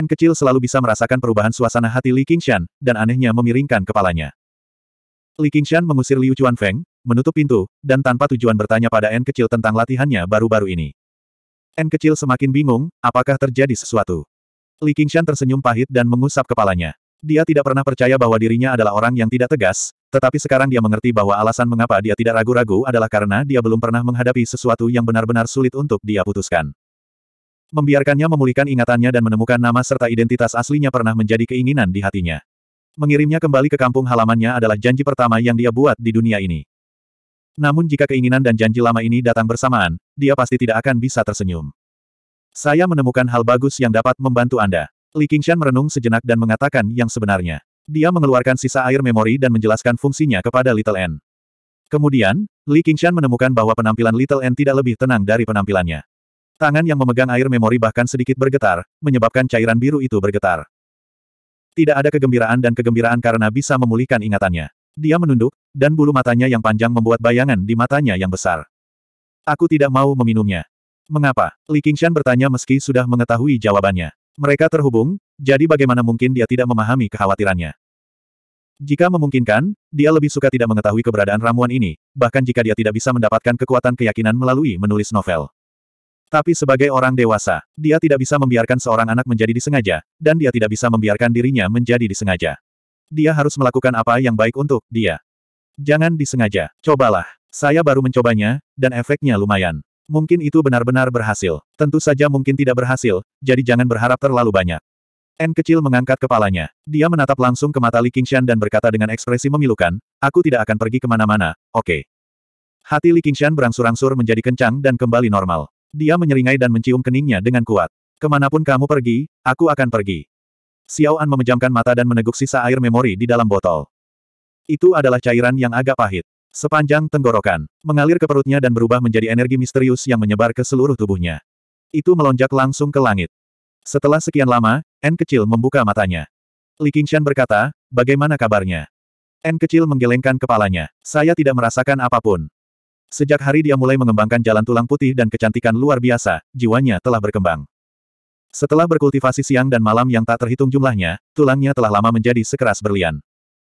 N kan kecil selalu bisa merasakan perubahan suasana hati Li Qingshan, dan anehnya memiringkan kepalanya. Li Qingshan mengusir Liu Feng, menutup pintu, dan tanpa tujuan bertanya pada N kecil tentang latihannya baru-baru ini. N kecil semakin bingung, apakah terjadi sesuatu. Li Qingshan tersenyum pahit dan mengusap kepalanya. Dia tidak pernah percaya bahwa dirinya adalah orang yang tidak tegas, tetapi sekarang dia mengerti bahwa alasan mengapa dia tidak ragu-ragu adalah karena dia belum pernah menghadapi sesuatu yang benar-benar sulit untuk dia putuskan. Membiarkannya memulihkan ingatannya dan menemukan nama serta identitas aslinya pernah menjadi keinginan di hatinya. Mengirimnya kembali ke kampung halamannya adalah janji pertama yang dia buat di dunia ini. Namun jika keinginan dan janji lama ini datang bersamaan, dia pasti tidak akan bisa tersenyum. Saya menemukan hal bagus yang dapat membantu Anda. Li Qingshan merenung sejenak dan mengatakan yang sebenarnya. Dia mengeluarkan sisa air memori dan menjelaskan fungsinya kepada Little N. Kemudian, Li Qingshan menemukan bahwa penampilan Little N tidak lebih tenang dari penampilannya. Tangan yang memegang air memori bahkan sedikit bergetar, menyebabkan cairan biru itu bergetar. Tidak ada kegembiraan dan kegembiraan karena bisa memulihkan ingatannya. Dia menunduk, dan bulu matanya yang panjang membuat bayangan di matanya yang besar. Aku tidak mau meminumnya. Mengapa? Li Qingshan bertanya meski sudah mengetahui jawabannya. Mereka terhubung, jadi bagaimana mungkin dia tidak memahami kekhawatirannya. Jika memungkinkan, dia lebih suka tidak mengetahui keberadaan ramuan ini, bahkan jika dia tidak bisa mendapatkan kekuatan keyakinan melalui menulis novel. Tapi sebagai orang dewasa, dia tidak bisa membiarkan seorang anak menjadi disengaja, dan dia tidak bisa membiarkan dirinya menjadi disengaja. Dia harus melakukan apa yang baik untuk dia. Jangan disengaja, cobalah. Saya baru mencobanya, dan efeknya lumayan. Mungkin itu benar-benar berhasil. Tentu saja mungkin tidak berhasil, jadi jangan berharap terlalu banyak. N kecil mengangkat kepalanya. Dia menatap langsung ke mata Li Qingshan dan berkata dengan ekspresi memilukan, aku tidak akan pergi kemana-mana, oke. Okay. Hati Li Qingshan berangsur-angsur menjadi kencang dan kembali normal. Dia menyeringai dan mencium keningnya dengan kuat. Kemanapun kamu pergi, aku akan pergi. Xiao An memejamkan mata dan meneguk sisa air memori di dalam botol. Itu adalah cairan yang agak pahit. Sepanjang tenggorokan, mengalir ke perutnya dan berubah menjadi energi misterius yang menyebar ke seluruh tubuhnya. Itu melonjak langsung ke langit. Setelah sekian lama, N kecil membuka matanya. Li Qingshan berkata, bagaimana kabarnya? N kecil menggelengkan kepalanya. Saya tidak merasakan apapun. Sejak hari dia mulai mengembangkan jalan tulang putih dan kecantikan luar biasa, jiwanya telah berkembang. Setelah berkultivasi siang dan malam yang tak terhitung jumlahnya, tulangnya telah lama menjadi sekeras berlian.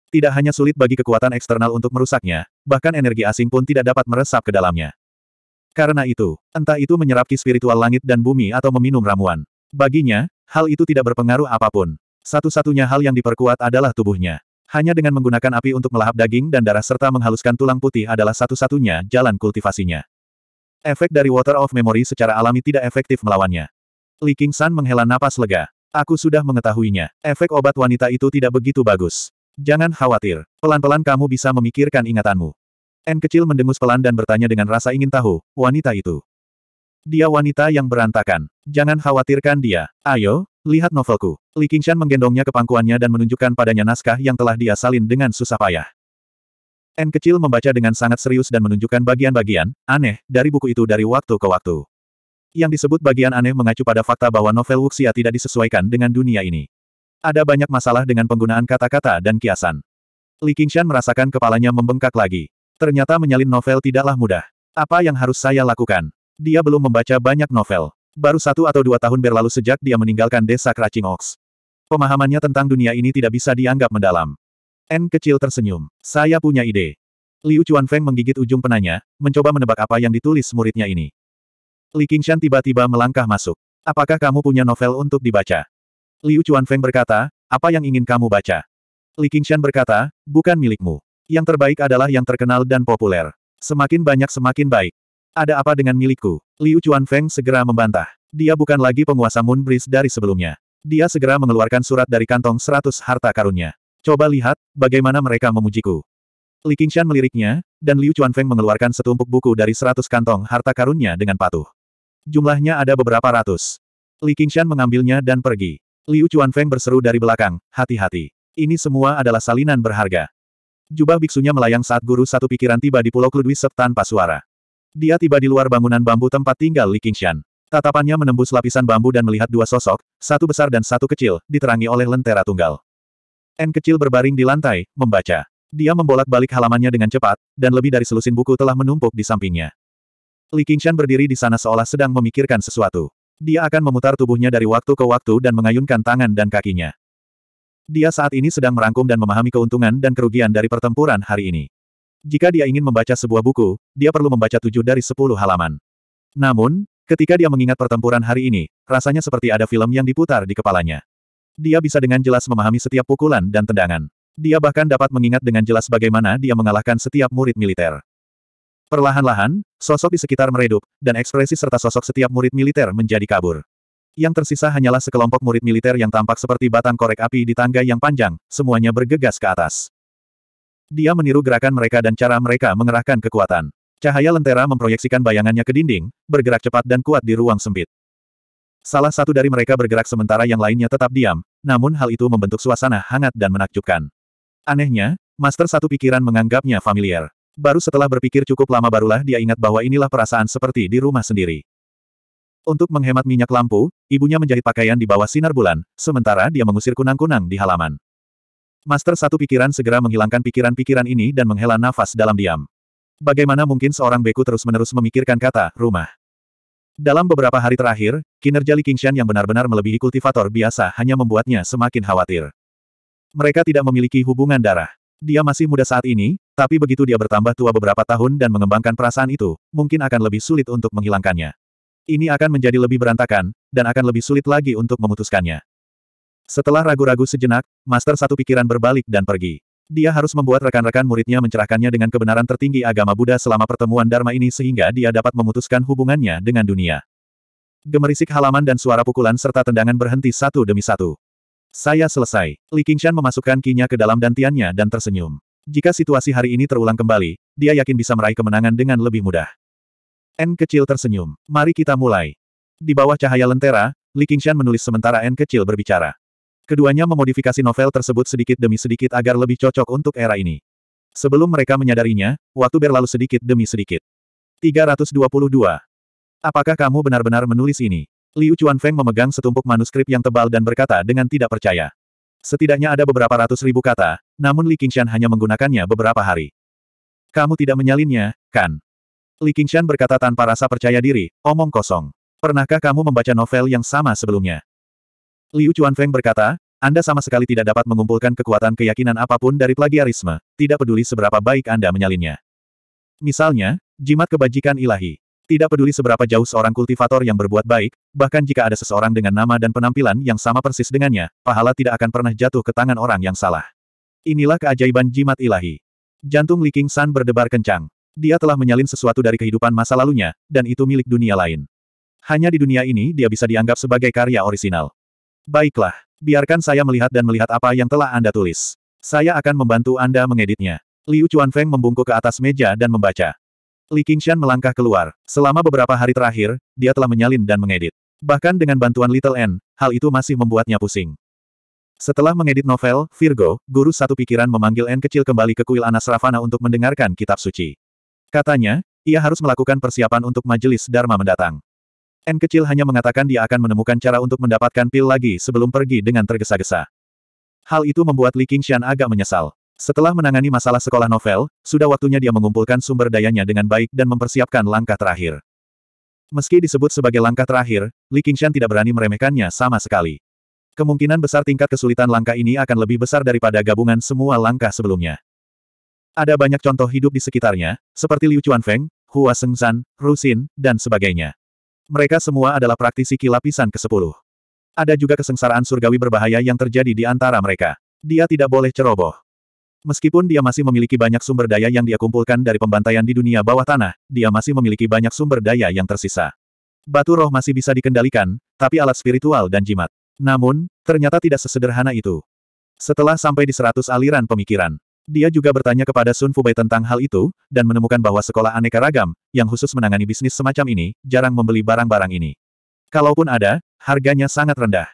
Tidak hanya sulit bagi kekuatan eksternal untuk merusaknya, bahkan energi asing pun tidak dapat meresap ke dalamnya. Karena itu, entah itu menyerap ki spiritual langit dan bumi atau meminum ramuan. Baginya, hal itu tidak berpengaruh apapun. Satu-satunya hal yang diperkuat adalah tubuhnya. Hanya dengan menggunakan api untuk melahap daging dan darah serta menghaluskan tulang putih adalah satu-satunya jalan kultivasinya. Efek dari Water of Memory secara alami tidak efektif melawannya. Li King San menghela napas lega. Aku sudah mengetahuinya. Efek obat wanita itu tidak begitu bagus. Jangan khawatir. Pelan-pelan kamu bisa memikirkan ingatanmu. N kecil mendengus pelan dan bertanya dengan rasa ingin tahu, wanita itu. Dia wanita yang berantakan. Jangan khawatirkan dia. Ayo, Lihat novelku. Li Qingshan menggendongnya ke pangkuannya dan menunjukkan padanya naskah yang telah dia salin dengan susah payah. N kecil membaca dengan sangat serius dan menunjukkan bagian-bagian, aneh, dari buku itu dari waktu ke waktu. Yang disebut bagian aneh mengacu pada fakta bahwa novel Wuxia tidak disesuaikan dengan dunia ini. Ada banyak masalah dengan penggunaan kata-kata dan kiasan. Li Qingshan merasakan kepalanya membengkak lagi. Ternyata menyalin novel tidaklah mudah. Apa yang harus saya lakukan? Dia belum membaca banyak novel. Baru satu atau dua tahun berlalu sejak dia meninggalkan desa Kracing Ox. Pemahamannya tentang dunia ini tidak bisa dianggap mendalam. N kecil tersenyum. Saya punya ide. Liu Feng menggigit ujung penanya, mencoba menebak apa yang ditulis muridnya ini. Li Qingshan tiba-tiba melangkah masuk. Apakah kamu punya novel untuk dibaca? Liu Feng berkata, apa yang ingin kamu baca? Li Qingshan berkata, bukan milikmu. Yang terbaik adalah yang terkenal dan populer. Semakin banyak semakin baik. Ada apa dengan milikku? Liu Feng segera membantah. Dia bukan lagi penguasa Moonbreeze dari sebelumnya. Dia segera mengeluarkan surat dari kantong seratus harta karunnya. Coba lihat, bagaimana mereka memujiku. Li Qingshan meliriknya, dan Liu Feng mengeluarkan setumpuk buku dari seratus kantong harta karunnya dengan patuh. Jumlahnya ada beberapa ratus. Li Qingshan mengambilnya dan pergi. Liu Feng berseru dari belakang, hati-hati. Ini semua adalah salinan berharga. Jubah biksunya melayang saat guru satu pikiran tiba di Pulau Kludwisep tanpa suara. Dia tiba di luar bangunan bambu tempat tinggal Li Qingshan. Tatapannya menembus lapisan bambu dan melihat dua sosok, satu besar dan satu kecil, diterangi oleh lentera tunggal. N kecil berbaring di lantai, membaca. Dia membolak-balik halamannya dengan cepat, dan lebih dari selusin buku telah menumpuk di sampingnya. Li Qingshan berdiri di sana seolah sedang memikirkan sesuatu. Dia akan memutar tubuhnya dari waktu ke waktu dan mengayunkan tangan dan kakinya. Dia saat ini sedang merangkum dan memahami keuntungan dan kerugian dari pertempuran hari ini. Jika dia ingin membaca sebuah buku, dia perlu membaca tujuh dari sepuluh halaman. Namun, ketika dia mengingat pertempuran hari ini, rasanya seperti ada film yang diputar di kepalanya. Dia bisa dengan jelas memahami setiap pukulan dan tendangan. Dia bahkan dapat mengingat dengan jelas bagaimana dia mengalahkan setiap murid militer. Perlahan-lahan, sosok di sekitar meredup, dan ekspresi serta sosok setiap murid militer menjadi kabur. Yang tersisa hanyalah sekelompok murid militer yang tampak seperti batang korek api di tangga yang panjang, semuanya bergegas ke atas. Dia meniru gerakan mereka dan cara mereka mengerahkan kekuatan. Cahaya lentera memproyeksikan bayangannya ke dinding, bergerak cepat dan kuat di ruang sempit. Salah satu dari mereka bergerak sementara yang lainnya tetap diam, namun hal itu membentuk suasana hangat dan menakjubkan. Anehnya, Master Satu Pikiran menganggapnya familiar. Baru setelah berpikir cukup lama barulah dia ingat bahwa inilah perasaan seperti di rumah sendiri. Untuk menghemat minyak lampu, ibunya menjahit pakaian di bawah sinar bulan, sementara dia mengusir kunang-kunang di halaman. Master satu pikiran segera menghilangkan pikiran-pikiran ini dan menghela nafas dalam diam. Bagaimana mungkin seorang beku terus-menerus memikirkan kata rumah? Dalam beberapa hari terakhir, kinerja Li Qingshan yang benar-benar melebihi kultivator biasa hanya membuatnya semakin khawatir. Mereka tidak memiliki hubungan darah. Dia masih muda saat ini, tapi begitu dia bertambah tua beberapa tahun dan mengembangkan perasaan itu, mungkin akan lebih sulit untuk menghilangkannya. Ini akan menjadi lebih berantakan, dan akan lebih sulit lagi untuk memutuskannya. Setelah ragu-ragu sejenak, Master Satu Pikiran berbalik dan pergi. Dia harus membuat rekan-rekan muridnya mencerahkannya dengan kebenaran tertinggi agama Buddha selama pertemuan Dharma ini sehingga dia dapat memutuskan hubungannya dengan dunia. Gemerisik halaman dan suara pukulan serta tendangan berhenti satu demi satu. Saya selesai. Li Qingshan memasukkan kinya ke dalam dantiannya dan tersenyum. Jika situasi hari ini terulang kembali, dia yakin bisa meraih kemenangan dengan lebih mudah. N kecil tersenyum. Mari kita mulai. Di bawah cahaya lentera, Li Qingshan menulis sementara N kecil berbicara. Keduanya memodifikasi novel tersebut sedikit demi sedikit agar lebih cocok untuk era ini. Sebelum mereka menyadarinya, waktu berlalu sedikit demi sedikit. 322. Apakah kamu benar-benar menulis ini? Liu Feng memegang setumpuk manuskrip yang tebal dan berkata dengan tidak percaya. Setidaknya ada beberapa ratus ribu kata, namun Li Qingshan hanya menggunakannya beberapa hari. Kamu tidak menyalinnya, kan? Li Qingshan berkata tanpa rasa percaya diri, omong kosong. Pernahkah kamu membaca novel yang sama sebelumnya? Liu Chuanfeng berkata, Anda sama sekali tidak dapat mengumpulkan kekuatan keyakinan apapun dari plagiarisme, tidak peduli seberapa baik Anda menyalinnya. Misalnya, jimat kebajikan ilahi. Tidak peduli seberapa jauh seorang kultivator yang berbuat baik, bahkan jika ada seseorang dengan nama dan penampilan yang sama persis dengannya, pahala tidak akan pernah jatuh ke tangan orang yang salah. Inilah keajaiban jimat ilahi. Jantung Li King San berdebar kencang. Dia telah menyalin sesuatu dari kehidupan masa lalunya, dan itu milik dunia lain. Hanya di dunia ini dia bisa dianggap sebagai karya orisinal. Baiklah, biarkan saya melihat dan melihat apa yang telah Anda tulis. Saya akan membantu Anda mengeditnya. Liu Chuanfeng membungkuk ke atas meja dan membaca. Li Qingshan melangkah keluar. Selama beberapa hari terakhir, dia telah menyalin dan mengedit. Bahkan dengan bantuan Little N, hal itu masih membuatnya pusing. Setelah mengedit novel, Virgo, guru satu pikiran memanggil N kecil kembali ke kuil Anas Ravana untuk mendengarkan kitab suci. Katanya, ia harus melakukan persiapan untuk majelis Dharma mendatang. N kecil hanya mengatakan dia akan menemukan cara untuk mendapatkan pil lagi sebelum pergi dengan tergesa-gesa. Hal itu membuat Li Qingshan agak menyesal. Setelah menangani masalah sekolah novel, sudah waktunya dia mengumpulkan sumber dayanya dengan baik dan mempersiapkan langkah terakhir. Meski disebut sebagai langkah terakhir, Li Qingshan tidak berani meremehkannya sama sekali. Kemungkinan besar tingkat kesulitan langkah ini akan lebih besar daripada gabungan semua langkah sebelumnya. Ada banyak contoh hidup di sekitarnya, seperti Liu Chuanfeng, Hua Sengzan, Rusin, dan sebagainya. Mereka semua adalah praktisi kilapisan ke-10. Ada juga kesengsaraan surgawi berbahaya yang terjadi di antara mereka. Dia tidak boleh ceroboh. Meskipun dia masih memiliki banyak sumber daya yang dia kumpulkan dari pembantaian di dunia bawah tanah, dia masih memiliki banyak sumber daya yang tersisa. Batu roh masih bisa dikendalikan, tapi alat spiritual dan jimat. Namun, ternyata tidak sesederhana itu. Setelah sampai di seratus aliran pemikiran, dia juga bertanya kepada Sun Fubai tentang hal itu, dan menemukan bahwa sekolah aneka ragam, yang khusus menangani bisnis semacam ini, jarang membeli barang-barang ini. Kalaupun ada, harganya sangat rendah.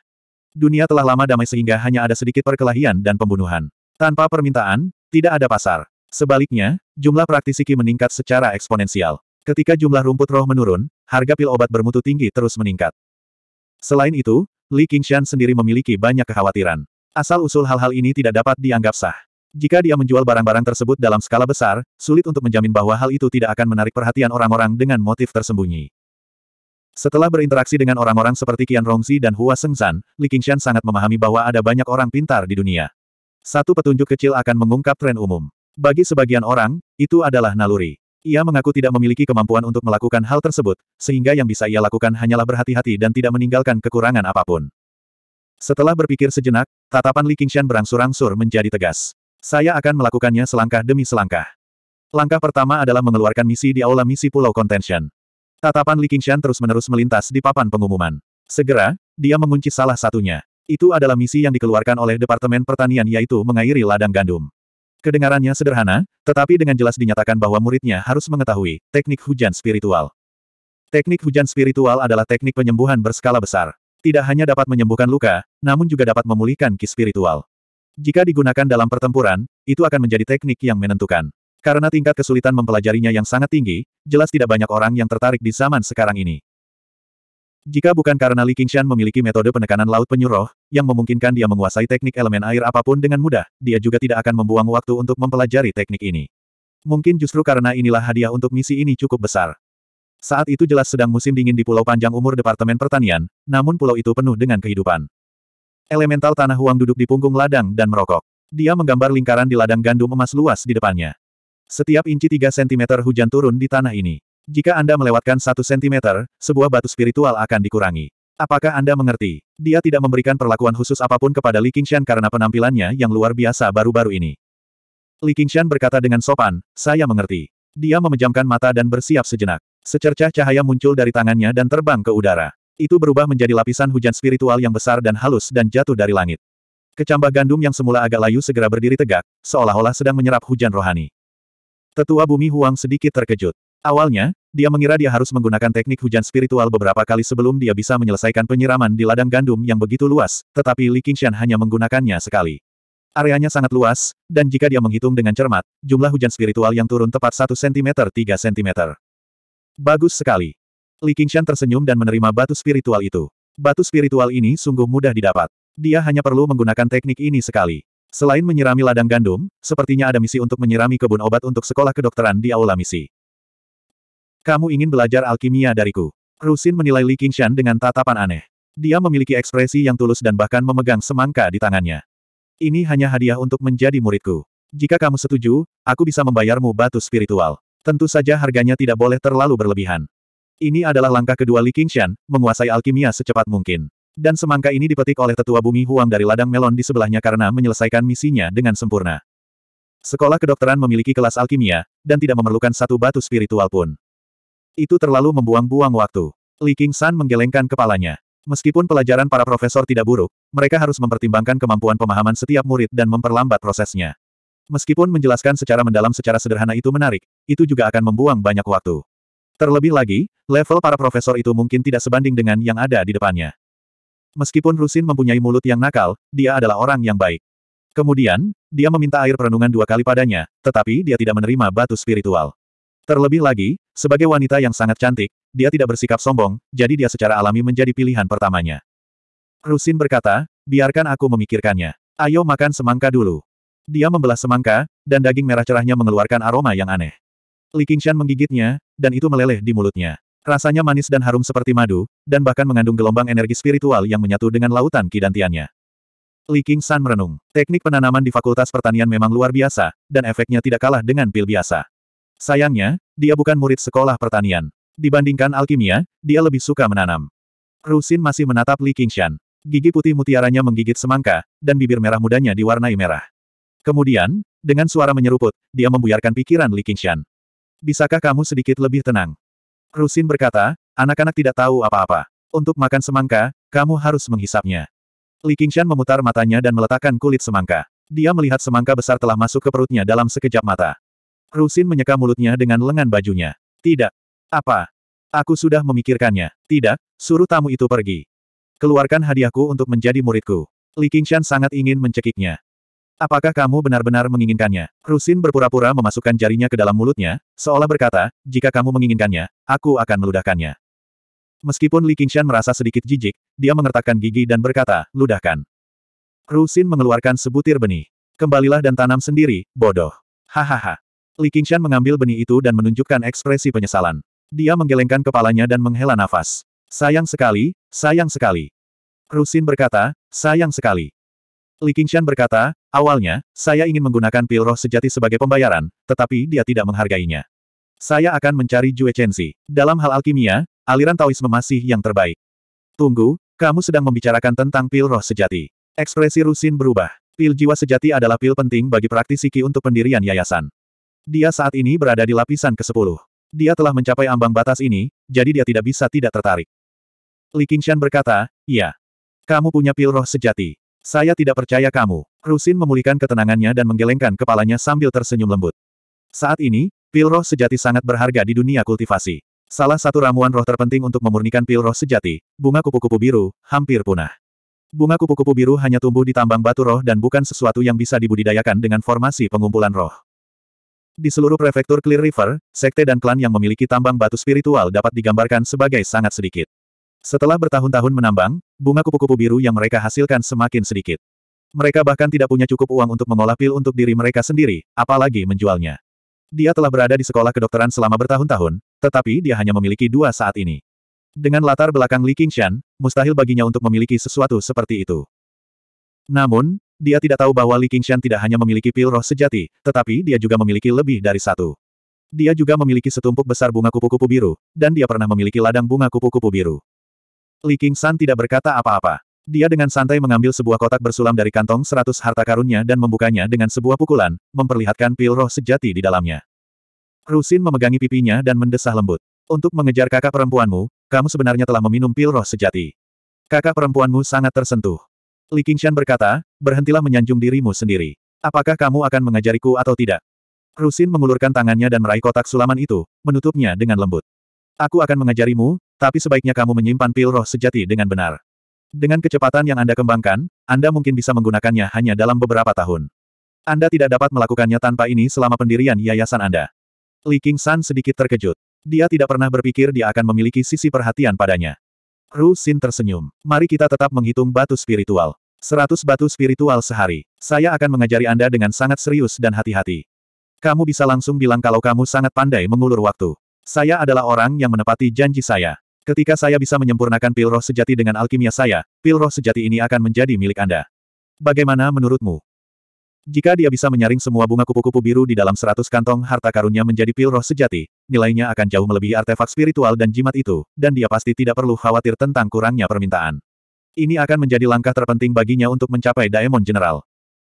Dunia telah lama damai sehingga hanya ada sedikit perkelahian dan pembunuhan. Tanpa permintaan, tidak ada pasar. Sebaliknya, jumlah praktisi Ki meningkat secara eksponensial. Ketika jumlah rumput roh menurun, harga pil obat bermutu tinggi terus meningkat. Selain itu, Li Qingshan sendiri memiliki banyak kekhawatiran. Asal-usul hal-hal ini tidak dapat dianggap sah. Jika dia menjual barang-barang tersebut dalam skala besar, sulit untuk menjamin bahwa hal itu tidak akan menarik perhatian orang-orang dengan motif tersembunyi. Setelah berinteraksi dengan orang-orang seperti Qian Rongzi dan Hua Sengzan, Li Qingshan sangat memahami bahwa ada banyak orang pintar di dunia. Satu petunjuk kecil akan mengungkap tren umum. Bagi sebagian orang, itu adalah naluri. Ia mengaku tidak memiliki kemampuan untuk melakukan hal tersebut, sehingga yang bisa ia lakukan hanyalah berhati-hati dan tidak meninggalkan kekurangan apapun. Setelah berpikir sejenak, tatapan Li Qingshan berangsur-angsur menjadi tegas. Saya akan melakukannya selangkah demi selangkah. Langkah pertama adalah mengeluarkan misi di aula misi Pulau Contention. Tatapan Li Qingshan terus-menerus melintas di papan pengumuman. Segera, dia mengunci salah satunya. Itu adalah misi yang dikeluarkan oleh Departemen Pertanian yaitu mengairi ladang gandum. Kedengarannya sederhana, tetapi dengan jelas dinyatakan bahwa muridnya harus mengetahui teknik hujan spiritual. Teknik hujan spiritual adalah teknik penyembuhan berskala besar. Tidak hanya dapat menyembuhkan luka, namun juga dapat memulihkan ki spiritual. Jika digunakan dalam pertempuran, itu akan menjadi teknik yang menentukan. Karena tingkat kesulitan mempelajarinya yang sangat tinggi, jelas tidak banyak orang yang tertarik di zaman sekarang ini. Jika bukan karena Li Qingshan memiliki metode penekanan laut penyuruh, yang memungkinkan dia menguasai teknik elemen air apapun dengan mudah, dia juga tidak akan membuang waktu untuk mempelajari teknik ini. Mungkin justru karena inilah hadiah untuk misi ini cukup besar. Saat itu jelas sedang musim dingin di Pulau Panjang Umur Departemen Pertanian, namun pulau itu penuh dengan kehidupan. Elemental tanah huang duduk di punggung ladang dan merokok. Dia menggambar lingkaran di ladang gandum emas luas di depannya. Setiap inci 3 cm hujan turun di tanah ini. Jika Anda melewatkan 1 cm, sebuah batu spiritual akan dikurangi. Apakah Anda mengerti? Dia tidak memberikan perlakuan khusus apapun kepada Li Qingshan karena penampilannya yang luar biasa baru-baru ini. Li Qingshan berkata dengan sopan, saya mengerti. Dia memejamkan mata dan bersiap sejenak. Secercah cahaya muncul dari tangannya dan terbang ke udara itu berubah menjadi lapisan hujan spiritual yang besar dan halus dan jatuh dari langit. Kecambah gandum yang semula agak layu segera berdiri tegak, seolah-olah sedang menyerap hujan rohani. Tetua bumi Huang sedikit terkejut. Awalnya, dia mengira dia harus menggunakan teknik hujan spiritual beberapa kali sebelum dia bisa menyelesaikan penyiraman di ladang gandum yang begitu luas, tetapi Li Qingshan hanya menggunakannya sekali. Areanya sangat luas, dan jika dia menghitung dengan cermat, jumlah hujan spiritual yang turun tepat 1 cm 3 cm. Bagus sekali. Li Qingshan tersenyum dan menerima batu spiritual itu. Batu spiritual ini sungguh mudah didapat. Dia hanya perlu menggunakan teknik ini sekali. Selain menyirami ladang gandum, sepertinya ada misi untuk menyirami kebun obat untuk sekolah kedokteran di aula misi. Kamu ingin belajar alkimia dariku? Rusin menilai Li Qingshan dengan tatapan aneh. Dia memiliki ekspresi yang tulus dan bahkan memegang semangka di tangannya. Ini hanya hadiah untuk menjadi muridku. Jika kamu setuju, aku bisa membayarmu batu spiritual. Tentu saja harganya tidak boleh terlalu berlebihan. Ini adalah langkah kedua Li Qingshan, menguasai alkimia secepat mungkin. Dan semangka ini dipetik oleh tetua bumi Huang dari ladang melon di sebelahnya karena menyelesaikan misinya dengan sempurna. Sekolah kedokteran memiliki kelas alkimia, dan tidak memerlukan satu batu spiritual pun. Itu terlalu membuang-buang waktu. Li Qingshan menggelengkan kepalanya. Meskipun pelajaran para profesor tidak buruk, mereka harus mempertimbangkan kemampuan pemahaman setiap murid dan memperlambat prosesnya. Meskipun menjelaskan secara mendalam secara sederhana itu menarik, itu juga akan membuang banyak waktu. Terlebih lagi, level para profesor itu mungkin tidak sebanding dengan yang ada di depannya. Meskipun Rusin mempunyai mulut yang nakal, dia adalah orang yang baik. Kemudian, dia meminta air perenungan dua kali padanya, tetapi dia tidak menerima batu spiritual. Terlebih lagi, sebagai wanita yang sangat cantik, dia tidak bersikap sombong, jadi dia secara alami menjadi pilihan pertamanya. Rusin berkata, biarkan aku memikirkannya. Ayo makan semangka dulu. Dia membelah semangka, dan daging merah cerahnya mengeluarkan aroma yang aneh. Li Qingshan menggigitnya, dan itu meleleh di mulutnya. Rasanya manis dan harum seperti madu, dan bahkan mengandung gelombang energi spiritual yang menyatu dengan lautan kidantiannya. Li Qingshan merenung. Teknik penanaman di Fakultas Pertanian memang luar biasa, dan efeknya tidak kalah dengan pil biasa. Sayangnya, dia bukan murid sekolah pertanian. Dibandingkan alkimia, dia lebih suka menanam. Rusin masih menatap Li Qingshan. Gigi putih mutiaranya menggigit semangka, dan bibir merah mudanya diwarnai merah. Kemudian, dengan suara menyeruput, dia membuyarkan pikiran Li Qingshan. Bisakah kamu sedikit lebih tenang? Rusin berkata, anak-anak tidak tahu apa-apa. Untuk makan semangka, kamu harus menghisapnya. Li Qingshan memutar matanya dan meletakkan kulit semangka. Dia melihat semangka besar telah masuk ke perutnya dalam sekejap mata. Rusin menyeka mulutnya dengan lengan bajunya. Tidak. Apa? Aku sudah memikirkannya. Tidak, suruh tamu itu pergi. Keluarkan hadiahku untuk menjadi muridku. Li Qingshan sangat ingin mencekiknya. Apakah kamu benar-benar menginginkannya? Rusin berpura-pura memasukkan jarinya ke dalam mulutnya, seolah berkata, jika kamu menginginkannya, aku akan meludahkannya. Meskipun Li Qingshan merasa sedikit jijik, dia mengertakkan gigi dan berkata, ludahkan. Rusin mengeluarkan sebutir benih. Kembalilah dan tanam sendiri, bodoh. Hahaha. Li Qingshan mengambil benih itu dan menunjukkan ekspresi penyesalan. Dia menggelengkan kepalanya dan menghela nafas. Sayang sekali, sayang sekali. Rusin berkata, sayang sekali. Li Qingshan berkata, awalnya, saya ingin menggunakan pil roh sejati sebagai pembayaran, tetapi dia tidak menghargainya. Saya akan mencari Jue Chenzi. Dalam hal alkimia, aliran Taoisme masih yang terbaik. Tunggu, kamu sedang membicarakan tentang pil roh sejati. Ekspresi Rusin berubah. Pil jiwa sejati adalah pil penting bagi praktisi Qi untuk pendirian yayasan. Dia saat ini berada di lapisan ke-10. Dia telah mencapai ambang batas ini, jadi dia tidak bisa tidak tertarik. Li Qingshan berkata, iya. Kamu punya pil roh sejati. Saya tidak percaya kamu. Rusin memulihkan ketenangannya dan menggelengkan kepalanya sambil tersenyum lembut. Saat ini, pil roh sejati sangat berharga di dunia kultivasi. Salah satu ramuan roh terpenting untuk memurnikan pil roh sejati, bunga kupu-kupu biru, hampir punah. Bunga kupu-kupu biru hanya tumbuh di tambang batu roh dan bukan sesuatu yang bisa dibudidayakan dengan formasi pengumpulan roh. Di seluruh prefektur Clear River, sekte dan klan yang memiliki tambang batu spiritual dapat digambarkan sebagai sangat sedikit. Setelah bertahun-tahun menambang, bunga kupu-kupu biru yang mereka hasilkan semakin sedikit. Mereka bahkan tidak punya cukup uang untuk mengolah pil untuk diri mereka sendiri, apalagi menjualnya. Dia telah berada di sekolah kedokteran selama bertahun-tahun, tetapi dia hanya memiliki dua saat ini. Dengan latar belakang Li Qingshan, mustahil baginya untuk memiliki sesuatu seperti itu. Namun, dia tidak tahu bahwa Li Qingshan tidak hanya memiliki pil roh sejati, tetapi dia juga memiliki lebih dari satu. Dia juga memiliki setumpuk besar bunga kupu-kupu biru, dan dia pernah memiliki ladang bunga kupu-kupu biru. Li Shan tidak berkata apa-apa. Dia dengan santai mengambil sebuah kotak bersulam dari kantong seratus harta karunnya dan membukanya dengan sebuah pukulan, memperlihatkan pil roh sejati di dalamnya. Rusin memegangi pipinya dan mendesah lembut. Untuk mengejar kakak perempuanmu, kamu sebenarnya telah meminum pil roh sejati. Kakak perempuanmu sangat tersentuh. Li Qingshan berkata, berhentilah menyanjung dirimu sendiri. Apakah kamu akan mengajariku atau tidak? Rusin mengulurkan tangannya dan meraih kotak sulaman itu, menutupnya dengan lembut. Aku akan mengajarimu, tapi sebaiknya kamu menyimpan pil roh sejati dengan benar. Dengan kecepatan yang Anda kembangkan, Anda mungkin bisa menggunakannya hanya dalam beberapa tahun. Anda tidak dapat melakukannya tanpa ini selama pendirian yayasan Anda. Li King San sedikit terkejut. Dia tidak pernah berpikir dia akan memiliki sisi perhatian padanya. Ru Xin tersenyum. Mari kita tetap menghitung batu spiritual. Seratus batu spiritual sehari. Saya akan mengajari Anda dengan sangat serius dan hati-hati. Kamu bisa langsung bilang kalau kamu sangat pandai mengulur waktu. Saya adalah orang yang menepati janji saya. Ketika saya bisa menyempurnakan pil roh sejati dengan alkimia saya, pil roh sejati ini akan menjadi milik Anda. Bagaimana menurutmu? Jika dia bisa menyaring semua bunga kupu-kupu biru di dalam seratus kantong harta karunnya menjadi pil roh sejati, nilainya akan jauh melebihi artefak spiritual dan jimat itu, dan dia pasti tidak perlu khawatir tentang kurangnya permintaan. Ini akan menjadi langkah terpenting baginya untuk mencapai Daemon General.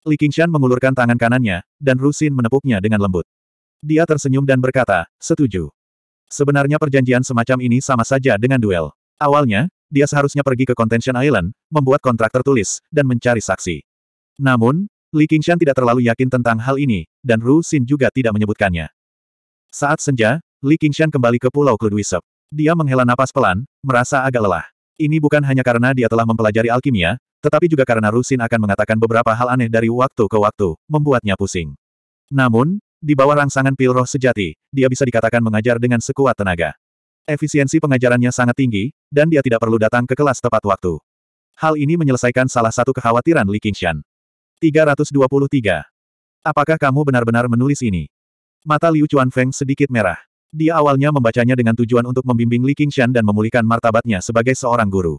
Li Qingshan mengulurkan tangan kanannya, dan Rusin menepuknya dengan lembut. Dia tersenyum dan berkata, setuju. Sebenarnya perjanjian semacam ini sama saja dengan duel. Awalnya, dia seharusnya pergi ke Contention Island, membuat kontrak tertulis, dan mencari saksi. Namun, Li Qingshan tidak terlalu yakin tentang hal ini, dan Ru Xin juga tidak menyebutkannya. Saat senja, Li Qingshan kembali ke Pulau Kluduisep. Dia menghela napas pelan, merasa agak lelah. Ini bukan hanya karena dia telah mempelajari alkimia, tetapi juga karena Ru Xin akan mengatakan beberapa hal aneh dari waktu ke waktu, membuatnya pusing. Namun, di bawah rangsangan pil roh sejati, dia bisa dikatakan mengajar dengan sekuat tenaga. Efisiensi pengajarannya sangat tinggi, dan dia tidak perlu datang ke kelas tepat waktu. Hal ini menyelesaikan salah satu kekhawatiran Li Qingshan. 323. Apakah kamu benar-benar menulis ini? Mata Liu Chuan Feng sedikit merah. Dia awalnya membacanya dengan tujuan untuk membimbing Li Qingshan dan memulihkan martabatnya sebagai seorang guru.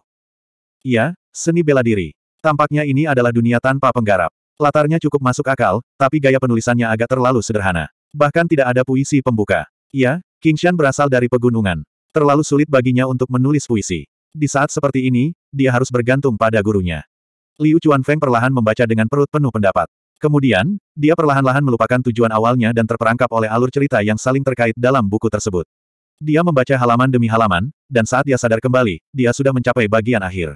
Iya, seni bela diri. Tampaknya ini adalah dunia tanpa penggarap. Latarnya cukup masuk akal, tapi gaya penulisannya agak terlalu sederhana. Bahkan tidak ada puisi pembuka. Ya, Kingshan berasal dari pegunungan. Terlalu sulit baginya untuk menulis puisi. Di saat seperti ini, dia harus bergantung pada gurunya. Liu Feng perlahan membaca dengan perut penuh pendapat. Kemudian, dia perlahan-lahan melupakan tujuan awalnya dan terperangkap oleh alur cerita yang saling terkait dalam buku tersebut. Dia membaca halaman demi halaman, dan saat dia sadar kembali, dia sudah mencapai bagian akhir.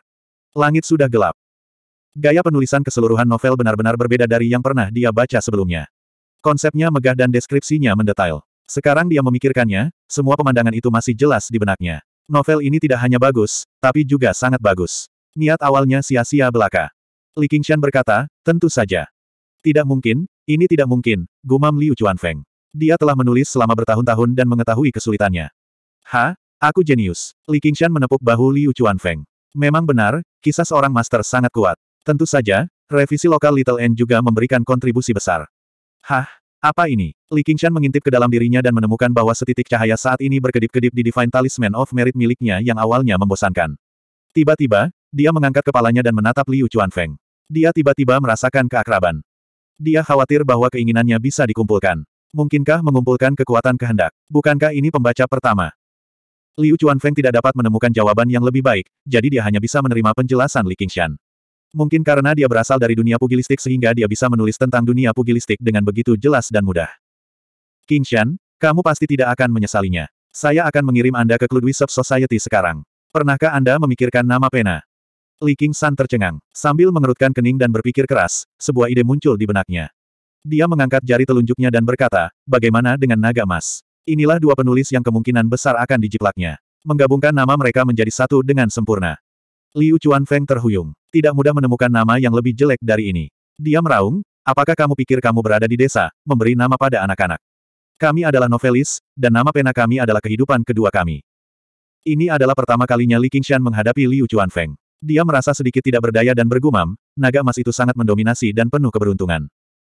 Langit sudah gelap. Gaya penulisan keseluruhan novel benar-benar berbeda dari yang pernah dia baca sebelumnya. Konsepnya megah dan deskripsinya mendetail. Sekarang dia memikirkannya, semua pemandangan itu masih jelas di benaknya. Novel ini tidak hanya bagus, tapi juga sangat bagus. Niat awalnya sia-sia belaka. Li Qingshan berkata, tentu saja. Tidak mungkin, ini tidak mungkin, gumam Liu Chuanfeng. Dia telah menulis selama bertahun-tahun dan mengetahui kesulitannya. Ha, aku jenius. Li Qingshan menepuk bahu Liu Chuanfeng. Memang benar, kisah seorang master sangat kuat. Tentu saja, revisi lokal Little N juga memberikan kontribusi besar. Hah? Apa ini? Li Qingshan mengintip ke dalam dirinya dan menemukan bahwa setitik cahaya saat ini berkedip-kedip di Divine Talisman of Merit miliknya yang awalnya membosankan. Tiba-tiba, dia mengangkat kepalanya dan menatap Liu Chuanfeng. Dia tiba-tiba merasakan keakraban. Dia khawatir bahwa keinginannya bisa dikumpulkan. Mungkinkah mengumpulkan kekuatan kehendak? Bukankah ini pembaca pertama? Liu Chuanfeng tidak dapat menemukan jawaban yang lebih baik, jadi dia hanya bisa menerima penjelasan Li Qingshan. Mungkin karena dia berasal dari dunia pugilistik sehingga dia bisa menulis tentang dunia pugilistik dengan begitu jelas dan mudah. King Shan, kamu pasti tidak akan menyesalinya. Saya akan mengirim Anda ke Cloud Society sekarang. Pernahkah Anda memikirkan nama pena? Li King San tercengang. Sambil mengerutkan kening dan berpikir keras, sebuah ide muncul di benaknya. Dia mengangkat jari telunjuknya dan berkata, bagaimana dengan naga emas? Inilah dua penulis yang kemungkinan besar akan dijiplaknya. Menggabungkan nama mereka menjadi satu dengan sempurna. Liu Feng terhuyung. Tidak mudah menemukan nama yang lebih jelek dari ini. Dia meraung, apakah kamu pikir kamu berada di desa, memberi nama pada anak-anak? Kami adalah novelis, dan nama pena kami adalah kehidupan kedua kami. Ini adalah pertama kalinya Li Qingshan menghadapi Liu Feng. Dia merasa sedikit tidak berdaya dan bergumam, naga emas itu sangat mendominasi dan penuh keberuntungan.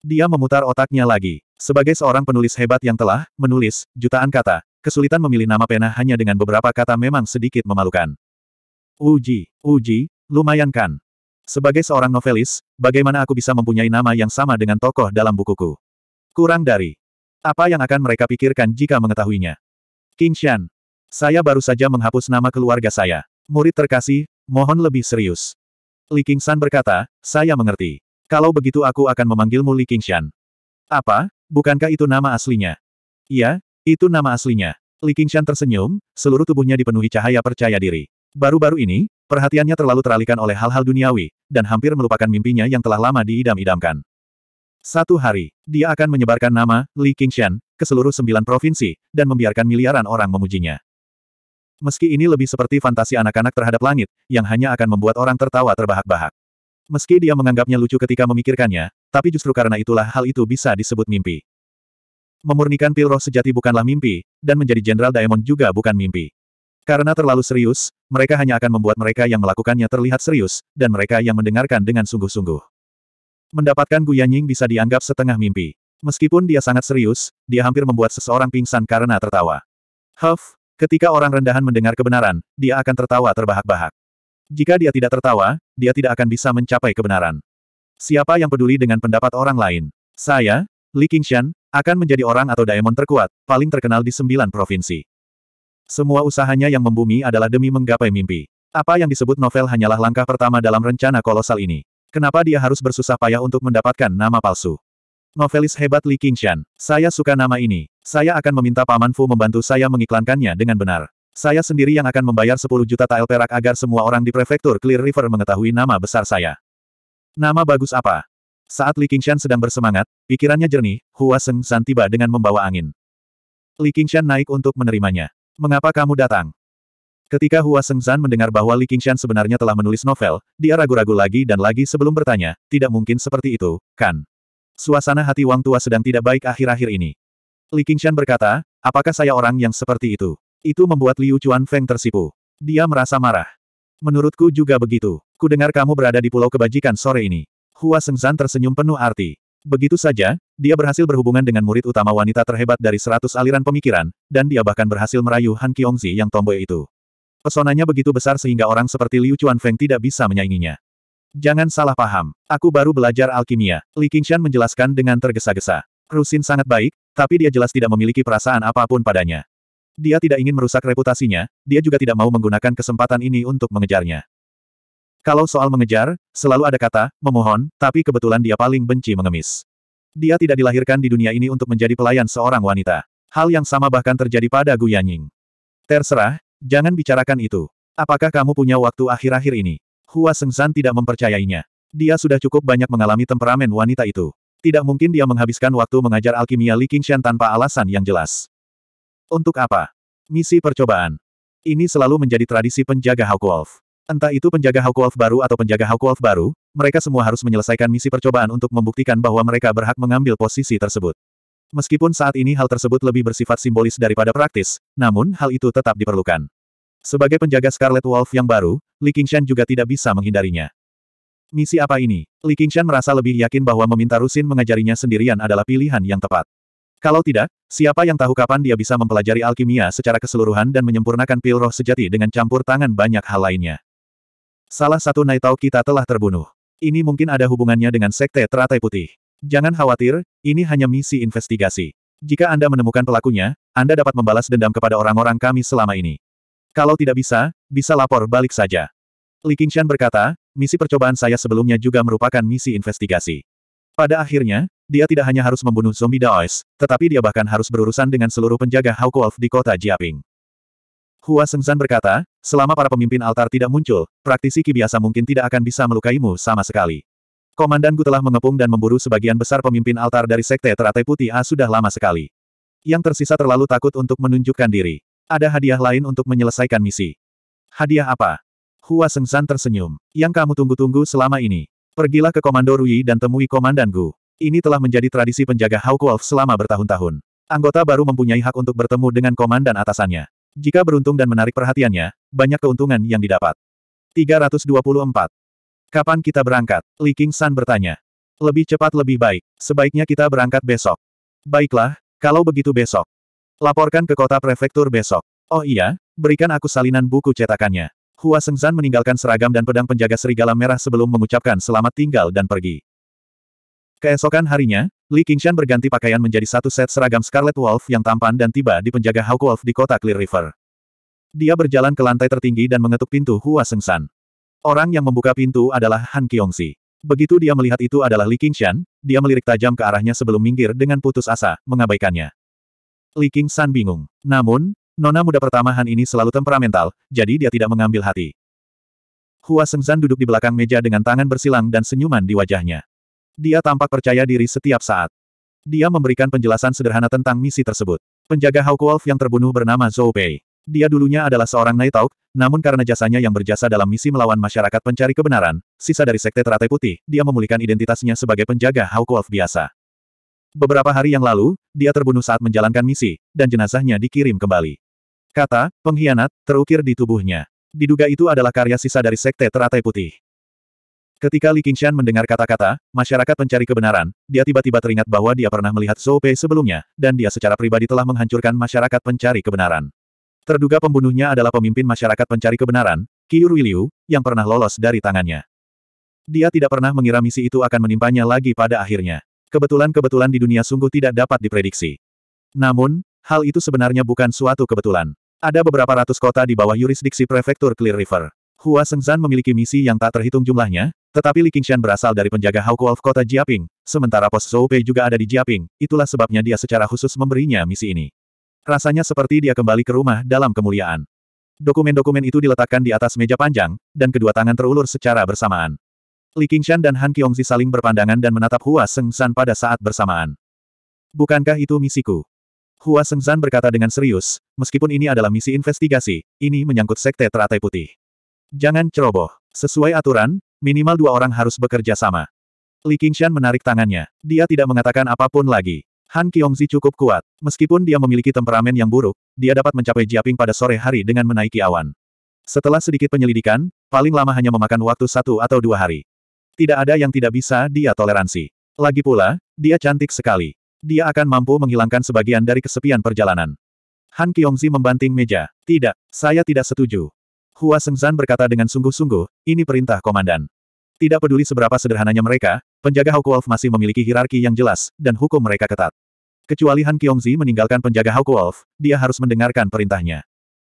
Dia memutar otaknya lagi. Sebagai seorang penulis hebat yang telah menulis jutaan kata, kesulitan memilih nama pena hanya dengan beberapa kata memang sedikit memalukan. Uji, uji, lumayan kan? Sebagai seorang novelis, bagaimana aku bisa mempunyai nama yang sama dengan tokoh dalam bukuku? Kurang dari. Apa yang akan mereka pikirkan jika mengetahuinya? King Shan. Saya baru saja menghapus nama keluarga saya. Murid terkasih, mohon lebih serius. Li King San berkata, saya mengerti. Kalau begitu aku akan memanggilmu Li King Shan. Apa? Bukankah itu nama aslinya? Iya, itu nama aslinya. Li King Shan tersenyum, seluruh tubuhnya dipenuhi cahaya percaya diri. Baru-baru ini, perhatiannya terlalu teralihkan oleh hal-hal duniawi, dan hampir melupakan mimpinya yang telah lama diidam-idamkan. Satu hari, dia akan menyebarkan nama, Li Qingshan, ke seluruh sembilan provinsi, dan membiarkan miliaran orang memujinya. Meski ini lebih seperti fantasi anak-anak terhadap langit, yang hanya akan membuat orang tertawa terbahak-bahak. Meski dia menganggapnya lucu ketika memikirkannya, tapi justru karena itulah hal itu bisa disebut mimpi. Memurnikan pil roh sejati bukanlah mimpi, dan menjadi Jenderal Diamond juga bukan mimpi. Karena terlalu serius, mereka hanya akan membuat mereka yang melakukannya terlihat serius, dan mereka yang mendengarkan dengan sungguh-sungguh. Mendapatkan Gu Yanying bisa dianggap setengah mimpi. Meskipun dia sangat serius, dia hampir membuat seseorang pingsan karena tertawa. Huff, ketika orang rendahan mendengar kebenaran, dia akan tertawa terbahak-bahak. Jika dia tidak tertawa, dia tidak akan bisa mencapai kebenaran. Siapa yang peduli dengan pendapat orang lain? Saya, Li Qingshan, akan menjadi orang atau daemon terkuat, paling terkenal di sembilan provinsi. Semua usahanya yang membumi adalah demi menggapai mimpi. Apa yang disebut novel hanyalah langkah pertama dalam rencana kolosal ini. Kenapa dia harus bersusah payah untuk mendapatkan nama palsu? Novelis hebat Li Qingshan. Saya suka nama ini. Saya akan meminta Paman Fu membantu saya mengiklankannya dengan benar. Saya sendiri yang akan membayar 10 juta tael perak agar semua orang di prefektur Clear River mengetahui nama besar saya. Nama bagus apa? Saat Li Qingshan sedang bersemangat, pikirannya jernih, Hua Seng San tiba dengan membawa angin. Li Qingshan naik untuk menerimanya. Mengapa kamu datang? Ketika Hua Sengzan mendengar bahwa Li Qingshan sebenarnya telah menulis novel, dia ragu-ragu lagi dan lagi sebelum bertanya, tidak mungkin seperti itu, kan? Suasana hati Wang Tua sedang tidak baik akhir-akhir ini. Li Qingshan berkata, apakah saya orang yang seperti itu? Itu membuat Liu Chuan Feng tersipu. Dia merasa marah. Menurutku juga begitu. Kudengar kamu berada di Pulau Kebajikan sore ini. Hua Sengzan tersenyum penuh arti. Begitu saja, dia berhasil berhubungan dengan murid utama wanita terhebat dari seratus aliran pemikiran, dan dia bahkan berhasil merayu Han Kiongzi yang tomboy itu. Pesonanya begitu besar sehingga orang seperti Liu Chuan Feng tidak bisa menyainginya. Jangan salah paham, aku baru belajar alkimia, Li Qingshan menjelaskan dengan tergesa-gesa. Rusin sangat baik, tapi dia jelas tidak memiliki perasaan apapun padanya. Dia tidak ingin merusak reputasinya, dia juga tidak mau menggunakan kesempatan ini untuk mengejarnya. Kalau soal mengejar, selalu ada kata, memohon, tapi kebetulan dia paling benci mengemis. Dia tidak dilahirkan di dunia ini untuk menjadi pelayan seorang wanita. Hal yang sama bahkan terjadi pada Gu Yanying. Terserah, jangan bicarakan itu. Apakah kamu punya waktu akhir-akhir ini? Hua Sengzan tidak mempercayainya. Dia sudah cukup banyak mengalami temperamen wanita itu. Tidak mungkin dia menghabiskan waktu mengajar alkimia Li Qingshan tanpa alasan yang jelas. Untuk apa? Misi percobaan. Ini selalu menjadi tradisi penjaga Hawk Wolf. Entah itu penjaga Hawk Wolf baru atau penjaga Hawk Wolf baru, mereka semua harus menyelesaikan misi percobaan untuk membuktikan bahwa mereka berhak mengambil posisi tersebut. Meskipun saat ini hal tersebut lebih bersifat simbolis daripada praktis, namun hal itu tetap diperlukan. Sebagai penjaga Scarlet Wolf yang baru, Li Qingshan juga tidak bisa menghindarinya. Misi apa ini? Li Qingshan merasa lebih yakin bahwa meminta Rusin mengajarinya sendirian adalah pilihan yang tepat. Kalau tidak, siapa yang tahu kapan dia bisa mempelajari alkimia secara keseluruhan dan menyempurnakan pil roh sejati dengan campur tangan banyak hal lainnya. Salah satu Naitau kita telah terbunuh. Ini mungkin ada hubungannya dengan Sekte Teratai Putih. Jangan khawatir, ini hanya misi investigasi. Jika Anda menemukan pelakunya, Anda dapat membalas dendam kepada orang-orang kami selama ini. Kalau tidak bisa, bisa lapor balik saja. Li Qingshan berkata, misi percobaan saya sebelumnya juga merupakan misi investigasi. Pada akhirnya, dia tidak hanya harus membunuh zombie Daois, tetapi dia bahkan harus berurusan dengan seluruh penjaga Hawk Wolf di kota Jiaping. Hua Sengzan berkata, selama para pemimpin altar tidak muncul, praktisi Ki biasa mungkin tidak akan bisa melukaimu sama sekali. Komandan Gu telah mengepung dan memburu sebagian besar pemimpin altar dari Sekte Teratai Putih A sudah lama sekali. Yang tersisa terlalu takut untuk menunjukkan diri. Ada hadiah lain untuk menyelesaikan misi. Hadiah apa? Hua Sengsan tersenyum. Yang kamu tunggu-tunggu selama ini. Pergilah ke Komando Rui dan temui Komandan Gu. Ini telah menjadi tradisi penjaga Hawk Wolf selama bertahun-tahun. Anggota baru mempunyai hak untuk bertemu dengan komandan atasannya. Jika beruntung dan menarik perhatiannya, banyak keuntungan yang didapat. 324. Kapan kita berangkat? Li King San bertanya. Lebih cepat lebih baik. Sebaiknya kita berangkat besok. Baiklah, kalau begitu besok. Laporkan ke kota prefektur besok. Oh iya, berikan aku salinan buku cetakannya. Hua Sengzan meninggalkan seragam dan pedang penjaga serigala merah sebelum mengucapkan selamat tinggal dan pergi. Keesokan harinya, Li Qingshan berganti pakaian menjadi satu set seragam Scarlet Wolf yang tampan dan tiba di penjaga Hawk Wolf di kota Clear River. Dia berjalan ke lantai tertinggi dan mengetuk pintu Hua Sengsan. Orang yang membuka pintu adalah Han Kiongsi. Begitu dia melihat itu adalah Li Qingshan, dia melirik tajam ke arahnya sebelum minggir dengan putus asa, mengabaikannya. Li Qingshan bingung. Namun, nona muda pertama Han ini selalu temperamental, jadi dia tidak mengambil hati. Hua Sengzan duduk di belakang meja dengan tangan bersilang dan senyuman di wajahnya. Dia tampak percaya diri setiap saat. Dia memberikan penjelasan sederhana tentang misi tersebut. Penjaga Hawk Wolf yang terbunuh bernama Zhou Pei. Dia dulunya adalah seorang Nighthawk, namun karena jasanya yang berjasa dalam misi melawan masyarakat pencari kebenaran, sisa dari Sekte Teratai Putih, dia memulihkan identitasnya sebagai penjaga Hawk Wolf biasa. Beberapa hari yang lalu, dia terbunuh saat menjalankan misi, dan jenazahnya dikirim kembali. Kata, pengkhianat, terukir di tubuhnya. Diduga itu adalah karya sisa dari Sekte Teratai Putih. Ketika Li Qingshan mendengar kata-kata, masyarakat pencari kebenaran, dia tiba-tiba teringat bahwa dia pernah melihat Zhou Pei sebelumnya, dan dia secara pribadi telah menghancurkan masyarakat pencari kebenaran. Terduga pembunuhnya adalah pemimpin masyarakat pencari kebenaran, Qiyu Liu, yang pernah lolos dari tangannya. Dia tidak pernah mengira misi itu akan menimpanya lagi pada akhirnya. Kebetulan-kebetulan di dunia sungguh tidak dapat diprediksi. Namun, hal itu sebenarnya bukan suatu kebetulan. Ada beberapa ratus kota di bawah yurisdiksi prefektur Clear River. Hua Sengzan memiliki misi yang tak terhitung jumlahnya, tetapi Li Qingshan berasal dari penjaga Hawk kota Jiaping, sementara pos Zhou Pei juga ada di Jiaping, itulah sebabnya dia secara khusus memberinya misi ini. Rasanya seperti dia kembali ke rumah dalam kemuliaan. Dokumen-dokumen itu diletakkan di atas meja panjang, dan kedua tangan terulur secara bersamaan. Li Qingshan dan Han Qiongzi saling berpandangan dan menatap Hua Sengzan pada saat bersamaan. Bukankah itu misiku? Hua Sengzan berkata dengan serius, meskipun ini adalah misi investigasi, ini menyangkut sekte teratai putih. Jangan ceroboh. Sesuai aturan, minimal dua orang harus bekerja sama. Li Qingshan menarik tangannya. Dia tidak mengatakan apapun lagi. Han Kiongzi cukup kuat. Meskipun dia memiliki temperamen yang buruk, dia dapat mencapai Jiaping pada sore hari dengan menaiki awan. Setelah sedikit penyelidikan, paling lama hanya memakan waktu satu atau dua hari. Tidak ada yang tidak bisa dia toleransi. Lagi pula, dia cantik sekali. Dia akan mampu menghilangkan sebagian dari kesepian perjalanan. Han Kiongzi membanting meja. Tidak, saya tidak setuju. Hua Sengzan berkata dengan sungguh-sungguh, ini perintah komandan. Tidak peduli seberapa sederhananya mereka, penjaga Hawk Wolf masih memiliki hierarki yang jelas, dan hukum mereka ketat. Kecuali Han Qiongzi meninggalkan penjaga Hawk Wolf, dia harus mendengarkan perintahnya.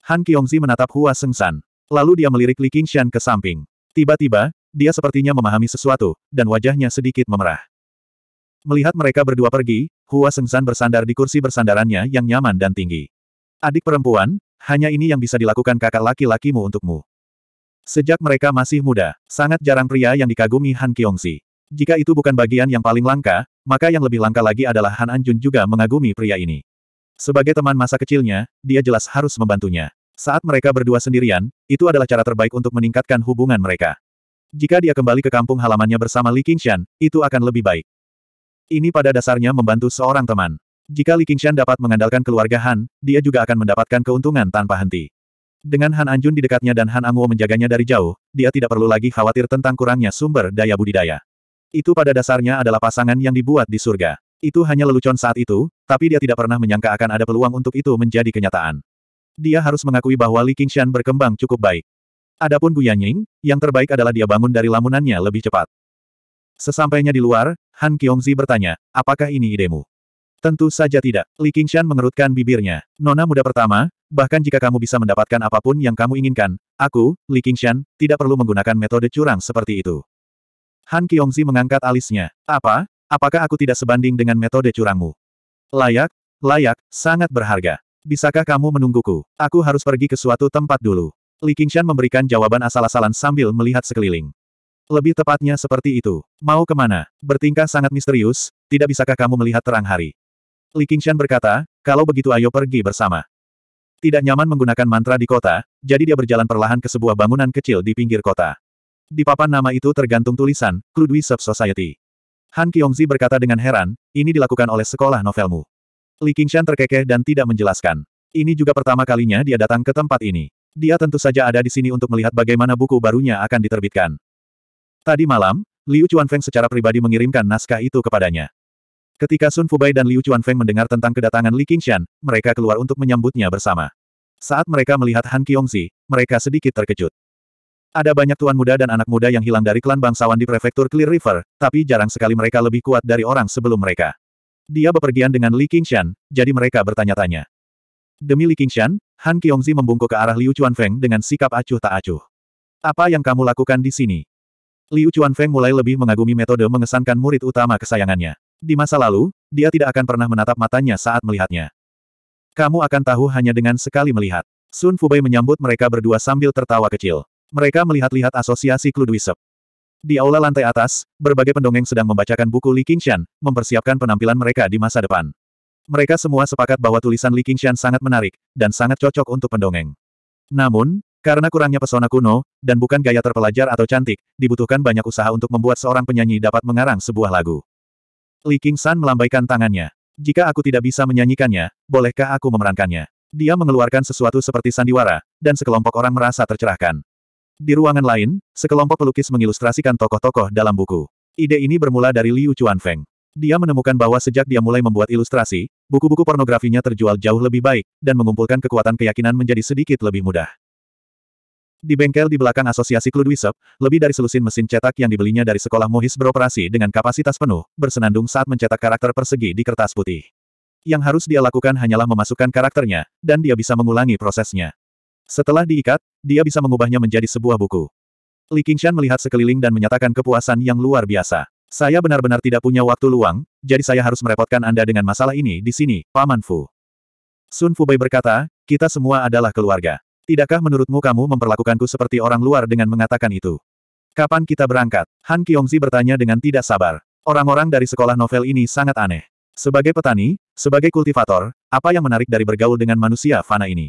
Han Qiongzi menatap Hua Sengzan. Lalu dia melirik Li Qingshan ke samping. Tiba-tiba, dia sepertinya memahami sesuatu, dan wajahnya sedikit memerah. Melihat mereka berdua pergi, Hua Sengzan bersandar di kursi bersandarannya yang nyaman dan tinggi. Adik perempuan, hanya ini yang bisa dilakukan kakak laki-lakimu untukmu. Sejak mereka masih muda, sangat jarang pria yang dikagumi Han Kyongsi. Jika itu bukan bagian yang paling langka, maka yang lebih langka lagi adalah Han Anjun juga mengagumi pria ini. Sebagai teman masa kecilnya, dia jelas harus membantunya. Saat mereka berdua sendirian, itu adalah cara terbaik untuk meningkatkan hubungan mereka. Jika dia kembali ke kampung halamannya bersama Li Qingshan, itu akan lebih baik. Ini pada dasarnya membantu seorang teman. Jika Li Qingshan dapat mengandalkan keluarga Han, dia juga akan mendapatkan keuntungan tanpa henti. Dengan Han Anjun di dekatnya dan Han Anguo menjaganya dari jauh, dia tidak perlu lagi khawatir tentang kurangnya sumber daya budidaya. Itu pada dasarnya adalah pasangan yang dibuat di surga. Itu hanya lelucon saat itu, tapi dia tidak pernah menyangka akan ada peluang untuk itu menjadi kenyataan. Dia harus mengakui bahwa Li Qingshan berkembang cukup baik. Adapun Bu Yanying, yang terbaik adalah dia bangun dari lamunannya lebih cepat. Sesampainya di luar, Han Kyongzi bertanya, apakah ini idemu? Tentu saja tidak. Li Qingshan mengerutkan bibirnya. Nona muda pertama, bahkan jika kamu bisa mendapatkan apapun yang kamu inginkan, aku, Li Qingshan, tidak perlu menggunakan metode curang seperti itu. Han Kiongzi mengangkat alisnya. Apa? Apakah aku tidak sebanding dengan metode curangmu? Layak, layak, sangat berharga. Bisakah kamu menungguku? Aku harus pergi ke suatu tempat dulu. Li Qingshan memberikan jawaban asal-asalan sambil melihat sekeliling. Lebih tepatnya seperti itu. Mau kemana? Bertingkah sangat misterius, tidak bisakah kamu melihat terang hari? Li Qingshan berkata, kalau begitu ayo pergi bersama. Tidak nyaman menggunakan mantra di kota, jadi dia berjalan perlahan ke sebuah bangunan kecil di pinggir kota. Di papan nama itu tergantung tulisan, Kludwi Sub Society. Han Kiongzi berkata dengan heran, ini dilakukan oleh sekolah novelmu. Li Qingshan terkekeh dan tidak menjelaskan. Ini juga pertama kalinya dia datang ke tempat ini. Dia tentu saja ada di sini untuk melihat bagaimana buku barunya akan diterbitkan. Tadi malam, Liu Chuanfeng secara pribadi mengirimkan naskah itu kepadanya. Ketika Sun Fubai dan Liu Chuanfeng mendengar tentang kedatangan Li Qingshan, mereka keluar untuk menyambutnya bersama. Saat mereka melihat Han Qiongzi, mereka sedikit terkejut. Ada banyak tuan muda dan anak muda yang hilang dari klan bangsawan di prefektur Clear River, tapi jarang sekali mereka lebih kuat dari orang sebelum mereka. Dia bepergian dengan Li Qingshan, jadi mereka bertanya-tanya. Demi Li Qingshan, Han Qiongzi membungkuk ke arah Liu Chuanfeng dengan sikap acuh tak acuh. Apa yang kamu lakukan di sini? Liu Chuanfeng mulai lebih mengagumi metode mengesankan murid utama kesayangannya. Di masa lalu, dia tidak akan pernah menatap matanya saat melihatnya. Kamu akan tahu hanya dengan sekali melihat. Sun Fubei menyambut mereka berdua sambil tertawa kecil. Mereka melihat-lihat asosiasi Kludwisep. Di aula lantai atas, berbagai pendongeng sedang membacakan buku Li Qingshan, mempersiapkan penampilan mereka di masa depan. Mereka semua sepakat bahwa tulisan Li Qingshan sangat menarik, dan sangat cocok untuk pendongeng. Namun, karena kurangnya pesona kuno, dan bukan gaya terpelajar atau cantik, dibutuhkan banyak usaha untuk membuat seorang penyanyi dapat mengarang sebuah lagu. Li Sun melambaikan tangannya. Jika aku tidak bisa menyanyikannya, bolehkah aku memerankannya? Dia mengeluarkan sesuatu seperti sandiwara, dan sekelompok orang merasa tercerahkan. Di ruangan lain, sekelompok pelukis mengilustrasikan tokoh-tokoh dalam buku. Ide ini bermula dari Liu Feng. Dia menemukan bahwa sejak dia mulai membuat ilustrasi, buku-buku pornografinya terjual jauh lebih baik, dan mengumpulkan kekuatan keyakinan menjadi sedikit lebih mudah. Di bengkel di belakang asosiasi Kludwisep, lebih dari selusin mesin cetak yang dibelinya dari sekolah Mohis beroperasi dengan kapasitas penuh, bersenandung saat mencetak karakter persegi di kertas putih. Yang harus dia lakukan hanyalah memasukkan karakternya, dan dia bisa mengulangi prosesnya. Setelah diikat, dia bisa mengubahnya menjadi sebuah buku. Li Qingshan melihat sekeliling dan menyatakan kepuasan yang luar biasa. Saya benar-benar tidak punya waktu luang, jadi saya harus merepotkan Anda dengan masalah ini di sini, Paman Fu. Sun Fu Bai berkata, kita semua adalah keluarga. Tidakkah menurutmu kamu memperlakukanku seperti orang luar dengan mengatakan itu? Kapan kita berangkat? Han Kyongzi bertanya dengan tidak sabar. Orang-orang dari sekolah novel ini sangat aneh. Sebagai petani, sebagai kultivator, apa yang menarik dari bergaul dengan manusia fana ini?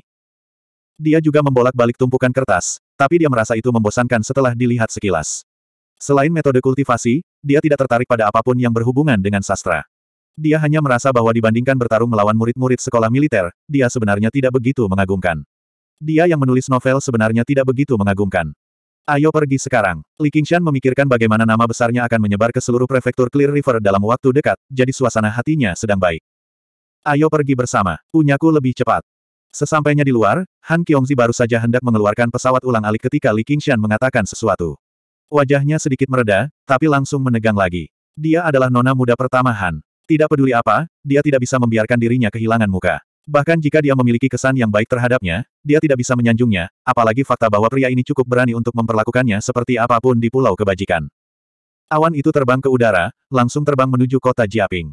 Dia juga membolak-balik tumpukan kertas, tapi dia merasa itu membosankan setelah dilihat sekilas. Selain metode kultivasi, dia tidak tertarik pada apapun yang berhubungan dengan sastra. Dia hanya merasa bahwa dibandingkan bertarung melawan murid-murid sekolah militer, dia sebenarnya tidak begitu mengagumkan. Dia yang menulis novel sebenarnya tidak begitu mengagumkan. Ayo pergi sekarang. Li Qingshan memikirkan bagaimana nama besarnya akan menyebar ke seluruh prefektur Clear River dalam waktu dekat, jadi suasana hatinya sedang baik. Ayo pergi bersama. Punyaku lebih cepat. Sesampainya di luar, Han Kyongzi baru saja hendak mengeluarkan pesawat ulang alik ketika Li Qingshan mengatakan sesuatu. Wajahnya sedikit mereda, tapi langsung menegang lagi. Dia adalah nona muda pertama Han. Tidak peduli apa, dia tidak bisa membiarkan dirinya kehilangan muka. Bahkan jika dia memiliki kesan yang baik terhadapnya, dia tidak bisa menyanjungnya, apalagi fakta bahwa pria ini cukup berani untuk memperlakukannya seperti apapun di pulau kebajikan. Awan itu terbang ke udara, langsung terbang menuju kota Jiaping.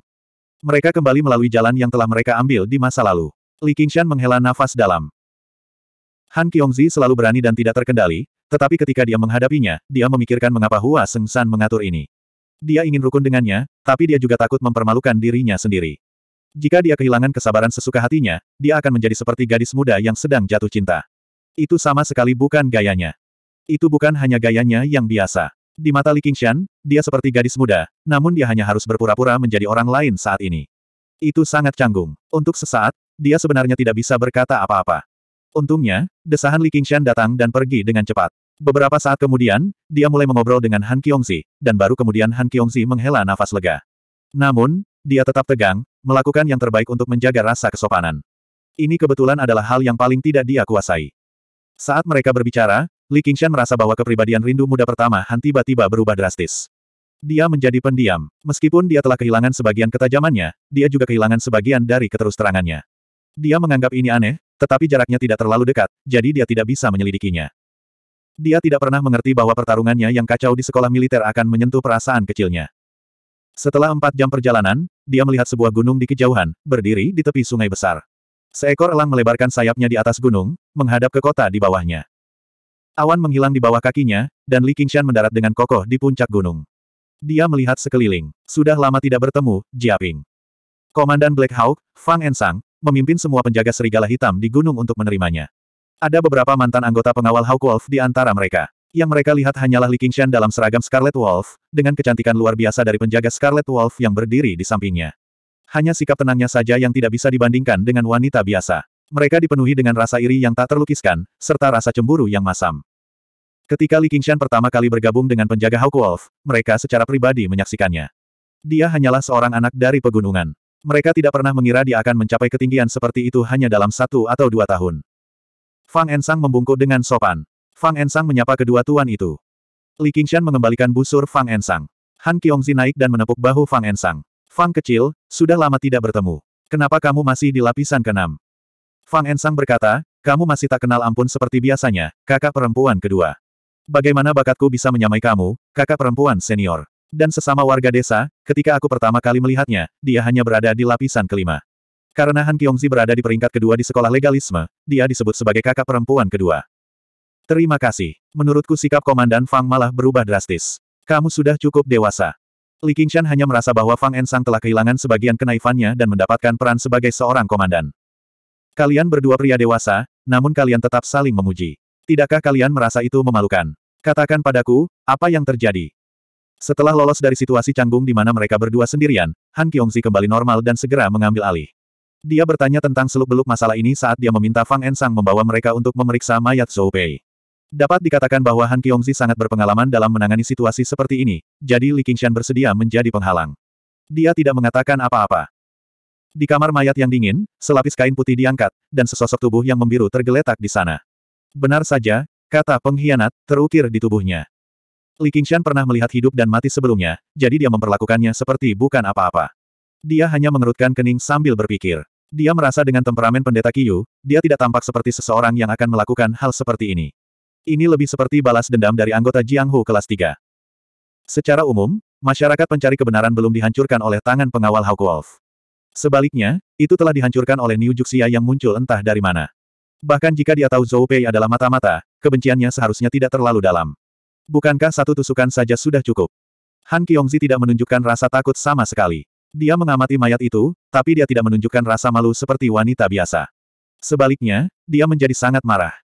Mereka kembali melalui jalan yang telah mereka ambil di masa lalu. Li Qingshan menghela nafas dalam. Han Qiongzi selalu berani dan tidak terkendali, tetapi ketika dia menghadapinya, dia memikirkan mengapa Hua Sengsan mengatur ini. Dia ingin rukun dengannya, tapi dia juga takut mempermalukan dirinya sendiri. Jika dia kehilangan kesabaran sesuka hatinya, dia akan menjadi seperti gadis muda yang sedang jatuh cinta. Itu sama sekali bukan gayanya. Itu bukan hanya gayanya yang biasa. Di mata Li Qingshan, dia seperti gadis muda, namun dia hanya harus berpura-pura menjadi orang lain saat ini. Itu sangat canggung. Untuk sesaat, dia sebenarnya tidak bisa berkata apa-apa. Untungnya, desahan Li Qingshan datang dan pergi dengan cepat. Beberapa saat kemudian, dia mulai mengobrol dengan Han Kyongzi, dan baru kemudian Han Kyongzi menghela nafas lega. Namun, dia tetap tegang, melakukan yang terbaik untuk menjaga rasa kesopanan. Ini kebetulan adalah hal yang paling tidak dia kuasai. Saat mereka berbicara, Li Qingshan merasa bahwa kepribadian rindu muda pertama Han tiba-tiba berubah drastis. Dia menjadi pendiam. Meskipun dia telah kehilangan sebagian ketajamannya, dia juga kehilangan sebagian dari keterusterangannya. Dia menganggap ini aneh, tetapi jaraknya tidak terlalu dekat, jadi dia tidak bisa menyelidikinya. Dia tidak pernah mengerti bahwa pertarungannya yang kacau di sekolah militer akan menyentuh perasaan kecilnya. Setelah empat jam perjalanan, dia melihat sebuah gunung di kejauhan, berdiri di tepi sungai besar. Seekor elang melebarkan sayapnya di atas gunung, menghadap ke kota di bawahnya. Awan menghilang di bawah kakinya, dan Li Qingshan mendarat dengan kokoh di puncak gunung. Dia melihat sekeliling. Sudah lama tidak bertemu, Jiaping. Komandan Black Hawk, Fang Ensang, memimpin semua penjaga serigala hitam di gunung untuk menerimanya. Ada beberapa mantan anggota pengawal Hawk Wolf di antara mereka. Yang mereka lihat hanyalah Li Qingshan dalam seragam Scarlet Wolf, dengan kecantikan luar biasa dari penjaga Scarlet Wolf yang berdiri di sampingnya. Hanya sikap tenangnya saja yang tidak bisa dibandingkan dengan wanita biasa. Mereka dipenuhi dengan rasa iri yang tak terlukiskan, serta rasa cemburu yang masam. Ketika Li Qingshan pertama kali bergabung dengan penjaga Hawk Wolf, mereka secara pribadi menyaksikannya. Dia hanyalah seorang anak dari pegunungan. Mereka tidak pernah mengira dia akan mencapai ketinggian seperti itu hanya dalam satu atau dua tahun. Fang Ensang membungkuk dengan sopan. Fang Ensang menyapa kedua tuan itu. Li Qingshan mengembalikan busur Fang Ensang. Han Qiongzi naik dan menepuk bahu Fang Ensang. Fang kecil, sudah lama tidak bertemu. Kenapa kamu masih di lapisan keenam? Fang Ensang berkata, kamu masih tak kenal ampun seperti biasanya, kakak perempuan kedua. Bagaimana bakatku bisa menyamai kamu, kakak perempuan senior? Dan sesama warga desa, ketika aku pertama kali melihatnya, dia hanya berada di lapisan kelima. Karena Han Qiongzi berada di peringkat kedua di sekolah legalisme, dia disebut sebagai kakak perempuan kedua. Terima kasih. Menurutku sikap Komandan Fang malah berubah drastis. Kamu sudah cukup dewasa. Li Qingshan hanya merasa bahwa Fang Ensang telah kehilangan sebagian kenaifannya dan mendapatkan peran sebagai seorang komandan. Kalian berdua pria dewasa, namun kalian tetap saling memuji. Tidakkah kalian merasa itu memalukan? Katakan padaku, apa yang terjadi? Setelah lolos dari situasi canggung di mana mereka berdua sendirian, Han Kyongzi kembali normal dan segera mengambil alih. Dia bertanya tentang seluk-beluk masalah ini saat dia meminta Fang Ensang membawa mereka untuk memeriksa mayat Zhou Pei. Dapat dikatakan bahwa Han Kiongzi sangat berpengalaman dalam menangani situasi seperti ini, jadi Li Qingshan bersedia menjadi penghalang. Dia tidak mengatakan apa-apa. Di kamar mayat yang dingin, selapis kain putih diangkat, dan sesosok tubuh yang membiru tergeletak di sana. Benar saja, kata pengkhianat, terukir di tubuhnya. Li Qingshan pernah melihat hidup dan mati sebelumnya, jadi dia memperlakukannya seperti bukan apa-apa. Dia hanya mengerutkan kening sambil berpikir. Dia merasa dengan temperamen pendeta Qiyu, dia tidak tampak seperti seseorang yang akan melakukan hal seperti ini. Ini lebih seperti balas dendam dari anggota Jianghu kelas 3. Secara umum, masyarakat pencari kebenaran belum dihancurkan oleh tangan pengawal Hawk Wolf. Sebaliknya, itu telah dihancurkan oleh Niu Juxia yang muncul entah dari mana. Bahkan jika dia tahu Zhou Pei adalah mata-mata, kebenciannya seharusnya tidak terlalu dalam. Bukankah satu tusukan saja sudah cukup? Han Kiongzi tidak menunjukkan rasa takut sama sekali. Dia mengamati mayat itu, tapi dia tidak menunjukkan rasa malu seperti wanita biasa. Sebaliknya, dia menjadi sangat marah.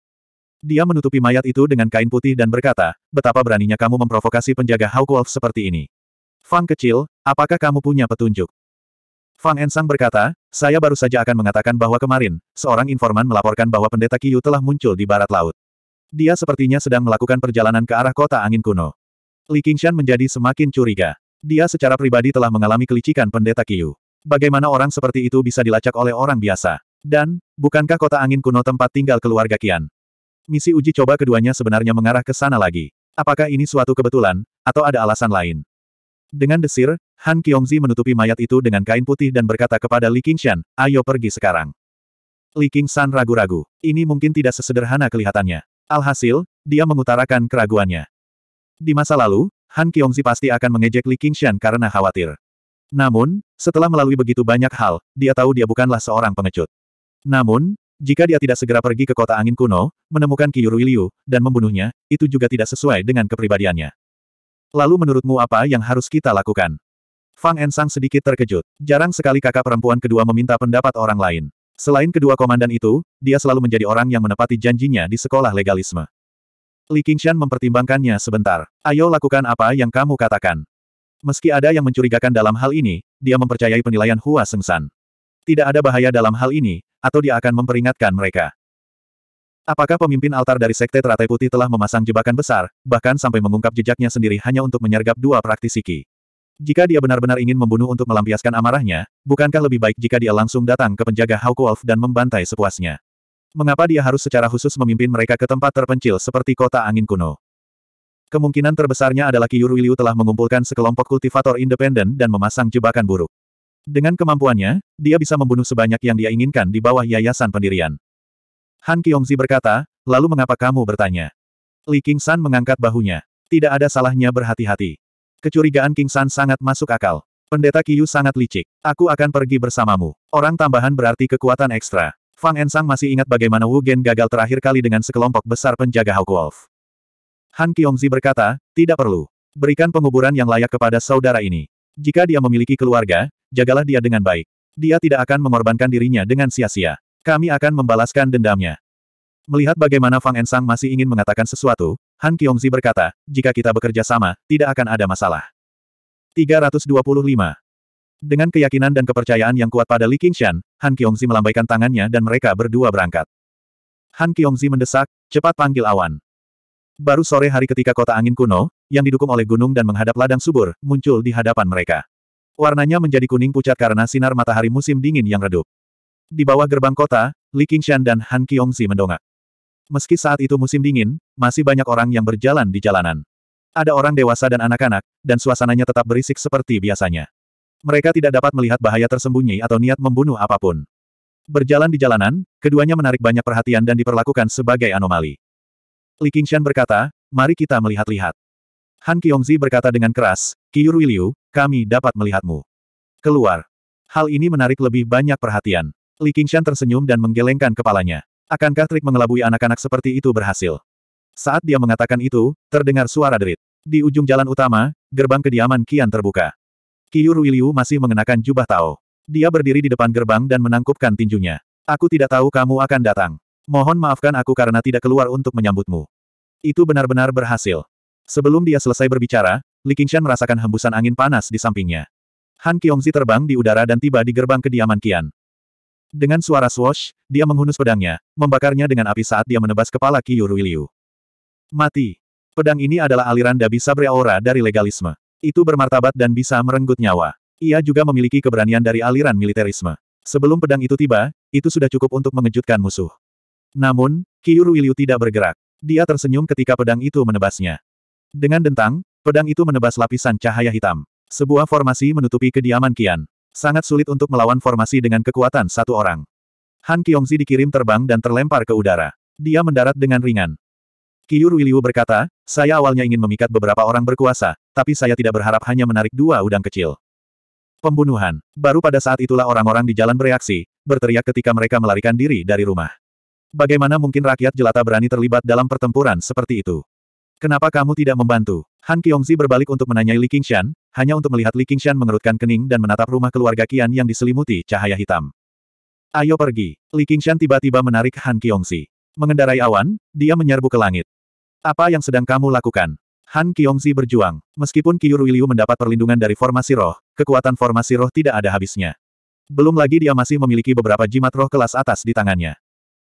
Dia menutupi mayat itu dengan kain putih dan berkata, betapa beraninya kamu memprovokasi penjaga Hawk Wolf seperti ini. Fang kecil, apakah kamu punya petunjuk? Fang Ensang berkata, saya baru saja akan mengatakan bahwa kemarin, seorang informan melaporkan bahwa pendeta Kiyu telah muncul di barat laut. Dia sepertinya sedang melakukan perjalanan ke arah kota angin kuno. Li Qingshan menjadi semakin curiga. Dia secara pribadi telah mengalami kelicikan pendeta Kiyu. Bagaimana orang seperti itu bisa dilacak oleh orang biasa? Dan, bukankah kota angin kuno tempat tinggal keluarga Qian? Misi uji coba keduanya sebenarnya mengarah ke sana lagi. Apakah ini suatu kebetulan, atau ada alasan lain? Dengan desir, Han Kiongzi menutupi mayat itu dengan kain putih dan berkata kepada Li Qingshan, ayo pergi sekarang. Li Qingshan ragu-ragu. Ini mungkin tidak sesederhana kelihatannya. Alhasil, dia mengutarakan keraguannya. Di masa lalu, Han Kiongzi pasti akan mengejek Li Qingshan karena khawatir. Namun, setelah melalui begitu banyak hal, dia tahu dia bukanlah seorang pengecut. Namun, jika dia tidak segera pergi ke kota angin kuno, menemukan Kyurui Liu, dan membunuhnya, itu juga tidak sesuai dengan kepribadiannya. Lalu menurutmu apa yang harus kita lakukan? Fang Ensang sedikit terkejut. Jarang sekali kakak perempuan kedua meminta pendapat orang lain. Selain kedua komandan itu, dia selalu menjadi orang yang menepati janjinya di sekolah legalisme. Li Qingshan mempertimbangkannya sebentar. Ayo lakukan apa yang kamu katakan. Meski ada yang mencurigakan dalam hal ini, dia mempercayai penilaian Hua Sengsan. Tidak ada bahaya dalam hal ini, atau dia akan memperingatkan mereka. Apakah pemimpin altar dari Sekte Teratai Putih telah memasang jebakan besar, bahkan sampai mengungkap jejaknya sendiri hanya untuk menyergap dua praktisi Qi? Jika dia benar-benar ingin membunuh untuk melampiaskan amarahnya, bukankah lebih baik jika dia langsung datang ke penjaga Hawk Wolf dan membantai sepuasnya? Mengapa dia harus secara khusus memimpin mereka ke tempat terpencil seperti kota angin kuno? Kemungkinan terbesarnya adalah Kiyuru Iliu telah mengumpulkan sekelompok kultivator independen dan memasang jebakan buruk. Dengan kemampuannya, dia bisa membunuh sebanyak yang dia inginkan di bawah yayasan pendirian. Han Kiongzi berkata, lalu mengapa kamu bertanya? Li King San mengangkat bahunya. Tidak ada salahnya berhati-hati. Kecurigaan King San sangat masuk akal. Pendeta Kiyu sangat licik. Aku akan pergi bersamamu. Orang tambahan berarti kekuatan ekstra. Fang Ensang masih ingat bagaimana Wu Gen gagal terakhir kali dengan sekelompok besar penjaga Hawk Wolf. Han Kiongzi berkata, tidak perlu. Berikan penguburan yang layak kepada saudara ini. Jika dia memiliki keluarga, jagalah dia dengan baik. Dia tidak akan mengorbankan dirinya dengan sia-sia. Kami akan membalaskan dendamnya. Melihat bagaimana Fang Ensang masih ingin mengatakan sesuatu, Han Kiongzi berkata, jika kita bekerja sama, tidak akan ada masalah. 325. Dengan keyakinan dan kepercayaan yang kuat pada Li Qingshan, Han Kiongzi melambaikan tangannya dan mereka berdua berangkat. Han Kiongzi mendesak, cepat panggil awan. Baru sore hari ketika kota angin kuno, yang didukung oleh gunung dan menghadap ladang subur, muncul di hadapan mereka. Warnanya menjadi kuning pucat karena sinar matahari musim dingin yang redup. Di bawah gerbang kota, Li Qingshan dan Han Qiongzi mendongak. Meski saat itu musim dingin, masih banyak orang yang berjalan di jalanan. Ada orang dewasa dan anak-anak, dan suasananya tetap berisik seperti biasanya. Mereka tidak dapat melihat bahaya tersembunyi atau niat membunuh apapun. Berjalan di jalanan, keduanya menarik banyak perhatian dan diperlakukan sebagai anomali. Li Qingshan berkata, mari kita melihat-lihat. Han Kiongzi berkata dengan keras, Kiyu Liu, kami dapat melihatmu. Keluar. Hal ini menarik lebih banyak perhatian. Li Qingshan tersenyum dan menggelengkan kepalanya. Akankah trik mengelabui anak-anak seperti itu berhasil? Saat dia mengatakan itu, terdengar suara derit. Di ujung jalan utama, gerbang kediaman Kian terbuka. Kiyu Liu masih mengenakan jubah Tao. Dia berdiri di depan gerbang dan menangkupkan tinjunya. Aku tidak tahu kamu akan datang. Mohon maafkan aku karena tidak keluar untuk menyambutmu. Itu benar-benar berhasil. Sebelum dia selesai berbicara, Li Qingshan merasakan hembusan angin panas di sampingnya. Han Kiongzi terbang di udara dan tiba di gerbang kediaman Qian. Dengan suara swash, dia menghunus pedangnya, membakarnya dengan api saat dia menebas kepala Rui Liu. Mati. Pedang ini adalah aliran dabi sabre aura dari legalisme. Itu bermartabat dan bisa merenggut nyawa. Ia juga memiliki keberanian dari aliran militerisme. Sebelum pedang itu tiba, itu sudah cukup untuk mengejutkan musuh. Namun, Rui Liu tidak bergerak. Dia tersenyum ketika pedang itu menebasnya. Dengan dentang, pedang itu menebas lapisan cahaya hitam. Sebuah formasi menutupi kediaman Qian. Sangat sulit untuk melawan formasi dengan kekuatan satu orang. Han Kiongzi dikirim terbang dan terlempar ke udara. Dia mendarat dengan ringan. Kiyu Ruiliu berkata, saya awalnya ingin memikat beberapa orang berkuasa, tapi saya tidak berharap hanya menarik dua udang kecil. Pembunuhan. Baru pada saat itulah orang-orang di jalan bereaksi, berteriak ketika mereka melarikan diri dari rumah. Bagaimana mungkin rakyat jelata berani terlibat dalam pertempuran seperti itu? Kenapa kamu tidak membantu? Han Kyongzi berbalik untuk menanyai Li Qingshan, hanya untuk melihat Li Qingshan mengerutkan kening dan menatap rumah keluarga Qian yang diselimuti cahaya hitam. Ayo pergi. Li Qingshan tiba-tiba menarik Han Si. Mengendarai awan, dia menyerbu ke langit. Apa yang sedang kamu lakukan? Han Si berjuang. Meskipun Qiyu Ruiliu mendapat perlindungan dari formasi roh, kekuatan formasi roh tidak ada habisnya. Belum lagi dia masih memiliki beberapa jimat roh kelas atas di tangannya.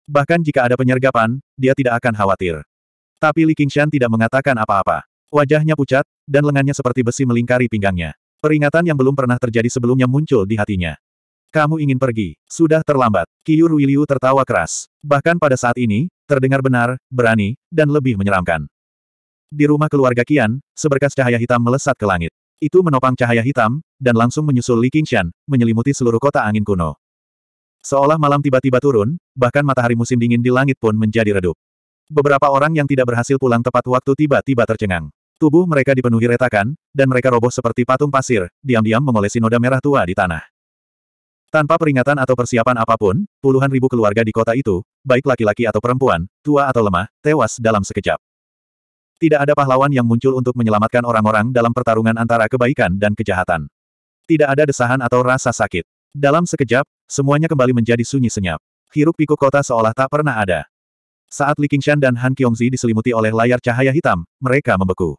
Bahkan jika ada penyergapan, dia tidak akan khawatir. Tapi Li Qingshan tidak mengatakan apa-apa. Wajahnya pucat, dan lengannya seperti besi melingkari pinggangnya. Peringatan yang belum pernah terjadi sebelumnya muncul di hatinya. Kamu ingin pergi, sudah terlambat. Rui Liu tertawa keras. Bahkan pada saat ini, terdengar benar, berani, dan lebih menyeramkan. Di rumah keluarga Qian, seberkas cahaya hitam melesat ke langit. Itu menopang cahaya hitam, dan langsung menyusul Li Qingshan, menyelimuti seluruh kota angin kuno. Seolah malam tiba-tiba turun, bahkan matahari musim dingin di langit pun menjadi redup. Beberapa orang yang tidak berhasil pulang tepat waktu tiba-tiba tercengang. Tubuh mereka dipenuhi retakan, dan mereka roboh seperti patung pasir, diam-diam mengolesi noda merah tua di tanah. Tanpa peringatan atau persiapan apapun, puluhan ribu keluarga di kota itu, baik laki-laki atau perempuan, tua atau lemah, tewas dalam sekejap. Tidak ada pahlawan yang muncul untuk menyelamatkan orang-orang dalam pertarungan antara kebaikan dan kejahatan. Tidak ada desahan atau rasa sakit. Dalam sekejap, semuanya kembali menjadi sunyi senyap. Hiruk pikuk kota seolah tak pernah ada. Saat Li Qingshan dan Han Qiongzi diselimuti oleh layar cahaya hitam, mereka membeku.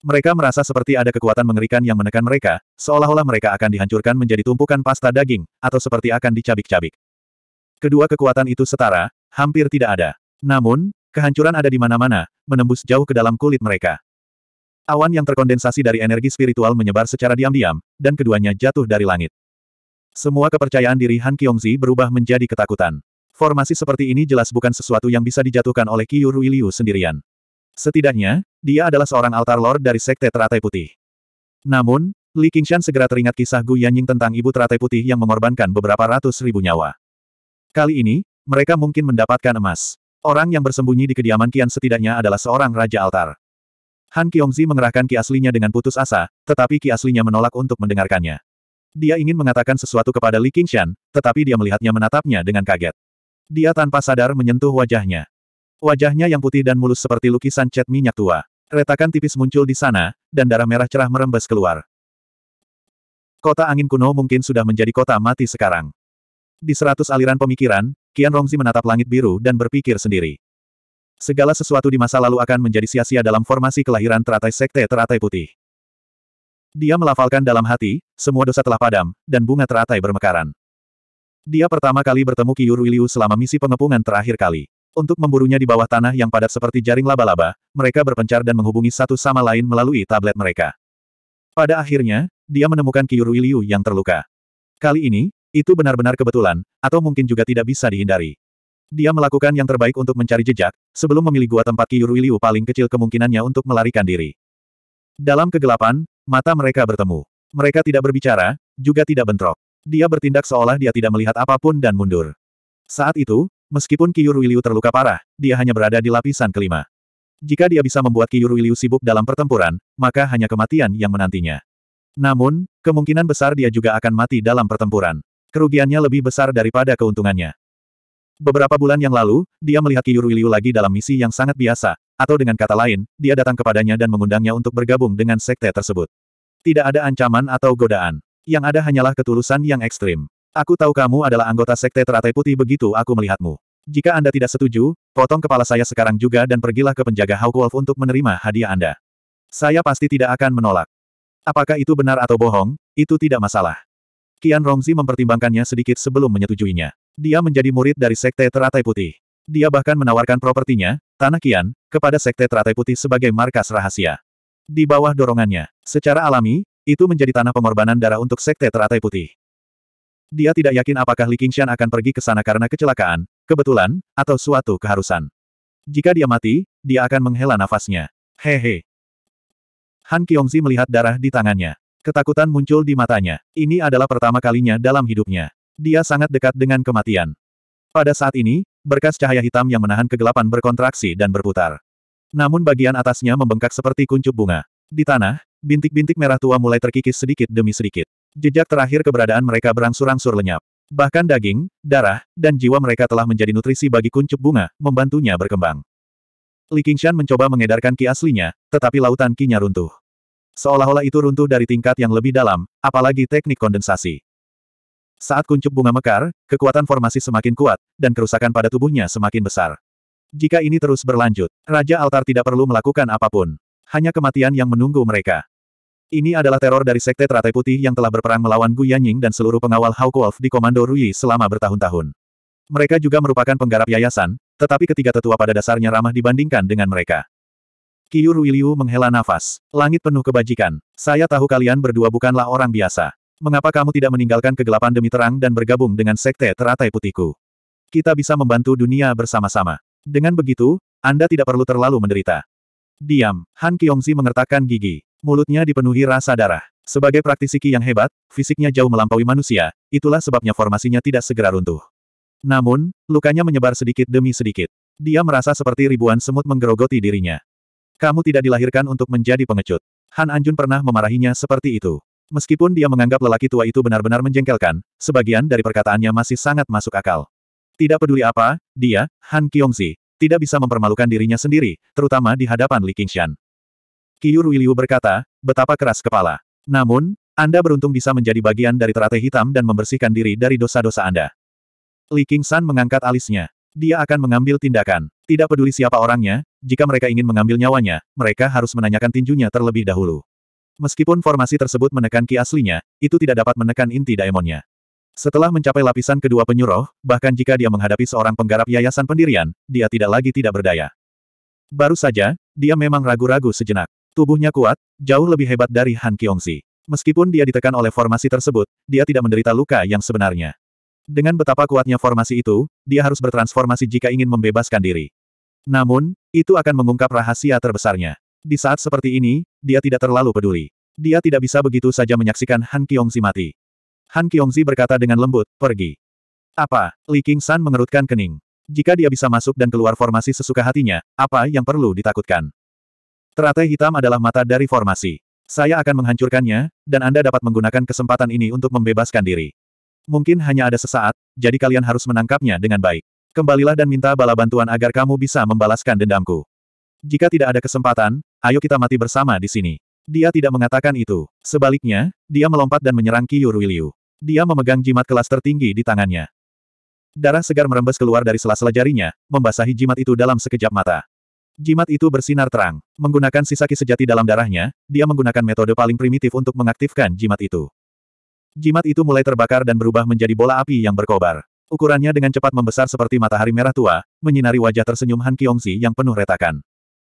Mereka merasa seperti ada kekuatan mengerikan yang menekan mereka, seolah-olah mereka akan dihancurkan menjadi tumpukan pasta daging, atau seperti akan dicabik-cabik. Kedua kekuatan itu setara, hampir tidak ada. Namun, kehancuran ada di mana-mana, menembus jauh ke dalam kulit mereka. Awan yang terkondensasi dari energi spiritual menyebar secara diam-diam, dan keduanya jatuh dari langit. Semua kepercayaan diri Han Qiongzi berubah menjadi ketakutan. Formasi seperti ini jelas bukan sesuatu yang bisa dijatuhkan oleh Kiyu Ruiliu sendirian. Setidaknya, dia adalah seorang altar lord dari Sekte Teratai Putih. Namun, Li Qingshan segera teringat kisah Gu Yanying tentang ibu teratai putih yang mengorbankan beberapa ratus ribu nyawa. Kali ini, mereka mungkin mendapatkan emas. Orang yang bersembunyi di kediaman kian setidaknya adalah seorang Raja Altar. Han Kiongzi mengerahkan ki aslinya dengan putus asa, tetapi ki aslinya menolak untuk mendengarkannya. Dia ingin mengatakan sesuatu kepada Li Qingshan, tetapi dia melihatnya menatapnya dengan kaget. Dia tanpa sadar menyentuh wajahnya. Wajahnya yang putih dan mulus seperti lukisan cat minyak tua. Retakan tipis muncul di sana, dan darah merah cerah merembes keluar. Kota angin kuno mungkin sudah menjadi kota mati sekarang. Di seratus aliran pemikiran, Qian Rongzi menatap langit biru dan berpikir sendiri. Segala sesuatu di masa lalu akan menjadi sia-sia dalam formasi kelahiran teratai sekte teratai putih. Dia melafalkan dalam hati, semua dosa telah padam, dan bunga teratai bermekaran. Dia pertama kali bertemu Kyuru Iliu selama misi pengepungan terakhir kali. Untuk memburunya di bawah tanah yang padat seperti jaring laba-laba, mereka berpencar dan menghubungi satu sama lain melalui tablet mereka. Pada akhirnya, dia menemukan Kyuru Iliu yang terluka. Kali ini, itu benar-benar kebetulan, atau mungkin juga tidak bisa dihindari. Dia melakukan yang terbaik untuk mencari jejak, sebelum memilih gua tempat Kyuru Iliu paling kecil kemungkinannya untuk melarikan diri. Dalam kegelapan, mata mereka bertemu. Mereka tidak berbicara, juga tidak bentrok. Dia bertindak seolah dia tidak melihat apapun dan mundur. Saat itu, meskipun Kiyur Wiliu terluka parah, dia hanya berada di lapisan kelima. Jika dia bisa membuat Kiyur Wiliu sibuk dalam pertempuran, maka hanya kematian yang menantinya. Namun, kemungkinan besar dia juga akan mati dalam pertempuran. Kerugiannya lebih besar daripada keuntungannya. Beberapa bulan yang lalu, dia melihat Kiyur Wiliu lagi dalam misi yang sangat biasa, atau dengan kata lain, dia datang kepadanya dan mengundangnya untuk bergabung dengan sekte tersebut. Tidak ada ancaman atau godaan. Yang ada hanyalah ketulusan yang ekstrim. Aku tahu kamu adalah anggota Sekte Teratai Putih begitu aku melihatmu. Jika Anda tidak setuju, potong kepala saya sekarang juga dan pergilah ke penjaga Hawk Wolf untuk menerima hadiah Anda. Saya pasti tidak akan menolak. Apakah itu benar atau bohong, itu tidak masalah. Kian Rongzi mempertimbangkannya sedikit sebelum menyetujuinya. Dia menjadi murid dari Sekte Teratai Putih. Dia bahkan menawarkan propertinya, Tanah Kian, kepada Sekte Teratai Putih sebagai markas rahasia. Di bawah dorongannya, secara alami, itu menjadi tanah pengorbanan darah untuk sekte teratai putih. Dia tidak yakin apakah Li Qingshan akan pergi ke sana karena kecelakaan, kebetulan, atau suatu keharusan. Jika dia mati, dia akan menghela nafasnya. Hehe. Han Kiongzi melihat darah di tangannya. Ketakutan muncul di matanya. Ini adalah pertama kalinya dalam hidupnya. Dia sangat dekat dengan kematian. Pada saat ini, berkas cahaya hitam yang menahan kegelapan berkontraksi dan berputar. Namun bagian atasnya membengkak seperti kuncup bunga. Di tanah, Bintik-bintik merah tua mulai terkikis sedikit demi sedikit. Jejak terakhir keberadaan mereka berangsur-angsur lenyap. Bahkan daging, darah, dan jiwa mereka telah menjadi nutrisi bagi kuncup bunga, membantunya berkembang. Li Qingshan mencoba mengedarkan ki aslinya, tetapi lautan kinya runtuh. Seolah-olah itu runtuh dari tingkat yang lebih dalam, apalagi teknik kondensasi. Saat kuncup bunga mekar, kekuatan formasi semakin kuat, dan kerusakan pada tubuhnya semakin besar. Jika ini terus berlanjut, Raja Altar tidak perlu melakukan apapun. Hanya kematian yang menunggu mereka. Ini adalah teror dari Sekte Teratai Putih yang telah berperang melawan Gu Yanying dan seluruh pengawal Hawk Wolf di Komando Rui selama bertahun-tahun. Mereka juga merupakan penggarap yayasan, tetapi ketiga tetua pada dasarnya ramah dibandingkan dengan mereka. Kiyu Liu menghela nafas. Langit penuh kebajikan. Saya tahu kalian berdua bukanlah orang biasa. Mengapa kamu tidak meninggalkan kegelapan demi terang dan bergabung dengan sekte teratai putihku? Kita bisa membantu dunia bersama-sama. Dengan begitu, Anda tidak perlu terlalu menderita. Diam, Han Kiongzi mengertakkan gigi. Mulutnya dipenuhi rasa darah. Sebagai praktisi Qi yang hebat, fisiknya jauh melampaui manusia, itulah sebabnya formasinya tidak segera runtuh. Namun, lukanya menyebar sedikit demi sedikit. Dia merasa seperti ribuan semut menggerogoti dirinya. Kamu tidak dilahirkan untuk menjadi pengecut. Han Anjun pernah memarahinya seperti itu. Meskipun dia menganggap lelaki tua itu benar-benar menjengkelkan, sebagian dari perkataannya masih sangat masuk akal. Tidak peduli apa, dia, Han Kiongzi, tidak bisa mempermalukan dirinya sendiri, terutama di hadapan Li Qingshan. Qiyu Ruiliu berkata, betapa keras kepala. Namun, Anda beruntung bisa menjadi bagian dari teratai hitam dan membersihkan diri dari dosa-dosa Anda. Li Qingshan mengangkat alisnya. Dia akan mengambil tindakan. Tidak peduli siapa orangnya, jika mereka ingin mengambil nyawanya, mereka harus menanyakan tinjunya terlebih dahulu. Meskipun formasi tersebut menekan ki aslinya, itu tidak dapat menekan inti daemonnya. Setelah mencapai lapisan kedua penyuruh, bahkan jika dia menghadapi seorang penggarap yayasan pendirian, dia tidak lagi tidak berdaya. Baru saja, dia memang ragu-ragu sejenak. Tubuhnya kuat, jauh lebih hebat dari Han Si. Meskipun dia ditekan oleh formasi tersebut, dia tidak menderita luka yang sebenarnya. Dengan betapa kuatnya formasi itu, dia harus bertransformasi jika ingin membebaskan diri. Namun, itu akan mengungkap rahasia terbesarnya. Di saat seperti ini, dia tidak terlalu peduli. Dia tidak bisa begitu saja menyaksikan Han Si mati. Han Kyongzi berkata dengan lembut, pergi. Apa? Li Sun mengerutkan kening. Jika dia bisa masuk dan keluar formasi sesuka hatinya, apa yang perlu ditakutkan? Teratai hitam adalah mata dari formasi. Saya akan menghancurkannya, dan Anda dapat menggunakan kesempatan ini untuk membebaskan diri. Mungkin hanya ada sesaat, jadi kalian harus menangkapnya dengan baik. Kembalilah dan minta bala bantuan agar kamu bisa membalaskan dendamku. Jika tidak ada kesempatan, ayo kita mati bersama di sini. Dia tidak mengatakan itu. Sebaliknya, dia melompat dan menyerang Qiyu Ruiliu. Dia memegang jimat kelas tertinggi di tangannya. Darah segar merembes keluar dari sela-sela jarinya, membasahi jimat itu dalam sekejap mata. Jimat itu bersinar terang. Menggunakan sisa ki sejati dalam darahnya, dia menggunakan metode paling primitif untuk mengaktifkan jimat itu. Jimat itu mulai terbakar dan berubah menjadi bola api yang berkobar. Ukurannya dengan cepat membesar seperti matahari merah tua, menyinari wajah tersenyum Han Kiongsi yang penuh retakan.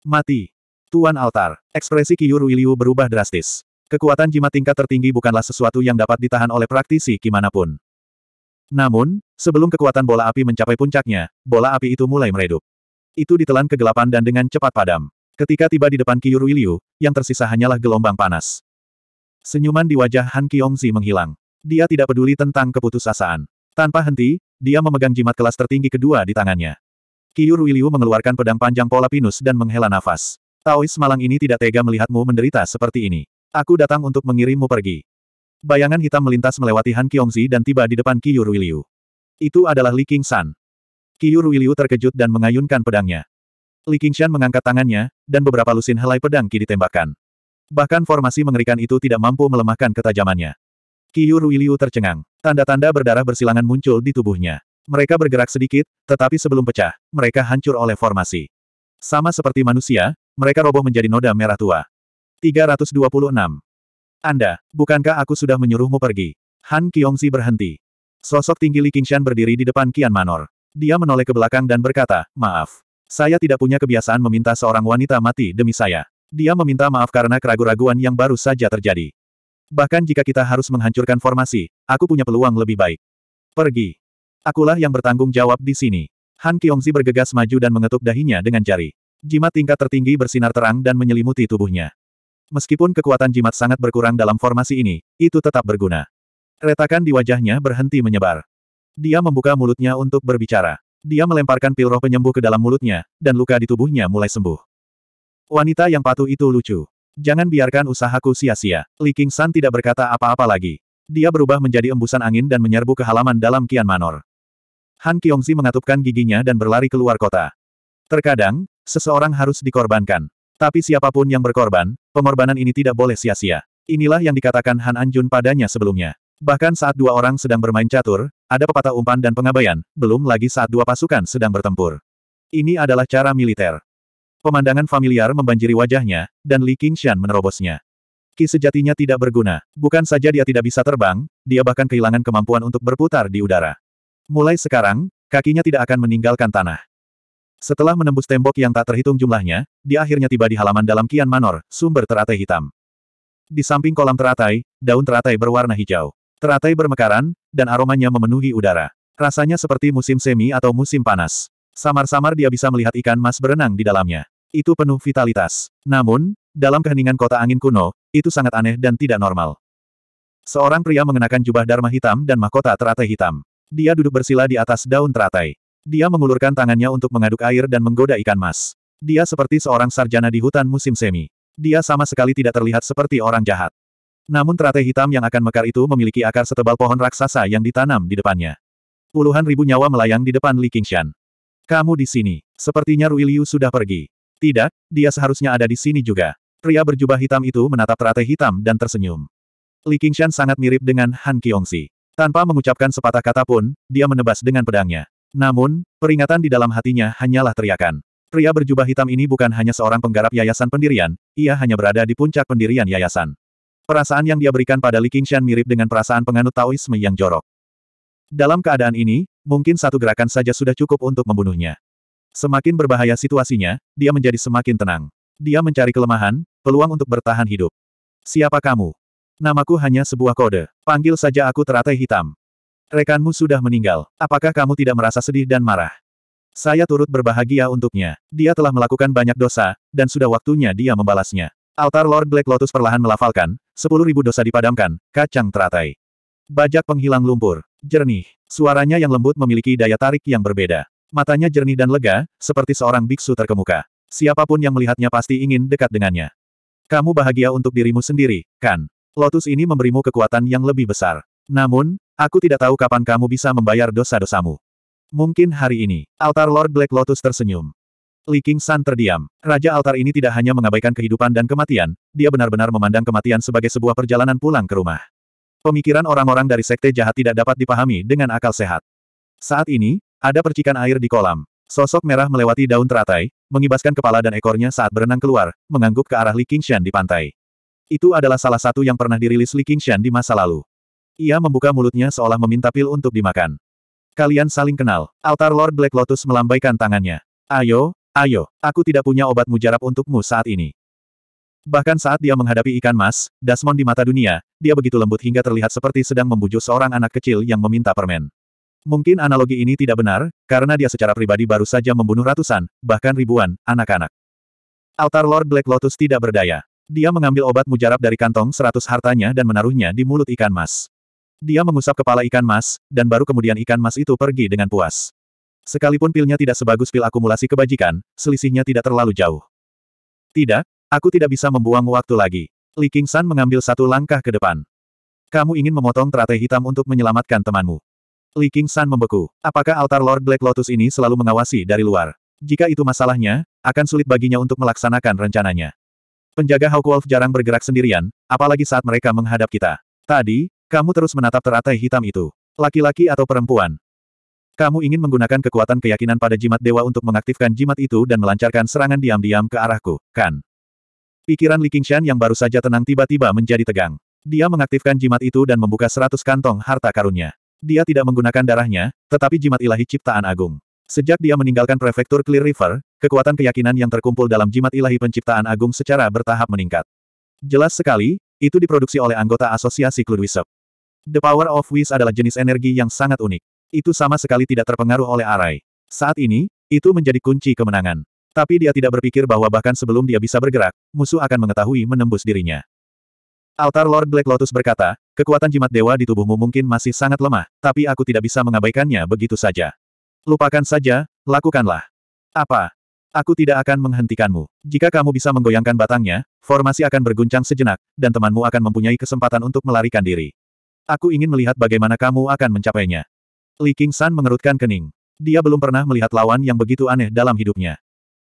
Mati. Tuan Altar, ekspresi Kiyu Ruiliu berubah drastis. Kekuatan jimat tingkat tertinggi bukanlah sesuatu yang dapat ditahan oleh praktisi kimanapun. Namun, sebelum kekuatan bola api mencapai puncaknya, bola api itu mulai meredup. Itu ditelan kegelapan dan dengan cepat padam. Ketika tiba di depan Kyurui Wiliu, yang tersisa hanyalah gelombang panas. Senyuman di wajah Han Kyongzi menghilang. Dia tidak peduli tentang keputusasaan. Tanpa henti, dia memegang jimat kelas tertinggi kedua di tangannya. Kyurui Wiliu mengeluarkan pedang panjang pola pinus dan menghela nafas. Taois malang ini tidak tega melihatmu menderita seperti ini. Aku datang untuk mengirimmu pergi. Bayangan hitam melintas melewati Han Kiongzi dan tiba di depan Qiyu Ruiliu. Itu adalah Li King San. Qiyu Ruiliu terkejut dan mengayunkan pedangnya. Li Qingshan mengangkat tangannya, dan beberapa lusin helai pedang Qi ditembakkan. Bahkan formasi mengerikan itu tidak mampu melemahkan ketajamannya. Qiyu Ruiliu tercengang. Tanda-tanda berdarah bersilangan muncul di tubuhnya. Mereka bergerak sedikit, tetapi sebelum pecah, mereka hancur oleh formasi. Sama seperti manusia, mereka roboh menjadi noda merah tua. 326. Anda, bukankah aku sudah menyuruhmu pergi? Han Kiongzi berhenti. Sosok tinggi Li Qingshan berdiri di depan Kian Manor. Dia menoleh ke belakang dan berkata, maaf. Saya tidak punya kebiasaan meminta seorang wanita mati demi saya. Dia meminta maaf karena keraguan-raguan yang baru saja terjadi. Bahkan jika kita harus menghancurkan formasi, aku punya peluang lebih baik. Pergi. Akulah yang bertanggung jawab di sini. Han Kiongzi bergegas maju dan mengetuk dahinya dengan jari. Jimat tingkat tertinggi bersinar terang dan menyelimuti tubuhnya. Meskipun kekuatan jimat sangat berkurang dalam formasi ini, itu tetap berguna. Retakan di wajahnya berhenti menyebar. Dia membuka mulutnya untuk berbicara. Dia melemparkan pil roh penyembuh ke dalam mulutnya, dan luka di tubuhnya mulai sembuh. Wanita yang patuh itu lucu. Jangan biarkan usahaku sia-sia. Li King San tidak berkata apa-apa lagi. Dia berubah menjadi embusan angin dan menyerbu ke halaman dalam Kian Manor. Han Kiongzi mengatupkan giginya dan berlari keluar kota. Terkadang, seseorang harus dikorbankan. Tapi siapapun yang berkorban, pengorbanan ini tidak boleh sia-sia. Inilah yang dikatakan Han Anjun padanya sebelumnya. Bahkan saat dua orang sedang bermain catur, ada pepatah umpan dan pengabaian, belum lagi saat dua pasukan sedang bertempur. Ini adalah cara militer. Pemandangan familiar membanjiri wajahnya, dan Li Qingshan menerobosnya. Ki sejatinya tidak berguna. Bukan saja dia tidak bisa terbang, dia bahkan kehilangan kemampuan untuk berputar di udara. Mulai sekarang, kakinya tidak akan meninggalkan tanah. Setelah menembus tembok yang tak terhitung jumlahnya, dia akhirnya tiba di halaman dalam Kian Manor, sumber teratai hitam. Di samping kolam teratai, daun teratai berwarna hijau. Teratai bermekaran, dan aromanya memenuhi udara. Rasanya seperti musim semi atau musim panas. Samar-samar dia bisa melihat ikan mas berenang di dalamnya. Itu penuh vitalitas. Namun, dalam keheningan kota angin kuno, itu sangat aneh dan tidak normal. Seorang pria mengenakan jubah dharma hitam dan mahkota teratai hitam. Dia duduk bersila di atas daun teratai. Dia mengulurkan tangannya untuk mengaduk air dan menggoda ikan mas. Dia seperti seorang sarjana di hutan musim semi. Dia sama sekali tidak terlihat seperti orang jahat. Namun teratai hitam yang akan mekar itu memiliki akar setebal pohon raksasa yang ditanam di depannya. Puluhan ribu nyawa melayang di depan Li Qingshan. Kamu di sini. Sepertinya Rui Liu sudah pergi. Tidak, dia seharusnya ada di sini juga. Pria berjubah hitam itu menatap teratai hitam dan tersenyum. Li Qingshan sangat mirip dengan Han Kiongsi. Tanpa mengucapkan sepatah kata pun, dia menebas dengan pedangnya. Namun, peringatan di dalam hatinya hanyalah teriakan. Pria berjubah hitam ini bukan hanya seorang penggarap yayasan pendirian, ia hanya berada di puncak pendirian yayasan. Perasaan yang dia berikan pada Li Qingshan mirip dengan perasaan penganut Taoisme yang jorok. Dalam keadaan ini, mungkin satu gerakan saja sudah cukup untuk membunuhnya. Semakin berbahaya situasinya, dia menjadi semakin tenang. Dia mencari kelemahan, peluang untuk bertahan hidup. Siapa kamu? Namaku hanya sebuah kode. Panggil saja aku teratai hitam. Rekanmu sudah meninggal. Apakah kamu tidak merasa sedih dan marah? Saya turut berbahagia untuknya. Dia telah melakukan banyak dosa, dan sudah waktunya dia membalasnya. Altar Lord Black Lotus perlahan melafalkan, sepuluh ribu dosa dipadamkan, kacang teratai. Bajak penghilang lumpur. Jernih. Suaranya yang lembut memiliki daya tarik yang berbeda. Matanya jernih dan lega, seperti seorang biksu terkemuka. Siapapun yang melihatnya pasti ingin dekat dengannya. Kamu bahagia untuk dirimu sendiri, kan? Lotus ini memberimu kekuatan yang lebih besar. Namun, aku tidak tahu kapan kamu bisa membayar dosa-dosamu. Mungkin hari ini. Altar Lord Black Lotus tersenyum. Li King San terdiam. Raja Altar ini tidak hanya mengabaikan kehidupan dan kematian, dia benar-benar memandang kematian sebagai sebuah perjalanan pulang ke rumah. Pemikiran orang-orang dari sekte jahat tidak dapat dipahami dengan akal sehat. Saat ini, ada percikan air di kolam. Sosok merah melewati daun teratai, mengibaskan kepala dan ekornya saat berenang keluar, mengangguk ke arah Li Qingshan di pantai. Itu adalah salah satu yang pernah dirilis Li Qingshan di masa lalu. Ia membuka mulutnya seolah meminta pil untuk dimakan. Kalian saling kenal. Altar Lord Black Lotus melambaikan tangannya. Ayo, ayo, aku tidak punya obat mujarab untukmu saat ini. Bahkan saat dia menghadapi ikan mas, Dasmon di mata dunia, dia begitu lembut hingga terlihat seperti sedang membujuk seorang anak kecil yang meminta permen. Mungkin analogi ini tidak benar, karena dia secara pribadi baru saja membunuh ratusan, bahkan ribuan, anak-anak. Altar Lord Black Lotus tidak berdaya. Dia mengambil obat mujarab dari kantong seratus hartanya dan menaruhnya di mulut ikan mas. Dia mengusap kepala ikan mas, dan baru kemudian ikan mas itu pergi dengan puas. Sekalipun pilnya tidak sebagus pil akumulasi kebajikan, selisihnya tidak terlalu jauh. Tidak, aku tidak bisa membuang waktu lagi. Li King San mengambil satu langkah ke depan. Kamu ingin memotong teratai hitam untuk menyelamatkan temanmu. Li King San membeku. Apakah altar Lord Black Lotus ini selalu mengawasi dari luar? Jika itu masalahnya, akan sulit baginya untuk melaksanakan rencananya. Penjaga Hawk Wolf jarang bergerak sendirian, apalagi saat mereka menghadap kita. Tadi, kamu terus menatap teratai hitam itu. Laki-laki atau perempuan? Kamu ingin menggunakan kekuatan keyakinan pada jimat dewa untuk mengaktifkan jimat itu dan melancarkan serangan diam-diam ke arahku, kan? Pikiran Li Qingshan yang baru saja tenang tiba-tiba menjadi tegang. Dia mengaktifkan jimat itu dan membuka seratus kantong harta karunnya. Dia tidak menggunakan darahnya, tetapi jimat ilahi ciptaan agung. Sejak dia meninggalkan prefektur Clear River, kekuatan keyakinan yang terkumpul dalam jimat ilahi penciptaan agung secara bertahap meningkat. Jelas sekali, itu diproduksi oleh anggota asosiasi Kludwisep. The Power of Wish adalah jenis energi yang sangat unik. Itu sama sekali tidak terpengaruh oleh Arai. Saat ini, itu menjadi kunci kemenangan. Tapi dia tidak berpikir bahwa bahkan sebelum dia bisa bergerak, musuh akan mengetahui menembus dirinya. Altar Lord Black Lotus berkata, kekuatan jimat dewa di tubuhmu mungkin masih sangat lemah, tapi aku tidak bisa mengabaikannya begitu saja. Lupakan saja, lakukanlah. Apa? Aku tidak akan menghentikanmu. Jika kamu bisa menggoyangkan batangnya, formasi akan berguncang sejenak, dan temanmu akan mempunyai kesempatan untuk melarikan diri. Aku ingin melihat bagaimana kamu akan mencapainya. Li San mengerutkan kening. Dia belum pernah melihat lawan yang begitu aneh dalam hidupnya.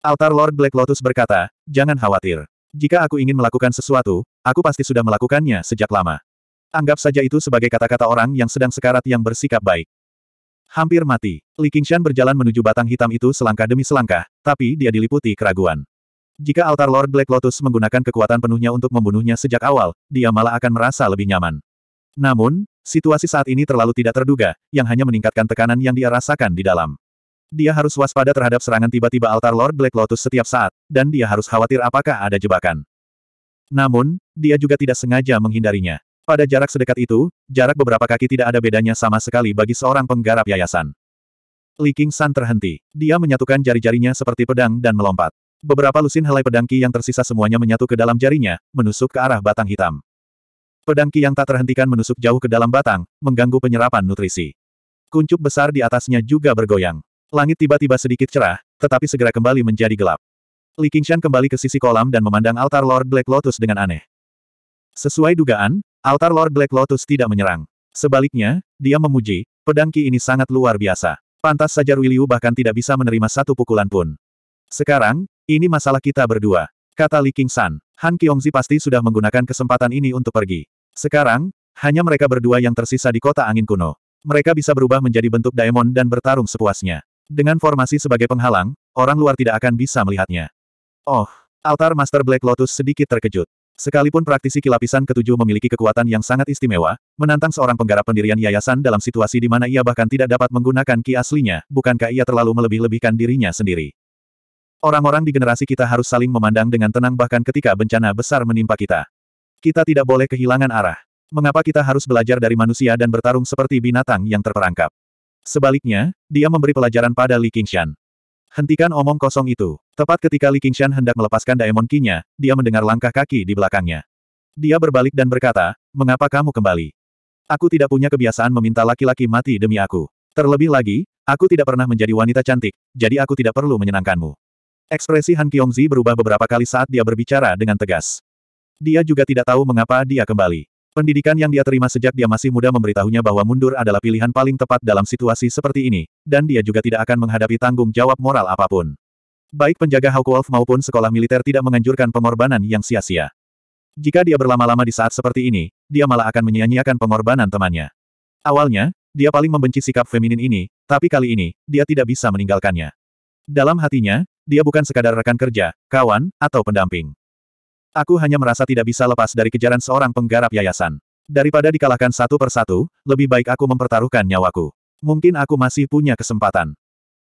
Altar Lord Black Lotus berkata, jangan khawatir. Jika aku ingin melakukan sesuatu, aku pasti sudah melakukannya sejak lama. Anggap saja itu sebagai kata-kata orang yang sedang sekarat yang bersikap baik. Hampir mati, Li Qingshan berjalan menuju batang hitam itu selangkah demi selangkah, tapi dia diliputi keraguan. Jika altar Lord Black Lotus menggunakan kekuatan penuhnya untuk membunuhnya sejak awal, dia malah akan merasa lebih nyaman. Namun, situasi saat ini terlalu tidak terduga, yang hanya meningkatkan tekanan yang dia rasakan di dalam. Dia harus waspada terhadap serangan tiba-tiba altar Lord Black Lotus setiap saat, dan dia harus khawatir apakah ada jebakan. Namun, dia juga tidak sengaja menghindarinya. Pada jarak sedekat itu, jarak beberapa kaki tidak ada bedanya sama sekali bagi seorang penggarap yayasan. Li King San terhenti. Dia menyatukan jari-jarinya seperti pedang dan melompat. Beberapa lusin helai pedangki yang tersisa semuanya menyatu ke dalam jarinya, menusuk ke arah batang hitam. Pedang Ki yang tak terhentikan menusuk jauh ke dalam batang, mengganggu penyerapan nutrisi. Kuncup besar di atasnya juga bergoyang. Langit tiba-tiba sedikit cerah, tetapi segera kembali menjadi gelap. Li Qingshan kembali ke sisi kolam dan memandang altar Lord Black Lotus dengan aneh. Sesuai dugaan, altar Lord Black Lotus tidak menyerang. Sebaliknya, dia memuji, pedang Ki ini sangat luar biasa. Pantas saja Wiliu bahkan tidak bisa menerima satu pukulan pun. Sekarang, ini masalah kita berdua. Kata Li San. Han Kiongzi pasti sudah menggunakan kesempatan ini untuk pergi. Sekarang, hanya mereka berdua yang tersisa di kota angin kuno. Mereka bisa berubah menjadi bentuk daemon dan bertarung sepuasnya. Dengan formasi sebagai penghalang, orang luar tidak akan bisa melihatnya. Oh, altar Master Black Lotus sedikit terkejut. Sekalipun praktisi kilapisan ketujuh memiliki kekuatan yang sangat istimewa, menantang seorang penggarap pendirian yayasan dalam situasi di mana ia bahkan tidak dapat menggunakan ki aslinya, bukankah ia terlalu melebih-lebihkan dirinya sendiri? Orang-orang di generasi kita harus saling memandang dengan tenang bahkan ketika bencana besar menimpa kita. Kita tidak boleh kehilangan arah. Mengapa kita harus belajar dari manusia dan bertarung seperti binatang yang terperangkap? Sebaliknya, dia memberi pelajaran pada Li Qingshan. Hentikan omong kosong itu. Tepat ketika Li Qingshan hendak melepaskan Daemon Kinya, dia mendengar langkah kaki di belakangnya. Dia berbalik dan berkata, mengapa kamu kembali? Aku tidak punya kebiasaan meminta laki-laki mati demi aku. Terlebih lagi, aku tidak pernah menjadi wanita cantik, jadi aku tidak perlu menyenangkanmu. Ekspresi Han Kiongzi berubah beberapa kali saat dia berbicara dengan tegas. Dia juga tidak tahu mengapa dia kembali. Pendidikan yang dia terima sejak dia masih muda memberitahunya bahwa mundur adalah pilihan paling tepat dalam situasi seperti ini, dan dia juga tidak akan menghadapi tanggung jawab moral apapun. Baik penjaga Hawk Wolf maupun sekolah militer tidak menganjurkan pengorbanan yang sia-sia. Jika dia berlama-lama di saat seperti ini, dia malah akan menyia-nyiakan pengorbanan temannya. Awalnya, dia paling membenci sikap feminin ini, tapi kali ini, dia tidak bisa meninggalkannya. Dalam hatinya, dia bukan sekadar rekan kerja, kawan, atau pendamping. Aku hanya merasa tidak bisa lepas dari kejaran seorang penggarap yayasan. Daripada dikalahkan satu persatu, lebih baik aku mempertaruhkan nyawaku. Mungkin aku masih punya kesempatan.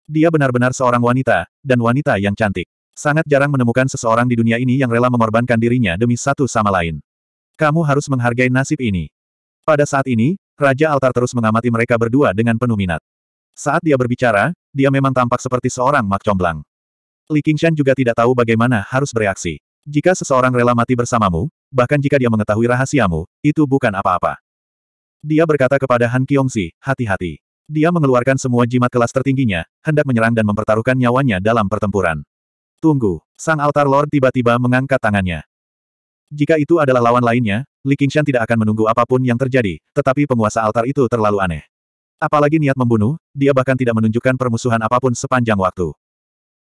Dia benar-benar seorang wanita, dan wanita yang cantik. Sangat jarang menemukan seseorang di dunia ini yang rela mengorbankan dirinya demi satu sama lain. Kamu harus menghargai nasib ini. Pada saat ini, Raja Altar terus mengamati mereka berdua dengan penuh minat. Saat dia berbicara, dia memang tampak seperti seorang mak comblang. Li Qingshan juga tidak tahu bagaimana harus bereaksi. Jika seseorang rela mati bersamamu, bahkan jika dia mengetahui rahasiamu, itu bukan apa-apa. Dia berkata kepada Han Kyongsi, hati-hati. Dia mengeluarkan semua jimat kelas tertingginya, hendak menyerang dan mempertaruhkan nyawanya dalam pertempuran. Tunggu, Sang Altar Lord tiba-tiba mengangkat tangannya. Jika itu adalah lawan lainnya, Li Qingshan tidak akan menunggu apapun yang terjadi, tetapi penguasa altar itu terlalu aneh. Apalagi niat membunuh, dia bahkan tidak menunjukkan permusuhan apapun sepanjang waktu.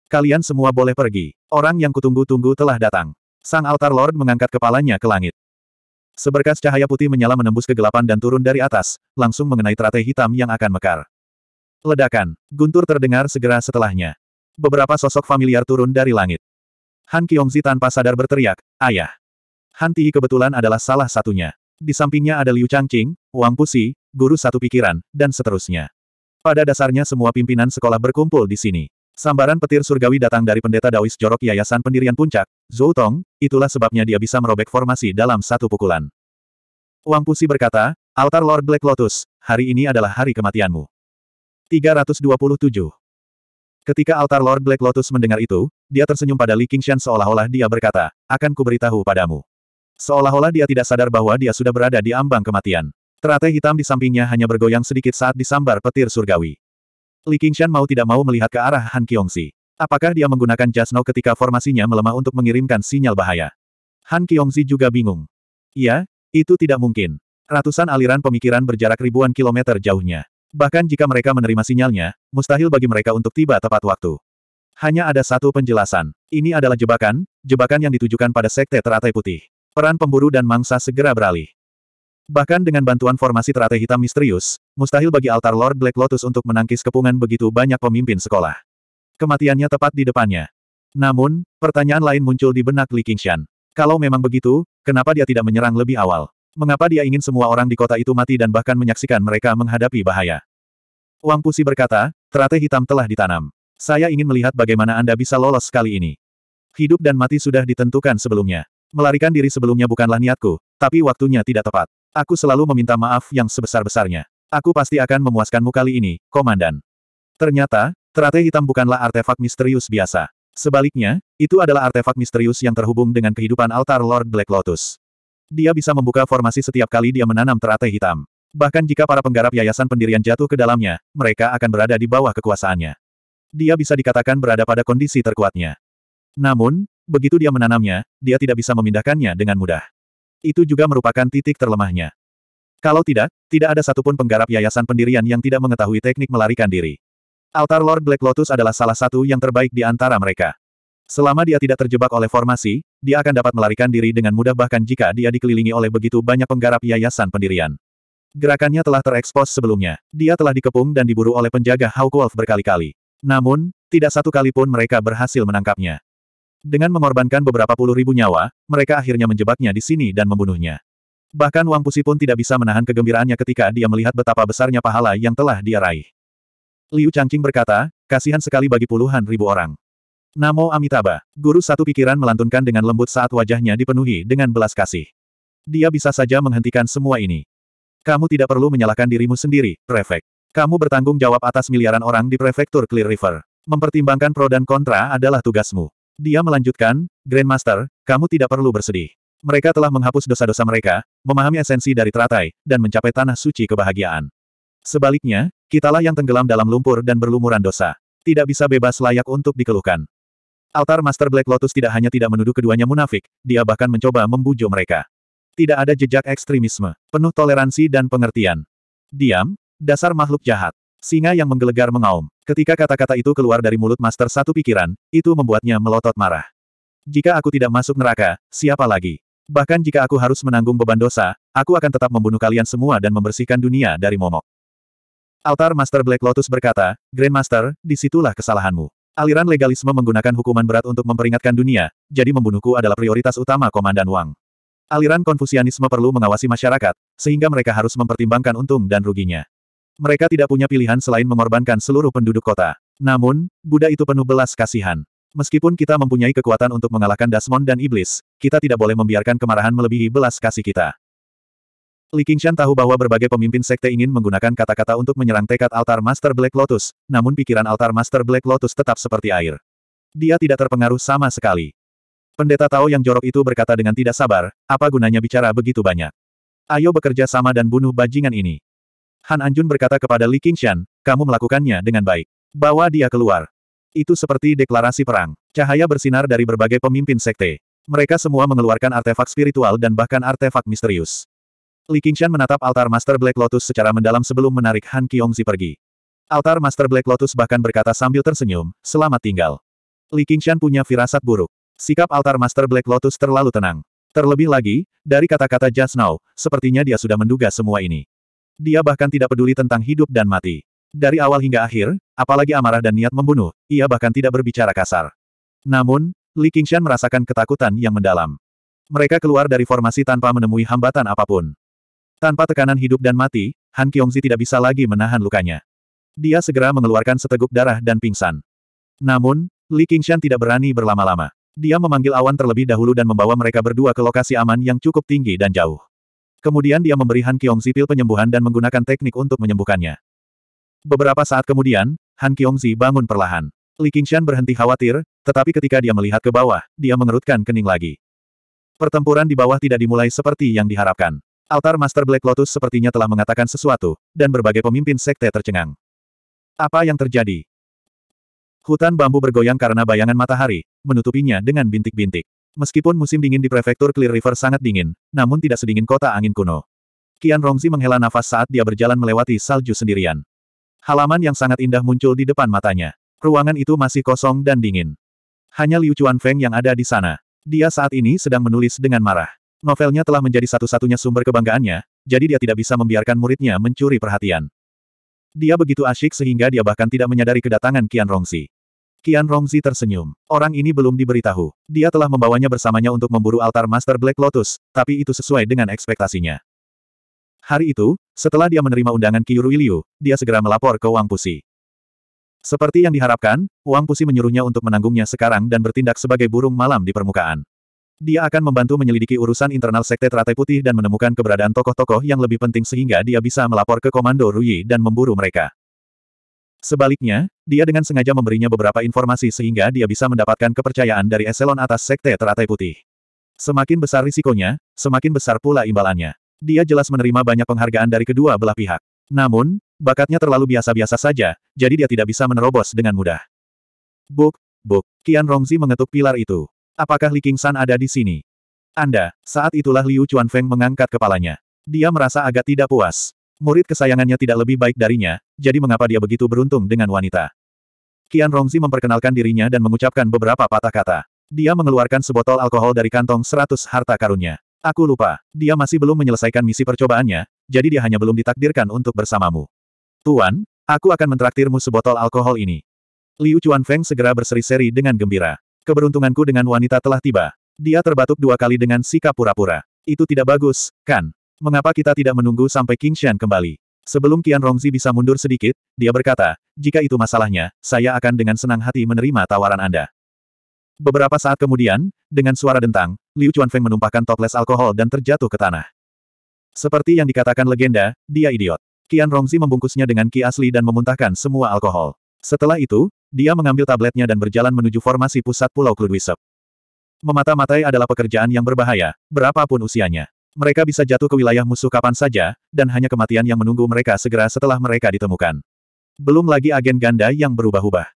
Kalian semua boleh pergi. Orang yang kutunggu-tunggu telah datang. Sang Altar Lord mengangkat kepalanya ke langit. Seberkas cahaya putih menyala menembus kegelapan dan turun dari atas, langsung mengenai teratai hitam yang akan mekar. Ledakan, guntur terdengar segera setelahnya. Beberapa sosok familiar turun dari langit. Han Kiongzi tanpa sadar berteriak, Ayah. Han Tihi kebetulan adalah salah satunya. Di sampingnya ada Liu Changqing, Wang Pusi, Guru Satu Pikiran, dan seterusnya. Pada dasarnya semua pimpinan sekolah berkumpul di sini. Sambaran petir surgawi datang dari pendeta Daois Jorok Yayasan Pendirian Puncak, Zhou Tong, itulah sebabnya dia bisa merobek formasi dalam satu pukulan. Wang Pusi berkata, Altar Lord Black Lotus, hari ini adalah hari kematianmu. 327 Ketika Altar Lord Black Lotus mendengar itu, dia tersenyum pada Li Qingshan seolah-olah dia berkata, akan kuberitahu padamu. Seolah-olah dia tidak sadar bahwa dia sudah berada di ambang kematian. Teratai hitam di sampingnya hanya bergoyang sedikit saat disambar petir surgawi. Li Qingshan mau tidak mau melihat ke arah Han Qiongxi. Apakah dia menggunakan Jasno ketika formasinya melemah untuk mengirimkan sinyal bahaya? Han Qiongxi juga bingung. Iya, itu tidak mungkin. Ratusan aliran pemikiran berjarak ribuan kilometer jauhnya. Bahkan jika mereka menerima sinyalnya, mustahil bagi mereka untuk tiba tepat waktu. Hanya ada satu penjelasan. Ini adalah jebakan, jebakan yang ditujukan pada sekte teratai putih. Peran pemburu dan mangsa segera beralih. Bahkan dengan bantuan formasi terate hitam misterius, mustahil bagi altar Lord Black Lotus untuk menangkis kepungan begitu banyak pemimpin sekolah. Kematiannya tepat di depannya. Namun, pertanyaan lain muncul di benak Li Qingshan. Kalau memang begitu, kenapa dia tidak menyerang lebih awal? Mengapa dia ingin semua orang di kota itu mati dan bahkan menyaksikan mereka menghadapi bahaya? Wang Pusi berkata, "Terate hitam telah ditanam. Saya ingin melihat bagaimana Anda bisa lolos sekali ini. Hidup dan mati sudah ditentukan sebelumnya. Melarikan diri sebelumnya bukanlah niatku, tapi waktunya tidak tepat. Aku selalu meminta maaf yang sebesar-besarnya. Aku pasti akan memuaskanmu kali ini, Komandan. Ternyata, terate hitam bukanlah artefak misterius biasa. Sebaliknya, itu adalah artefak misterius yang terhubung dengan kehidupan altar Lord Black Lotus. Dia bisa membuka formasi setiap kali dia menanam terate hitam. Bahkan jika para penggarap yayasan pendirian jatuh ke dalamnya, mereka akan berada di bawah kekuasaannya. Dia bisa dikatakan berada pada kondisi terkuatnya. Namun, begitu dia menanamnya, dia tidak bisa memindahkannya dengan mudah. Itu juga merupakan titik terlemahnya. Kalau tidak, tidak ada satupun penggarap yayasan pendirian yang tidak mengetahui teknik melarikan diri. Altar Lord Black Lotus adalah salah satu yang terbaik di antara mereka. Selama dia tidak terjebak oleh formasi, dia akan dapat melarikan diri dengan mudah bahkan jika dia dikelilingi oleh begitu banyak penggarap yayasan pendirian. Gerakannya telah terekspos sebelumnya. Dia telah dikepung dan diburu oleh penjaga Hawkwolf Wolf berkali-kali. Namun, tidak satu kali pun mereka berhasil menangkapnya. Dengan mengorbankan beberapa puluh ribu nyawa, mereka akhirnya menjebaknya di sini dan membunuhnya. Bahkan Wang Pusi pun tidak bisa menahan kegembiraannya ketika dia melihat betapa besarnya pahala yang telah dia raih. Liu Changqing berkata, kasihan sekali bagi puluhan ribu orang. Namo Amitabha, guru satu pikiran melantunkan dengan lembut saat wajahnya dipenuhi dengan belas kasih. Dia bisa saja menghentikan semua ini. Kamu tidak perlu menyalahkan dirimu sendiri, prefek. Kamu bertanggung jawab atas miliaran orang di prefektur Clear River. Mempertimbangkan pro dan kontra adalah tugasmu. Dia melanjutkan, Grandmaster, kamu tidak perlu bersedih. Mereka telah menghapus dosa-dosa mereka, memahami esensi dari teratai, dan mencapai tanah suci kebahagiaan. Sebaliknya, kitalah yang tenggelam dalam lumpur dan berlumuran dosa. Tidak bisa bebas layak untuk dikeluhkan. Altar Master Black Lotus tidak hanya tidak menuduh keduanya munafik, dia bahkan mencoba membujuk mereka. Tidak ada jejak ekstremisme, penuh toleransi dan pengertian. Diam, dasar makhluk jahat. Singa yang menggelegar mengaum. Ketika kata-kata itu keluar dari mulut Master Satu Pikiran, itu membuatnya melotot marah. Jika aku tidak masuk neraka, siapa lagi? Bahkan jika aku harus menanggung beban dosa, aku akan tetap membunuh kalian semua dan membersihkan dunia dari momok. Altar Master Black Lotus berkata, Grandmaster, disitulah kesalahanmu. Aliran legalisme menggunakan hukuman berat untuk memperingatkan dunia, jadi membunuhku adalah prioritas utama Komandan Wang. Aliran Konfusianisme perlu mengawasi masyarakat, sehingga mereka harus mempertimbangkan untung dan ruginya. Mereka tidak punya pilihan selain mengorbankan seluruh penduduk kota. Namun, Buddha itu penuh belas kasihan. Meskipun kita mempunyai kekuatan untuk mengalahkan Dasmon dan Iblis, kita tidak boleh membiarkan kemarahan melebihi belas kasih kita. Li Qingshan tahu bahwa berbagai pemimpin sekte ingin menggunakan kata-kata untuk menyerang tekad altar Master Black Lotus, namun pikiran altar Master Black Lotus tetap seperti air. Dia tidak terpengaruh sama sekali. Pendeta Tao yang jorok itu berkata dengan tidak sabar, apa gunanya bicara begitu banyak. Ayo bekerja sama dan bunuh bajingan ini. Han Anjun berkata kepada Li Qingshan, kamu melakukannya dengan baik. Bawa dia keluar. Itu seperti deklarasi perang. Cahaya bersinar dari berbagai pemimpin sekte. Mereka semua mengeluarkan artefak spiritual dan bahkan artefak misterius. Li Qingshan menatap altar Master Black Lotus secara mendalam sebelum menarik Han Qiongzi pergi. Altar Master Black Lotus bahkan berkata sambil tersenyum, selamat tinggal. Li Qingshan punya firasat buruk. Sikap altar Master Black Lotus terlalu tenang. Terlebih lagi, dari kata-kata Just Now, sepertinya dia sudah menduga semua ini. Dia bahkan tidak peduli tentang hidup dan mati. Dari awal hingga akhir, apalagi amarah dan niat membunuh, ia bahkan tidak berbicara kasar. Namun, Li Qingshan merasakan ketakutan yang mendalam. Mereka keluar dari formasi tanpa menemui hambatan apapun. Tanpa tekanan hidup dan mati, Han Kiongzi tidak bisa lagi menahan lukanya. Dia segera mengeluarkan seteguk darah dan pingsan. Namun, Li Qingshan tidak berani berlama-lama. Dia memanggil awan terlebih dahulu dan membawa mereka berdua ke lokasi aman yang cukup tinggi dan jauh. Kemudian dia memberi Han Zi pil penyembuhan dan menggunakan teknik untuk menyembuhkannya. Beberapa saat kemudian, Han Zi bangun perlahan. Li Qingshan berhenti khawatir, tetapi ketika dia melihat ke bawah, dia mengerutkan kening lagi. Pertempuran di bawah tidak dimulai seperti yang diharapkan. Altar Master Black Lotus sepertinya telah mengatakan sesuatu, dan berbagai pemimpin sekte tercengang. Apa yang terjadi? Hutan bambu bergoyang karena bayangan matahari, menutupinya dengan bintik-bintik. Meskipun musim dingin di prefektur Clear River sangat dingin, namun tidak sedingin kota angin kuno. Kian Rongzi menghela nafas saat dia berjalan melewati salju sendirian. Halaman yang sangat indah muncul di depan matanya. Ruangan itu masih kosong dan dingin. Hanya Liu Feng yang ada di sana. Dia saat ini sedang menulis dengan marah. Novelnya telah menjadi satu-satunya sumber kebanggaannya, jadi dia tidak bisa membiarkan muridnya mencuri perhatian. Dia begitu asyik sehingga dia bahkan tidak menyadari kedatangan Kian Rongzi. Kian Rongzi tersenyum. Orang ini belum diberitahu. Dia telah membawanya bersamanya untuk memburu altar Master Black Lotus, tapi itu sesuai dengan ekspektasinya. Hari itu, setelah dia menerima undangan Kyurui Liu, dia segera melapor ke Wang Pusi. Seperti yang diharapkan, Wang Pusi menyuruhnya untuk menanggungnya sekarang dan bertindak sebagai burung malam di permukaan. Dia akan membantu menyelidiki urusan internal Sekte Teratai Putih dan menemukan keberadaan tokoh-tokoh yang lebih penting sehingga dia bisa melapor ke Komando Rui dan memburu mereka. Sebaliknya, dia dengan sengaja memberinya beberapa informasi sehingga dia bisa mendapatkan kepercayaan dari eselon atas sekte teratai putih. Semakin besar risikonya, semakin besar pula imbalannya. Dia jelas menerima banyak penghargaan dari kedua belah pihak. Namun, bakatnya terlalu biasa-biasa saja, jadi dia tidak bisa menerobos dengan mudah. Buk, buk, Qian Rongzi mengetuk pilar itu. Apakah Li King ada di sini? Anda, saat itulah Liu Chuanfeng mengangkat kepalanya. Dia merasa agak tidak puas. Murid kesayangannya tidak lebih baik darinya, jadi mengapa dia begitu beruntung dengan wanita? Qian Rongzi memperkenalkan dirinya dan mengucapkan beberapa patah kata. Dia mengeluarkan sebotol alkohol dari kantong seratus harta karunnya. Aku lupa, dia masih belum menyelesaikan misi percobaannya, jadi dia hanya belum ditakdirkan untuk bersamamu. Tuan, aku akan mentraktirmu sebotol alkohol ini. Liu Chuan Feng segera berseri-seri dengan gembira. Keberuntunganku dengan wanita telah tiba. Dia terbatuk dua kali dengan sikap pura-pura. Itu tidak bagus, kan? Mengapa kita tidak menunggu sampai King Shan kembali? Sebelum Qian Rongzi bisa mundur sedikit, dia berkata, jika itu masalahnya, saya akan dengan senang hati menerima tawaran Anda. Beberapa saat kemudian, dengan suara dentang, Liu Chuanfeng menumpahkan toples alkohol dan terjatuh ke tanah. Seperti yang dikatakan legenda, dia idiot. Qian Rongzi membungkusnya dengan ki asli dan memuntahkan semua alkohol. Setelah itu, dia mengambil tabletnya dan berjalan menuju formasi pusat Pulau Kludwisep. Memata-matai adalah pekerjaan yang berbahaya, berapapun usianya. Mereka bisa jatuh ke wilayah musuh kapan saja, dan hanya kematian yang menunggu mereka segera setelah mereka ditemukan. Belum lagi agen ganda yang berubah-ubah.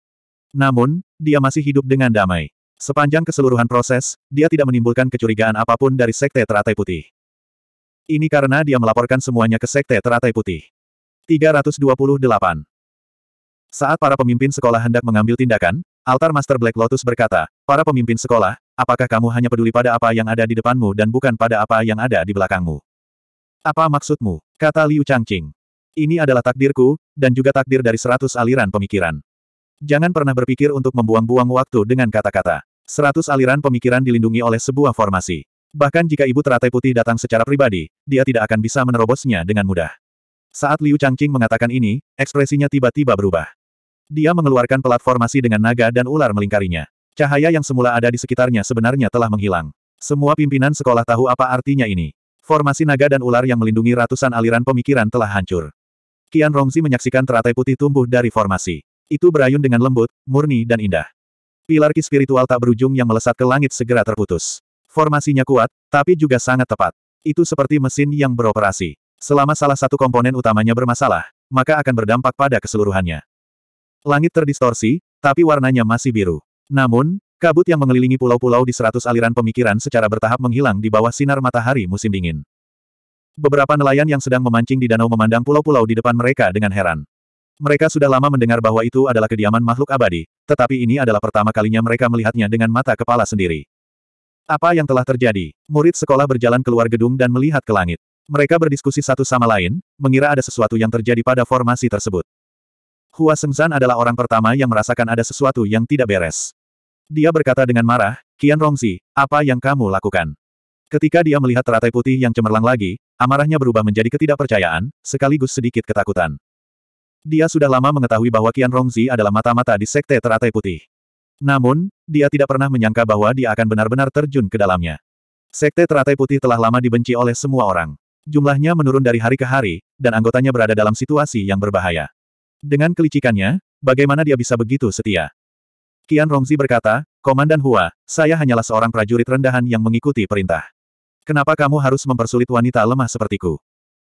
Namun, dia masih hidup dengan damai. Sepanjang keseluruhan proses, dia tidak menimbulkan kecurigaan apapun dari Sekte Teratai Putih. Ini karena dia melaporkan semuanya ke Sekte Teratai Putih. 328. Saat para pemimpin sekolah hendak mengambil tindakan, Altar Master Black Lotus berkata, para pemimpin sekolah, Apakah kamu hanya peduli pada apa yang ada di depanmu dan bukan pada apa yang ada di belakangmu? Apa maksudmu? Kata Liu Changqing. Ini adalah takdirku, dan juga takdir dari seratus aliran pemikiran. Jangan pernah berpikir untuk membuang-buang waktu dengan kata-kata. Seratus aliran pemikiran dilindungi oleh sebuah formasi. Bahkan jika Ibu Teratai Putih datang secara pribadi, dia tidak akan bisa menerobosnya dengan mudah. Saat Liu Changqing mengatakan ini, ekspresinya tiba-tiba berubah. Dia mengeluarkan pelat formasi dengan naga dan ular melingkarinya. Cahaya yang semula ada di sekitarnya sebenarnya telah menghilang. Semua pimpinan sekolah tahu apa artinya ini. Formasi naga dan ular yang melindungi ratusan aliran pemikiran telah hancur. Kian Rongzi menyaksikan teratai putih tumbuh dari formasi. Itu berayun dengan lembut, murni dan indah. Pilar ki spiritual tak berujung yang melesat ke langit segera terputus. Formasinya kuat, tapi juga sangat tepat. Itu seperti mesin yang beroperasi. Selama salah satu komponen utamanya bermasalah, maka akan berdampak pada keseluruhannya. Langit terdistorsi, tapi warnanya masih biru. Namun, kabut yang mengelilingi pulau-pulau di seratus aliran pemikiran secara bertahap menghilang di bawah sinar matahari musim dingin. Beberapa nelayan yang sedang memancing di danau memandang pulau-pulau di depan mereka dengan heran. Mereka sudah lama mendengar bahwa itu adalah kediaman makhluk abadi, tetapi ini adalah pertama kalinya mereka melihatnya dengan mata kepala sendiri. Apa yang telah terjadi? Murid sekolah berjalan keluar gedung dan melihat ke langit. Mereka berdiskusi satu sama lain, mengira ada sesuatu yang terjadi pada formasi tersebut. Hua Sengzan adalah orang pertama yang merasakan ada sesuatu yang tidak beres. Dia berkata dengan marah, Qian Rongzi, apa yang kamu lakukan? Ketika dia melihat teratai putih yang cemerlang lagi, amarahnya berubah menjadi ketidakpercayaan, sekaligus sedikit ketakutan. Dia sudah lama mengetahui bahwa Qian Rongzi adalah mata-mata di sekte teratai putih. Namun, dia tidak pernah menyangka bahwa dia akan benar-benar terjun ke dalamnya. Sekte teratai putih telah lama dibenci oleh semua orang. Jumlahnya menurun dari hari ke hari, dan anggotanya berada dalam situasi yang berbahaya. Dengan kelicikannya, bagaimana dia bisa begitu setia? Qian Rongzi berkata, Komandan Hua, saya hanyalah seorang prajurit rendahan yang mengikuti perintah. Kenapa kamu harus mempersulit wanita lemah sepertiku?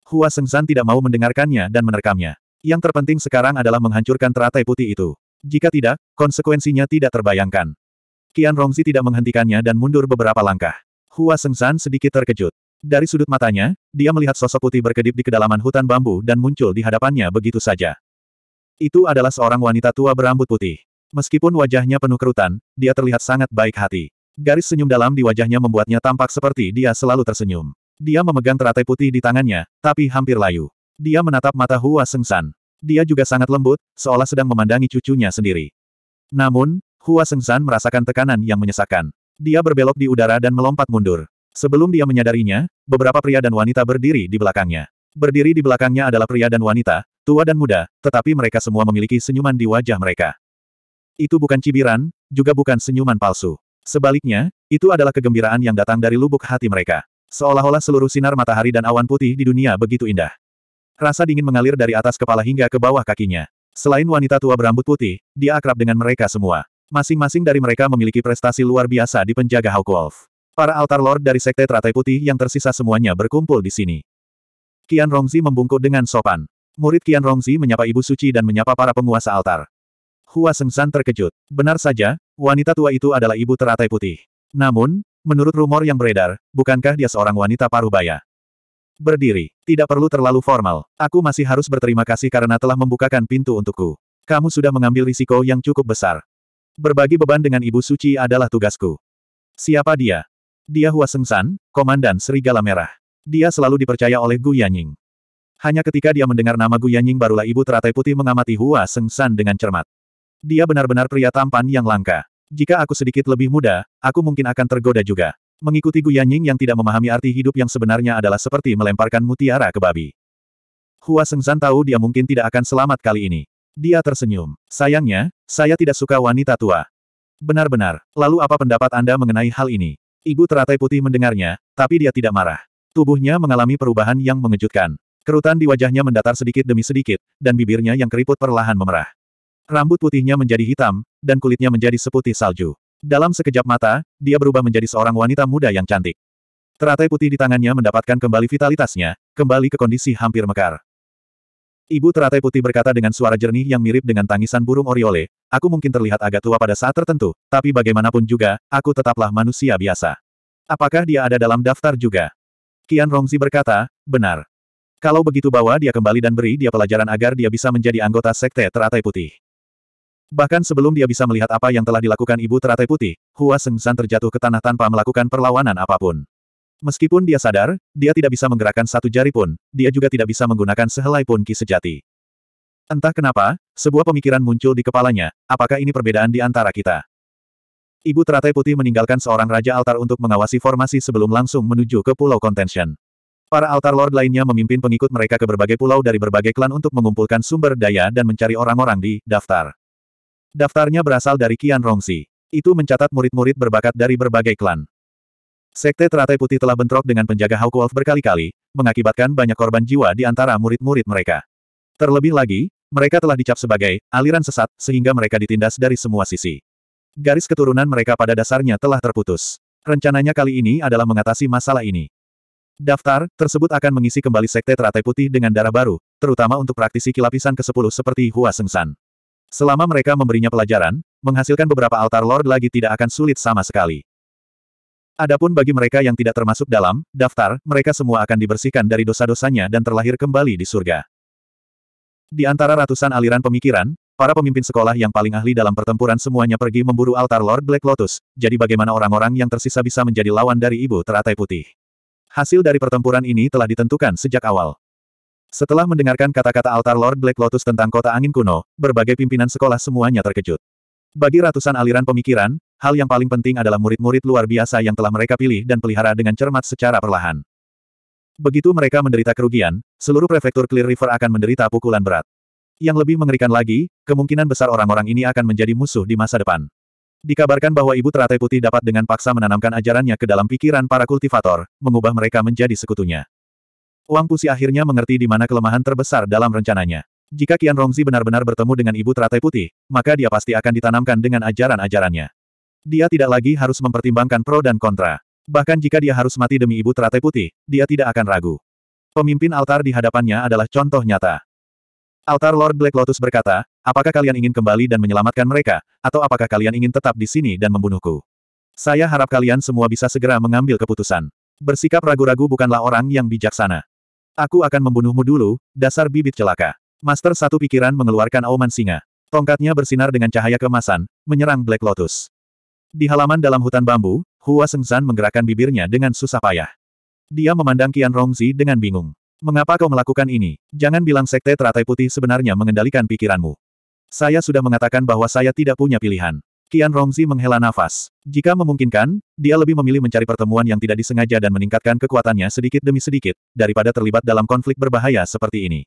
Hua Sengzan tidak mau mendengarkannya dan menerkamnya. Yang terpenting sekarang adalah menghancurkan teratai putih itu. Jika tidak, konsekuensinya tidak terbayangkan. Qian Rongzi tidak menghentikannya dan mundur beberapa langkah. Hua Sengzan sedikit terkejut. Dari sudut matanya, dia melihat sosok putih berkedip di kedalaman hutan bambu dan muncul di hadapannya begitu saja. Itu adalah seorang wanita tua berambut putih. Meskipun wajahnya penuh kerutan, dia terlihat sangat baik hati. Garis senyum dalam di wajahnya membuatnya tampak seperti dia selalu tersenyum. Dia memegang teratai putih di tangannya, tapi hampir layu. Dia menatap mata Hua Sengsan. Dia juga sangat lembut, seolah sedang memandangi cucunya sendiri. Namun, Hua Sengsan merasakan tekanan yang menyesakkan. Dia berbelok di udara dan melompat mundur. Sebelum dia menyadarinya, beberapa pria dan wanita berdiri di belakangnya. Berdiri di belakangnya adalah pria dan wanita, tua dan muda, tetapi mereka semua memiliki senyuman di wajah mereka. Itu bukan cibiran, juga bukan senyuman palsu. Sebaliknya, itu adalah kegembiraan yang datang dari lubuk hati mereka. Seolah-olah seluruh sinar matahari dan awan putih di dunia begitu indah. Rasa dingin mengalir dari atas kepala hingga ke bawah kakinya. Selain wanita tua berambut putih, dia akrab dengan mereka semua. Masing-masing dari mereka memiliki prestasi luar biasa di penjaga Hawk Wolf. Para altar lord dari sekte teratai putih yang tersisa semuanya berkumpul di sini. Qian Rongzi membungkuk dengan sopan. Murid Qian Rongzi menyapa Ibu Suci dan menyapa para penguasa altar. Hua Sengsan terkejut. Benar saja, wanita tua itu adalah ibu teratai putih. Namun, menurut rumor yang beredar, bukankah dia seorang wanita parubaya? Berdiri, tidak perlu terlalu formal. Aku masih harus berterima kasih karena telah membukakan pintu untukku. Kamu sudah mengambil risiko yang cukup besar. Berbagi beban dengan Ibu Suci adalah tugasku. Siapa dia? Dia Hua Sengsan, Komandan Serigala Merah. Dia selalu dipercaya oleh Gu Yanying. Hanya ketika dia mendengar nama Gu Yanying barulah ibu teratai putih mengamati Hua Seng dengan cermat. Dia benar-benar pria tampan yang langka. Jika aku sedikit lebih muda, aku mungkin akan tergoda juga. Mengikuti Gu Yanying yang tidak memahami arti hidup yang sebenarnya adalah seperti melemparkan mutiara ke babi. Hua Seng tahu dia mungkin tidak akan selamat kali ini. Dia tersenyum. Sayangnya, saya tidak suka wanita tua. Benar-benar. Lalu apa pendapat Anda mengenai hal ini? Ibu teratai putih mendengarnya, tapi dia tidak marah. Tubuhnya mengalami perubahan yang mengejutkan. Kerutan di wajahnya mendatar sedikit demi sedikit, dan bibirnya yang keriput perlahan memerah. Rambut putihnya menjadi hitam, dan kulitnya menjadi seputih salju. Dalam sekejap mata, dia berubah menjadi seorang wanita muda yang cantik. Teratai putih di tangannya mendapatkan kembali vitalitasnya, kembali ke kondisi hampir mekar. Ibu teratai putih berkata dengan suara jernih yang mirip dengan tangisan burung oriole, aku mungkin terlihat agak tua pada saat tertentu, tapi bagaimanapun juga, aku tetaplah manusia biasa. Apakah dia ada dalam daftar juga? Kian Rongzi berkata, benar. Kalau begitu bawa dia kembali dan beri dia pelajaran agar dia bisa menjadi anggota sekte teratai putih. Bahkan sebelum dia bisa melihat apa yang telah dilakukan ibu teratai putih, Hua San terjatuh ke tanah tanpa melakukan perlawanan apapun. Meskipun dia sadar, dia tidak bisa menggerakkan satu jari pun, dia juga tidak bisa menggunakan sehelai pun ki sejati. Entah kenapa, sebuah pemikiran muncul di kepalanya, apakah ini perbedaan di antara kita? Ibu teratai putih meninggalkan seorang raja altar untuk mengawasi formasi sebelum langsung menuju ke Pulau Contention. Para altar lord lainnya memimpin pengikut mereka ke berbagai pulau dari berbagai klan untuk mengumpulkan sumber daya dan mencari orang-orang di daftar. Daftarnya berasal dari Kian Rongsi. Itu mencatat murid-murid berbakat dari berbagai klan. Sekte Teratai Putih telah bentrok dengan penjaga Hawk Wolf berkali-kali, mengakibatkan banyak korban jiwa di antara murid-murid mereka. Terlebih lagi, mereka telah dicap sebagai aliran sesat, sehingga mereka ditindas dari semua sisi. Garis keturunan mereka pada dasarnya telah terputus. Rencananya kali ini adalah mengatasi masalah ini. Daftar tersebut akan mengisi kembali Sekte Teratai Putih dengan darah baru, terutama untuk praktisi kilapisan ke-10 seperti Hua Sengsan. Selama mereka memberinya pelajaran, menghasilkan beberapa altar lord lagi tidak akan sulit sama sekali. Adapun bagi mereka yang tidak termasuk dalam daftar, mereka semua akan dibersihkan dari dosa-dosanya dan terlahir kembali di surga. Di antara ratusan aliran pemikiran, para pemimpin sekolah yang paling ahli dalam pertempuran semuanya pergi memburu altar Lord Black Lotus, jadi bagaimana orang-orang yang tersisa bisa menjadi lawan dari Ibu Teratai Putih. Hasil dari pertempuran ini telah ditentukan sejak awal. Setelah mendengarkan kata-kata altar Lord Black Lotus tentang kota angin kuno, berbagai pimpinan sekolah semuanya terkejut. Bagi ratusan aliran pemikiran, hal yang paling penting adalah murid-murid luar biasa yang telah mereka pilih dan pelihara dengan cermat secara perlahan. Begitu mereka menderita kerugian, seluruh prefektur Clear River akan menderita pukulan berat. Yang lebih mengerikan lagi, kemungkinan besar orang-orang ini akan menjadi musuh di masa depan. Dikabarkan bahwa Ibu Teratai Putih dapat dengan paksa menanamkan ajarannya ke dalam pikiran para kultivator, mengubah mereka menjadi sekutunya. Wang Pusi akhirnya mengerti di mana kelemahan terbesar dalam rencananya. Jika Qian Rongzi benar-benar bertemu dengan Ibu Teratai Putih, maka dia pasti akan ditanamkan dengan ajaran-ajarannya. Dia tidak lagi harus mempertimbangkan pro dan kontra. Bahkan jika dia harus mati demi Ibu Teratai Putih, dia tidak akan ragu. Pemimpin altar di hadapannya adalah contoh nyata. Altar Lord Black Lotus berkata, apakah kalian ingin kembali dan menyelamatkan mereka, atau apakah kalian ingin tetap di sini dan membunuhku? Saya harap kalian semua bisa segera mengambil keputusan. Bersikap ragu-ragu bukanlah orang yang bijaksana. Aku akan membunuhmu dulu, dasar bibit celaka. Master satu pikiran mengeluarkan auman singa. Tongkatnya bersinar dengan cahaya kemasan, menyerang Black Lotus. Di halaman dalam hutan bambu, Hua Sengzan menggerakkan bibirnya dengan susah payah. Dia memandang Qian Rongzi dengan bingung. Mengapa kau melakukan ini? Jangan bilang Sekte Teratai Putih sebenarnya mengendalikan pikiranmu. Saya sudah mengatakan bahwa saya tidak punya pilihan. Qian Rongzi menghela nafas. Jika memungkinkan, dia lebih memilih mencari pertemuan yang tidak disengaja dan meningkatkan kekuatannya sedikit demi sedikit, daripada terlibat dalam konflik berbahaya seperti ini.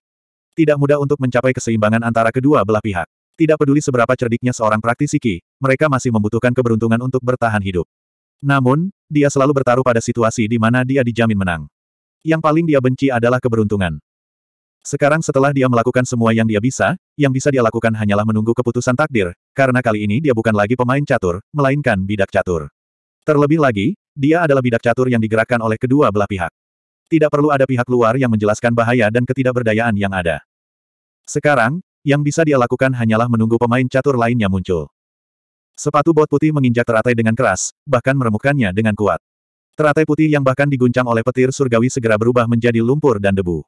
Tidak mudah untuk mencapai keseimbangan antara kedua belah pihak. Tidak peduli seberapa cerdiknya seorang praktisi Qi, mereka masih membutuhkan keberuntungan untuk bertahan hidup. Namun, dia selalu bertaruh pada situasi di mana dia dijamin menang. Yang paling dia benci adalah keberuntungan. Sekarang setelah dia melakukan semua yang dia bisa, yang bisa dia lakukan hanyalah menunggu keputusan takdir, karena kali ini dia bukan lagi pemain catur, melainkan bidak catur. Terlebih lagi, dia adalah bidak catur yang digerakkan oleh kedua belah pihak. Tidak perlu ada pihak luar yang menjelaskan bahaya dan ketidakberdayaan yang ada. Sekarang, yang bisa dia lakukan hanyalah menunggu pemain catur lainnya muncul. Sepatu bot putih menginjak teratai dengan keras, bahkan meremukannya dengan kuat. Teratai putih yang bahkan diguncang oleh petir surgawi segera berubah menjadi lumpur dan debu.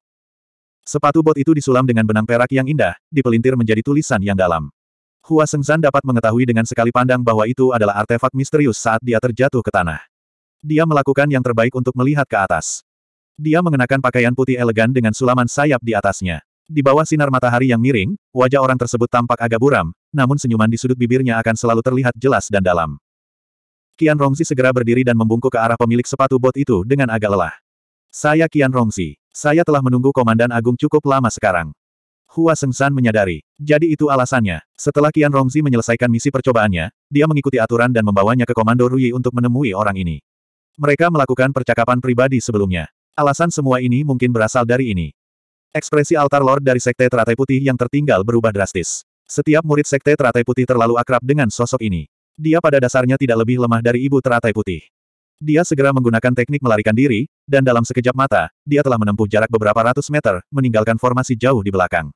Sepatu bot itu disulam dengan benang perak yang indah, dipelintir menjadi tulisan yang dalam. Hua Sengzan dapat mengetahui dengan sekali pandang bahwa itu adalah artefak misterius saat dia terjatuh ke tanah. Dia melakukan yang terbaik untuk melihat ke atas. Dia mengenakan pakaian putih elegan dengan sulaman sayap di atasnya. Di bawah sinar matahari yang miring, wajah orang tersebut tampak agak buram, namun senyuman di sudut bibirnya akan selalu terlihat jelas dan dalam. Kian Rongzi segera berdiri dan membungkuk ke arah pemilik sepatu bot itu dengan agak lelah. Saya Kian Rongzi. Saya telah menunggu Komandan Agung cukup lama sekarang. Hua Sengsan menyadari. Jadi itu alasannya. Setelah Kian Rongzi menyelesaikan misi percobaannya, dia mengikuti aturan dan membawanya ke Komando Rui untuk menemui orang ini. Mereka melakukan percakapan pribadi sebelumnya. Alasan semua ini mungkin berasal dari ini. Ekspresi altar lord dari Sekte Teratai Putih yang tertinggal berubah drastis. Setiap murid Sekte Teratai Putih terlalu akrab dengan sosok ini. Dia pada dasarnya tidak lebih lemah dari ibu teratai putih. Dia segera menggunakan teknik melarikan diri, dan dalam sekejap mata, dia telah menempuh jarak beberapa ratus meter, meninggalkan formasi jauh di belakang.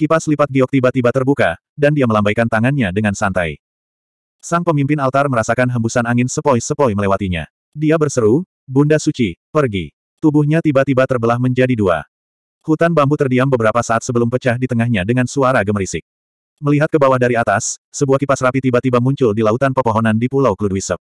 Kipas lipat giok tiba-tiba terbuka, dan dia melambaikan tangannya dengan santai. Sang pemimpin altar merasakan hembusan angin sepoi-sepoi melewatinya. Dia berseru, Bunda Suci, pergi. Tubuhnya tiba-tiba terbelah menjadi dua. Hutan bambu terdiam beberapa saat sebelum pecah di tengahnya dengan suara gemerisik. Melihat ke bawah dari atas, sebuah kipas rapi tiba-tiba muncul di lautan pepohonan di Pulau Kludwisep.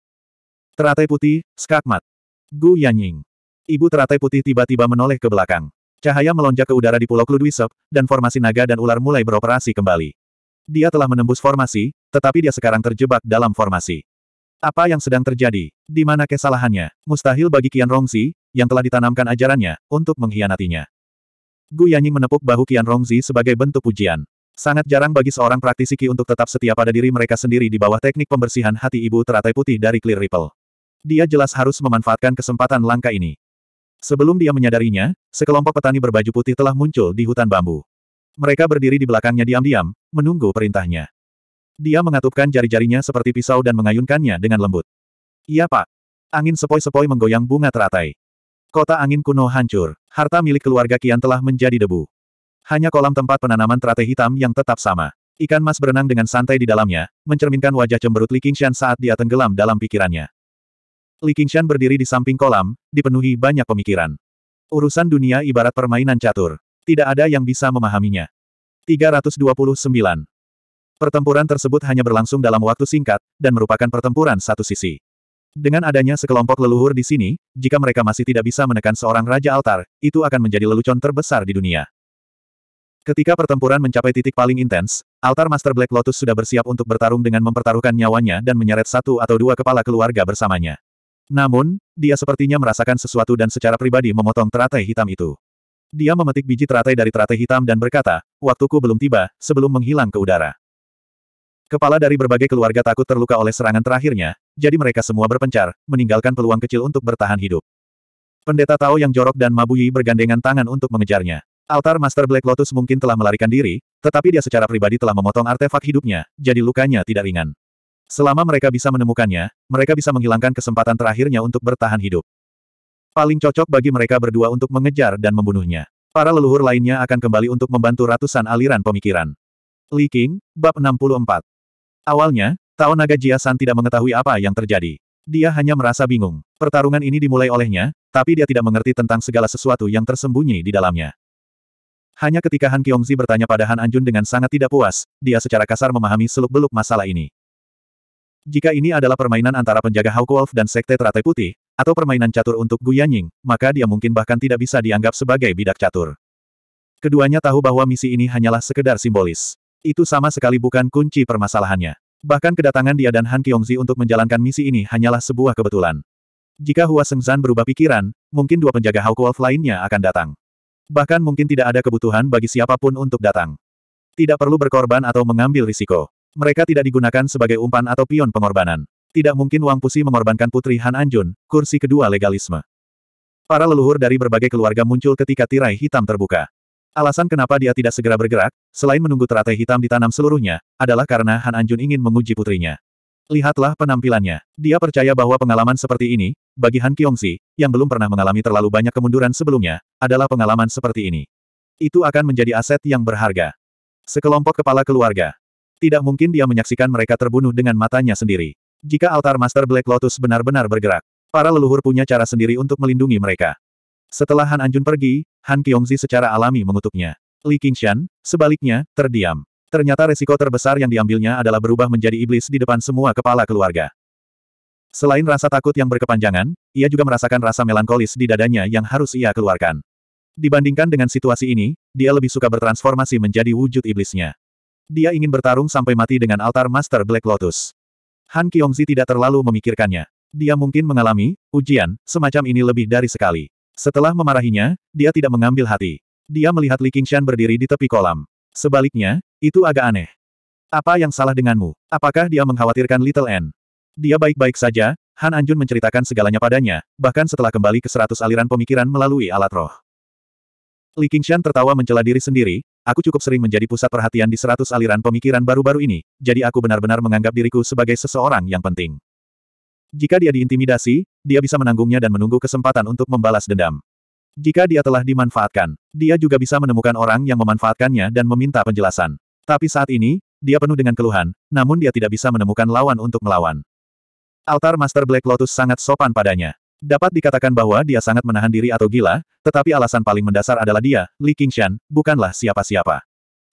Teratai putih, skakmat. Gu Yanying. Ibu teratai putih tiba-tiba menoleh ke belakang. Cahaya melonjak ke udara di Pulau Kludwisep, dan formasi naga dan ular mulai beroperasi kembali. Dia telah menembus formasi, tetapi dia sekarang terjebak dalam formasi. Apa yang sedang terjadi? Di mana kesalahannya? Mustahil bagi Qian Rongzi, yang telah ditanamkan ajarannya, untuk mengkhianatinya. Gu Yanying menepuk bahu Qian Rongzi sebagai bentuk pujian. Sangat jarang bagi seorang praktisi Ki untuk tetap setia pada diri mereka sendiri di bawah teknik pembersihan hati ibu teratai putih dari Clear Ripple. Dia jelas harus memanfaatkan kesempatan langka ini. Sebelum dia menyadarinya, sekelompok petani berbaju putih telah muncul di hutan bambu. Mereka berdiri di belakangnya diam-diam, menunggu perintahnya. Dia mengatupkan jari-jarinya seperti pisau dan mengayunkannya dengan lembut. Iya pak. Angin sepoi-sepoi menggoyang bunga teratai. Kota angin kuno hancur. Harta milik keluarga Kian telah menjadi debu. Hanya kolam tempat penanaman teratai hitam yang tetap sama. Ikan mas berenang dengan santai di dalamnya, mencerminkan wajah cemberut Li Qingshan saat dia tenggelam dalam pikirannya. Li Qingshan berdiri di samping kolam, dipenuhi banyak pemikiran. Urusan dunia ibarat permainan catur. Tidak ada yang bisa memahaminya. 329. Pertempuran tersebut hanya berlangsung dalam waktu singkat, dan merupakan pertempuran satu sisi. Dengan adanya sekelompok leluhur di sini, jika mereka masih tidak bisa menekan seorang Raja Altar, itu akan menjadi lelucon terbesar di dunia. Ketika pertempuran mencapai titik paling intens, altar Master Black Lotus sudah bersiap untuk bertarung dengan mempertaruhkan nyawanya dan menyeret satu atau dua kepala keluarga bersamanya. Namun, dia sepertinya merasakan sesuatu dan secara pribadi memotong teratai hitam itu. Dia memetik biji teratai dari teratai hitam dan berkata, waktuku belum tiba, sebelum menghilang ke udara. Kepala dari berbagai keluarga takut terluka oleh serangan terakhirnya, jadi mereka semua berpencar, meninggalkan peluang kecil untuk bertahan hidup. Pendeta Tao yang jorok dan Mabuyi bergandengan tangan untuk mengejarnya. Altar Master Black Lotus mungkin telah melarikan diri, tetapi dia secara pribadi telah memotong artefak hidupnya, jadi lukanya tidak ringan. Selama mereka bisa menemukannya, mereka bisa menghilangkan kesempatan terakhirnya untuk bertahan hidup. Paling cocok bagi mereka berdua untuk mengejar dan membunuhnya. Para leluhur lainnya akan kembali untuk membantu ratusan aliran pemikiran. Li King, Bab 64 Awalnya, Tao Naga Jiasan tidak mengetahui apa yang terjadi. Dia hanya merasa bingung. Pertarungan ini dimulai olehnya, tapi dia tidak mengerti tentang segala sesuatu yang tersembunyi di dalamnya. Hanya ketika Han Kiongzi bertanya pada Han Anjun dengan sangat tidak puas, dia secara kasar memahami seluk-beluk masalah ini. Jika ini adalah permainan antara penjaga Hawk Wolf dan Sekte Teratai Putih, atau permainan catur untuk Gu Yanying, maka dia mungkin bahkan tidak bisa dianggap sebagai bidak catur. Keduanya tahu bahwa misi ini hanyalah sekedar simbolis. Itu sama sekali bukan kunci permasalahannya. Bahkan kedatangan dia dan Han Kiongzi untuk menjalankan misi ini hanyalah sebuah kebetulan. Jika Hua Sengzan berubah pikiran, mungkin dua penjaga Hawk Wolf lainnya akan datang. Bahkan mungkin tidak ada kebutuhan bagi siapapun untuk datang. Tidak perlu berkorban atau mengambil risiko. Mereka tidak digunakan sebagai umpan atau pion pengorbanan. Tidak mungkin Wang Pusi mengorbankan Putri Han Anjun, kursi kedua legalisme. Para leluhur dari berbagai keluarga muncul ketika tirai hitam terbuka. Alasan kenapa dia tidak segera bergerak, selain menunggu teratai hitam ditanam seluruhnya, adalah karena Han Anjun ingin menguji putrinya. Lihatlah penampilannya. Dia percaya bahwa pengalaman seperti ini, bagi Han Kiongsi, yang belum pernah mengalami terlalu banyak kemunduran sebelumnya, adalah pengalaman seperti ini. Itu akan menjadi aset yang berharga. Sekelompok kepala keluarga. Tidak mungkin dia menyaksikan mereka terbunuh dengan matanya sendiri. Jika altar Master Black Lotus benar-benar bergerak, para leluhur punya cara sendiri untuk melindungi mereka. Setelah Han Anjun pergi, Han Kyongzi secara alami mengutuknya. Li Qingshan, sebaliknya, terdiam. Ternyata resiko terbesar yang diambilnya adalah berubah menjadi iblis di depan semua kepala keluarga. Selain rasa takut yang berkepanjangan, ia juga merasakan rasa melankolis di dadanya yang harus ia keluarkan. Dibandingkan dengan situasi ini, dia lebih suka bertransformasi menjadi wujud iblisnya. Dia ingin bertarung sampai mati dengan altar Master Black Lotus. Han Kyongzi tidak terlalu memikirkannya. Dia mungkin mengalami ujian semacam ini lebih dari sekali. Setelah memarahinya, dia tidak mengambil hati. Dia melihat Li Qingshan berdiri di tepi kolam. Sebaliknya, itu agak aneh. Apa yang salah denganmu? Apakah dia mengkhawatirkan Little N? Dia baik-baik saja, Han Anjun menceritakan segalanya padanya, bahkan setelah kembali ke seratus aliran pemikiran melalui alat roh. Li Qingshan tertawa mencela diri sendiri, aku cukup sering menjadi pusat perhatian di seratus aliran pemikiran baru-baru ini, jadi aku benar-benar menganggap diriku sebagai seseorang yang penting. Jika dia diintimidasi, dia bisa menanggungnya dan menunggu kesempatan untuk membalas dendam. Jika dia telah dimanfaatkan, dia juga bisa menemukan orang yang memanfaatkannya dan meminta penjelasan. Tapi saat ini, dia penuh dengan keluhan, namun dia tidak bisa menemukan lawan untuk melawan. Altar Master Black Lotus sangat sopan padanya. Dapat dikatakan bahwa dia sangat menahan diri atau gila, tetapi alasan paling mendasar adalah dia, Li Qingshan, bukanlah siapa-siapa.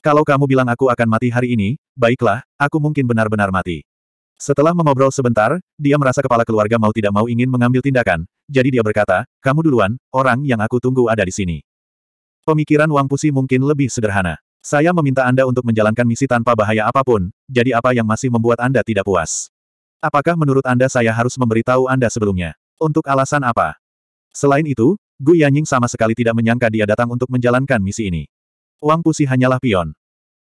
Kalau kamu bilang aku akan mati hari ini, baiklah, aku mungkin benar-benar mati. Setelah mengobrol sebentar, dia merasa kepala keluarga mau tidak mau ingin mengambil tindakan, jadi dia berkata, kamu duluan, orang yang aku tunggu ada di sini. Pemikiran Wang Pusi mungkin lebih sederhana. Saya meminta Anda untuk menjalankan misi tanpa bahaya apapun, jadi apa yang masih membuat Anda tidak puas? Apakah menurut Anda saya harus memberitahu Anda sebelumnya? Untuk alasan apa? Selain itu, Gu Yanying sama sekali tidak menyangka dia datang untuk menjalankan misi ini. Wang Pusi hanyalah pion.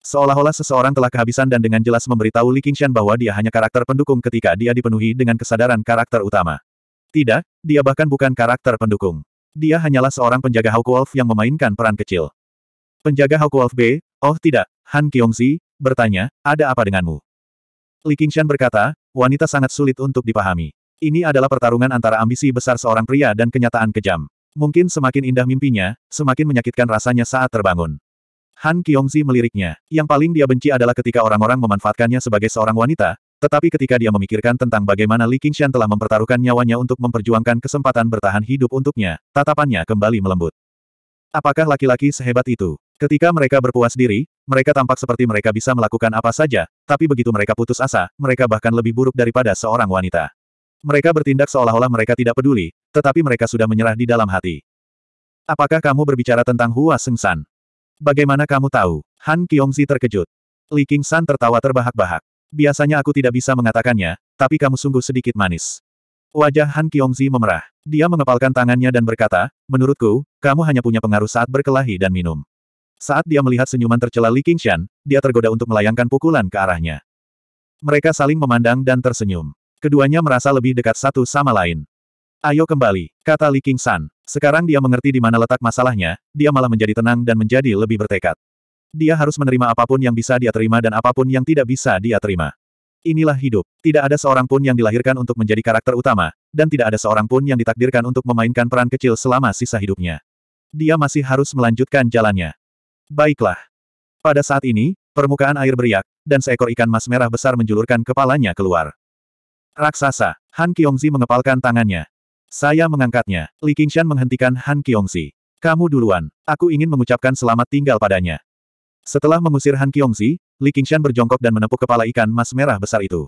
Seolah-olah seseorang telah kehabisan dan dengan jelas memberitahu Li Qingshan bahwa dia hanya karakter pendukung ketika dia dipenuhi dengan kesadaran karakter utama. Tidak, dia bahkan bukan karakter pendukung. Dia hanyalah seorang penjaga Hawk Wolf yang memainkan peran kecil. Penjaga Hawk Wolf B, oh tidak, Han Kyongzi, bertanya, ada apa denganmu? Li Qingshan berkata, wanita sangat sulit untuk dipahami. Ini adalah pertarungan antara ambisi besar seorang pria dan kenyataan kejam. Mungkin semakin indah mimpinya, semakin menyakitkan rasanya saat terbangun. Han Kyongzi meliriknya. Yang paling dia benci adalah ketika orang-orang memanfaatkannya sebagai seorang wanita, tetapi ketika dia memikirkan tentang bagaimana Li Qingshan telah mempertaruhkan nyawanya untuk memperjuangkan kesempatan bertahan hidup untuknya, tatapannya kembali melembut. Apakah laki-laki sehebat itu? Ketika mereka berpuas diri, mereka tampak seperti mereka bisa melakukan apa saja, tapi begitu mereka putus asa, mereka bahkan lebih buruk daripada seorang wanita. Mereka bertindak seolah-olah mereka tidak peduli, tetapi mereka sudah menyerah di dalam hati. Apakah kamu berbicara tentang Hua Sengsan? Bagaimana kamu tahu? Han Kiongzi terkejut. Li San tertawa terbahak-bahak. Biasanya aku tidak bisa mengatakannya, tapi kamu sungguh sedikit manis. Wajah Han Kiongzi memerah. Dia mengepalkan tangannya dan berkata, menurutku, kamu hanya punya pengaruh saat berkelahi dan minum. Saat dia melihat senyuman tercela Li Qingshan, dia tergoda untuk melayangkan pukulan ke arahnya. Mereka saling memandang dan tersenyum. Keduanya merasa lebih dekat satu sama lain. Ayo kembali, kata Li Qingshan. Sekarang dia mengerti di mana letak masalahnya, dia malah menjadi tenang dan menjadi lebih bertekad. Dia harus menerima apapun yang bisa dia terima dan apapun yang tidak bisa dia terima. Inilah hidup. Tidak ada seorang pun yang dilahirkan untuk menjadi karakter utama, dan tidak ada seorang pun yang ditakdirkan untuk memainkan peran kecil selama sisa hidupnya. Dia masih harus melanjutkan jalannya. Baiklah. Pada saat ini, permukaan air beriak, dan seekor ikan mas merah besar menjulurkan kepalanya keluar. Raksasa, Han Kiongzi mengepalkan tangannya. Saya mengangkatnya. Li Qingshan menghentikan Han Kiongzi. Kamu duluan. Aku ingin mengucapkan selamat tinggal padanya. Setelah mengusir Han Kiongzi, Li Qingshan berjongkok dan menepuk kepala ikan mas merah besar itu.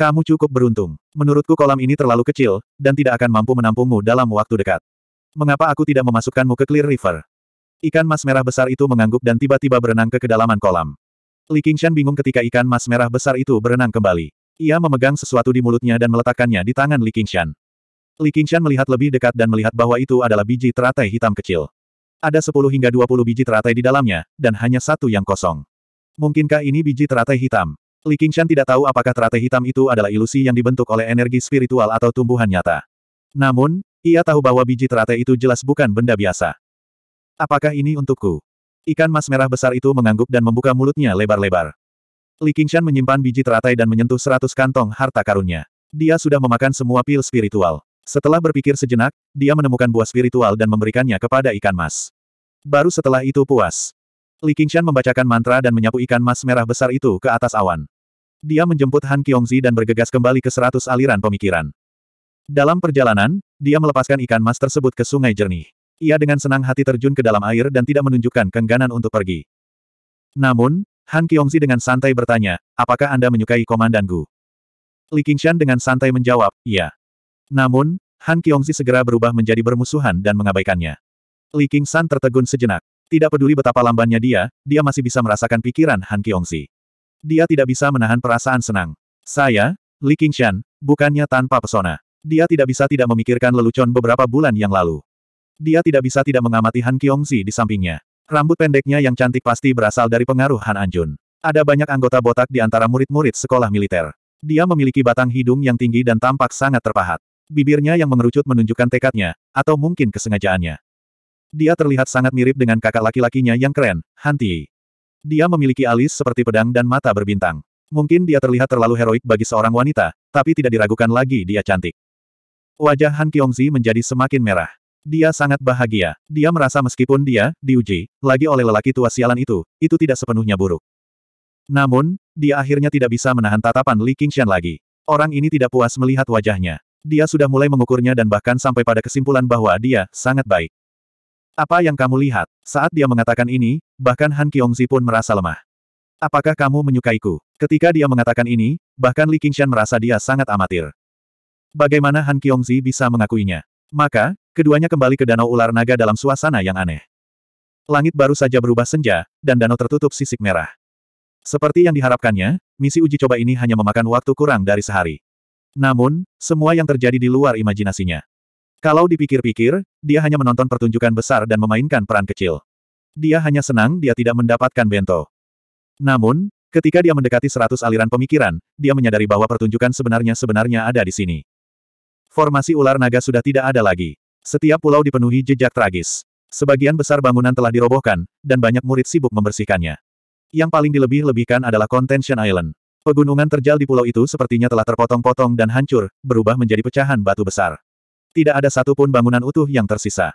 Kamu cukup beruntung. Menurutku kolam ini terlalu kecil, dan tidak akan mampu menampungmu dalam waktu dekat. Mengapa aku tidak memasukkanmu ke Clear River? Ikan mas merah besar itu mengangguk dan tiba-tiba berenang ke kedalaman kolam. Li Qingshan bingung ketika ikan mas merah besar itu berenang kembali. Ia memegang sesuatu di mulutnya dan meletakkannya di tangan Li Qingshan. Li Qingshan melihat lebih dekat dan melihat bahwa itu adalah biji teratai hitam kecil. Ada 10 hingga 20 biji teratai di dalamnya, dan hanya satu yang kosong. Mungkinkah ini biji teratai hitam? Li Qingshan tidak tahu apakah teratai hitam itu adalah ilusi yang dibentuk oleh energi spiritual atau tumbuhan nyata. Namun, ia tahu bahwa biji teratai itu jelas bukan benda biasa. Apakah ini untukku? Ikan mas merah besar itu mengangguk dan membuka mulutnya lebar-lebar. Li Qingshan menyimpan biji teratai dan menyentuh seratus kantong harta karunnya. Dia sudah memakan semua pil spiritual. Setelah berpikir sejenak, dia menemukan buah spiritual dan memberikannya kepada ikan mas. Baru setelah itu puas. Li Qingshan membacakan mantra dan menyapu ikan mas merah besar itu ke atas awan. Dia menjemput Han Qiongzi dan bergegas kembali ke seratus aliran pemikiran. Dalam perjalanan, dia melepaskan ikan mas tersebut ke sungai jernih. Ia dengan senang hati terjun ke dalam air dan tidak menunjukkan kengganan untuk pergi. Namun, Han Kiongzi dengan santai bertanya, apakah Anda menyukai Komandan Gu? Li Qingshan dengan santai menjawab, iya. Namun, Han Kiongzi segera berubah menjadi bermusuhan dan mengabaikannya. Li Qingshan tertegun sejenak. Tidak peduli betapa lambannya dia, dia masih bisa merasakan pikiran Han Kiongzi. Dia tidak bisa menahan perasaan senang. Saya, Li Qingshan, bukannya tanpa pesona. Dia tidak bisa tidak memikirkan lelucon beberapa bulan yang lalu. Dia tidak bisa tidak mengamati Han Zi di sampingnya. Rambut pendeknya yang cantik pasti berasal dari pengaruh Han Anjun. Ada banyak anggota botak di antara murid-murid sekolah militer. Dia memiliki batang hidung yang tinggi dan tampak sangat terpahat. Bibirnya yang mengerucut menunjukkan tekadnya, atau mungkin kesengajaannya. Dia terlihat sangat mirip dengan kakak laki-lakinya yang keren, Han Ti. Dia memiliki alis seperti pedang dan mata berbintang. Mungkin dia terlihat terlalu heroik bagi seorang wanita, tapi tidak diragukan lagi dia cantik. Wajah Han Zi menjadi semakin merah. Dia sangat bahagia. Dia merasa meskipun dia, diuji, lagi oleh lelaki tua sialan itu, itu tidak sepenuhnya buruk. Namun, dia akhirnya tidak bisa menahan tatapan Li Qingxian lagi. Orang ini tidak puas melihat wajahnya. Dia sudah mulai mengukurnya dan bahkan sampai pada kesimpulan bahwa dia sangat baik. Apa yang kamu lihat? Saat dia mengatakan ini, bahkan Han Kiongzi pun merasa lemah. Apakah kamu menyukaiku? Ketika dia mengatakan ini, bahkan Li Qingxian merasa dia sangat amatir. Bagaimana Han Kiongzi bisa mengakuinya? Maka, keduanya kembali ke Danau Ular Naga dalam suasana yang aneh. Langit baru saja berubah senja, dan danau tertutup sisik merah. Seperti yang diharapkannya, misi uji coba ini hanya memakan waktu kurang dari sehari. Namun, semua yang terjadi di luar imajinasinya. Kalau dipikir-pikir, dia hanya menonton pertunjukan besar dan memainkan peran kecil. Dia hanya senang dia tidak mendapatkan bento. Namun, ketika dia mendekati seratus aliran pemikiran, dia menyadari bahwa pertunjukan sebenarnya sebenarnya ada di sini. Formasi ular naga sudah tidak ada lagi. Setiap pulau dipenuhi jejak tragis. Sebagian besar bangunan telah dirobohkan, dan banyak murid sibuk membersihkannya. Yang paling dilebih-lebihkan adalah Contention Island. Pegunungan terjal di pulau itu sepertinya telah terpotong-potong dan hancur, berubah menjadi pecahan batu besar. Tidak ada satupun bangunan utuh yang tersisa.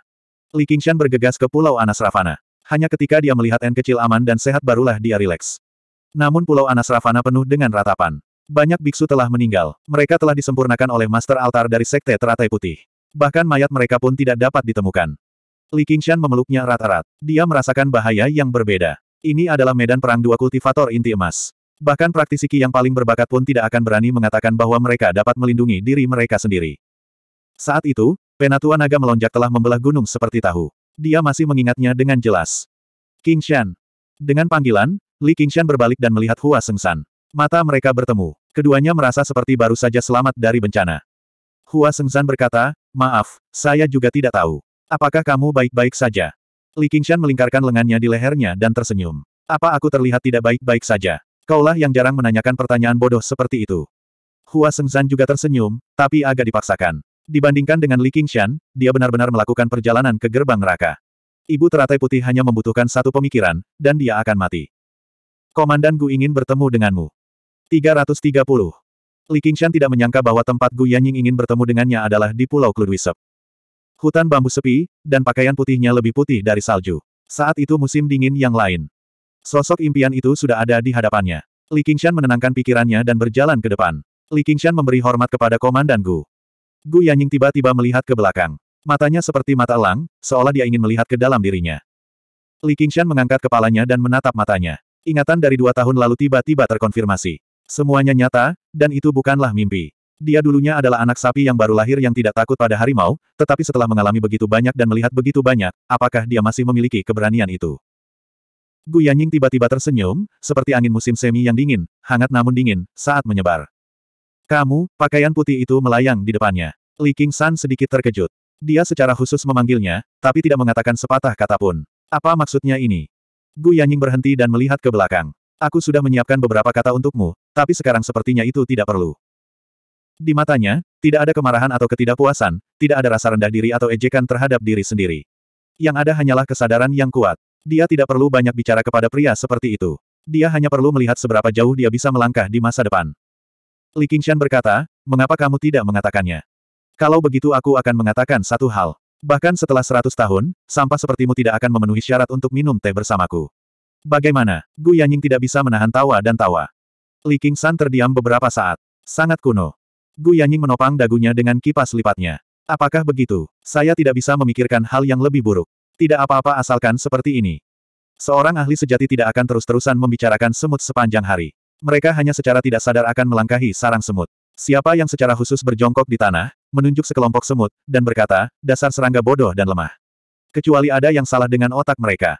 Li Qingshan bergegas ke Pulau Anas Ravana. Hanya ketika dia melihat N kecil aman dan sehat barulah dia rileks. Namun Pulau Anas Ravana penuh dengan ratapan. Banyak biksu telah meninggal. Mereka telah disempurnakan oleh Master Altar dari Sekte Teratai Putih. Bahkan mayat mereka pun tidak dapat ditemukan. Li Qingshan memeluknya erat-erat. Dia merasakan bahaya yang berbeda. Ini adalah medan perang dua kultivator inti emas. Bahkan praktisi Qi yang paling berbakat pun tidak akan berani mengatakan bahwa mereka dapat melindungi diri mereka sendiri. Saat itu, penatua naga melonjak telah membelah gunung seperti tahu. Dia masih mengingatnya dengan jelas. Qingshan. Dengan panggilan, Li Qingshan berbalik dan melihat Hua Sengsan. Mata mereka bertemu. Keduanya merasa seperti baru saja selamat dari bencana. Hua Sengzan berkata, maaf, saya juga tidak tahu. Apakah kamu baik-baik saja? Li Qingshan melingkarkan lengannya di lehernya dan tersenyum. Apa aku terlihat tidak baik-baik saja? Kaulah yang jarang menanyakan pertanyaan bodoh seperti itu. Hua Sengzan juga tersenyum, tapi agak dipaksakan. Dibandingkan dengan Li Qingshan, dia benar-benar melakukan perjalanan ke gerbang neraka. Ibu teratai putih hanya membutuhkan satu pemikiran, dan dia akan mati. Komandan Gu ingin bertemu denganmu. 330. Li Qingshan tidak menyangka bahwa tempat Gu Yanying ingin bertemu dengannya adalah di Pulau Kludwisep. Hutan bambu sepi, dan pakaian putihnya lebih putih dari salju. Saat itu musim dingin yang lain. Sosok impian itu sudah ada di hadapannya. Li Qingshan menenangkan pikirannya dan berjalan ke depan. Li Qingshan memberi hormat kepada Komandan Gu. Gu Yanying tiba-tiba melihat ke belakang. Matanya seperti mata elang, seolah dia ingin melihat ke dalam dirinya. Li Qingshan mengangkat kepalanya dan menatap matanya. Ingatan dari dua tahun lalu tiba-tiba terkonfirmasi. Semuanya nyata, dan itu bukanlah mimpi. Dia dulunya adalah anak sapi yang baru lahir yang tidak takut pada harimau, tetapi setelah mengalami begitu banyak dan melihat begitu banyak, apakah dia masih memiliki keberanian itu? Gu Yanying tiba-tiba tersenyum, seperti angin musim semi yang dingin, hangat namun dingin, saat menyebar. Kamu, pakaian putih itu melayang di depannya. Li King San sedikit terkejut. Dia secara khusus memanggilnya, tapi tidak mengatakan sepatah kata pun. Apa maksudnya ini? Gu Yanying berhenti dan melihat ke belakang. Aku sudah menyiapkan beberapa kata untukmu, tapi sekarang sepertinya itu tidak perlu. Di matanya, tidak ada kemarahan atau ketidakpuasan, tidak ada rasa rendah diri atau ejekan terhadap diri sendiri. Yang ada hanyalah kesadaran yang kuat. Dia tidak perlu banyak bicara kepada pria seperti itu. Dia hanya perlu melihat seberapa jauh dia bisa melangkah di masa depan. Li Qingshan berkata, mengapa kamu tidak mengatakannya? Kalau begitu aku akan mengatakan satu hal. Bahkan setelah seratus tahun, sampah sepertimu tidak akan memenuhi syarat untuk minum teh bersamaku. Bagaimana? Gu Yanying tidak bisa menahan tawa dan tawa. Li San terdiam beberapa saat. Sangat kuno. Gu Yanying menopang dagunya dengan kipas lipatnya. Apakah begitu? Saya tidak bisa memikirkan hal yang lebih buruk. Tidak apa-apa asalkan seperti ini. Seorang ahli sejati tidak akan terus-terusan membicarakan semut sepanjang hari. Mereka hanya secara tidak sadar akan melangkahi sarang semut. Siapa yang secara khusus berjongkok di tanah, menunjuk sekelompok semut, dan berkata, dasar serangga bodoh dan lemah. Kecuali ada yang salah dengan otak mereka.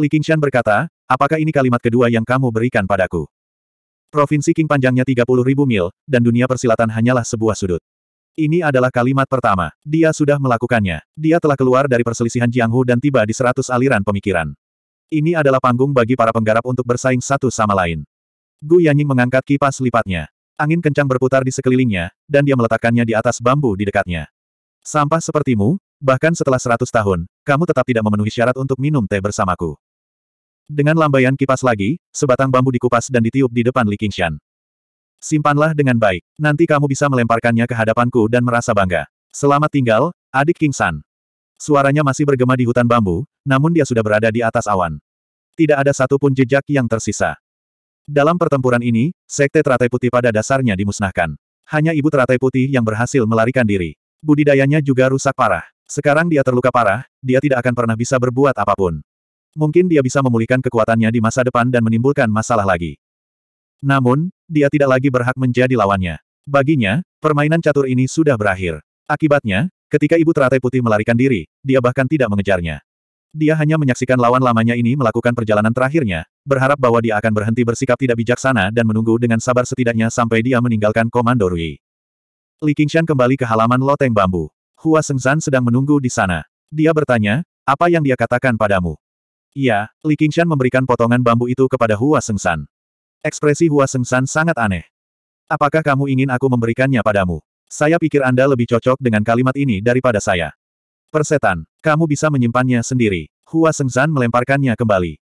Li Qingshan berkata, apakah ini kalimat kedua yang kamu berikan padaku? Provinsi King panjangnya ribu mil, dan dunia persilatan hanyalah sebuah sudut. Ini adalah kalimat pertama. Dia sudah melakukannya. Dia telah keluar dari perselisihan Jianghu dan tiba di seratus aliran pemikiran. Ini adalah panggung bagi para penggarap untuk bersaing satu sama lain. Gu Yanying mengangkat kipas lipatnya. Angin kencang berputar di sekelilingnya, dan dia meletakkannya di atas bambu di dekatnya. Sampah sepertimu, bahkan setelah seratus tahun, kamu tetap tidak memenuhi syarat untuk minum teh bersamaku. Dengan lambaian kipas lagi, sebatang bambu dikupas dan ditiup di depan Li Qingshan. Simpanlah dengan baik, nanti kamu bisa melemparkannya ke hadapanku dan merasa bangga. Selamat tinggal, adik Kingsan. Suaranya masih bergema di hutan bambu, namun dia sudah berada di atas awan. Tidak ada satupun jejak yang tersisa. Dalam pertempuran ini, Sekte Teratai Putih pada dasarnya dimusnahkan. Hanya Ibu Teratai Putih yang berhasil melarikan diri. Budidayanya juga rusak parah. Sekarang dia terluka parah, dia tidak akan pernah bisa berbuat apapun. Mungkin dia bisa memulihkan kekuatannya di masa depan dan menimbulkan masalah lagi. Namun, dia tidak lagi berhak menjadi lawannya. Baginya, permainan catur ini sudah berakhir. Akibatnya, ketika ibu teratai putih melarikan diri, dia bahkan tidak mengejarnya. Dia hanya menyaksikan lawan lamanya ini melakukan perjalanan terakhirnya, berharap bahwa dia akan berhenti bersikap tidak bijaksana dan menunggu dengan sabar setidaknya sampai dia meninggalkan Komando Rui. Li Qingshan kembali ke halaman loteng bambu. Hua Sengzan sedang menunggu di sana. Dia bertanya, apa yang dia katakan padamu? Iya, Li Qingshan memberikan potongan bambu itu kepada Hua Sengsan. Ekspresi Hua Sengsan sangat aneh. Apakah kamu ingin aku memberikannya padamu? Saya pikir Anda lebih cocok dengan kalimat ini daripada saya. Persetan, kamu bisa menyimpannya sendiri. Hua Sengsan melemparkannya kembali.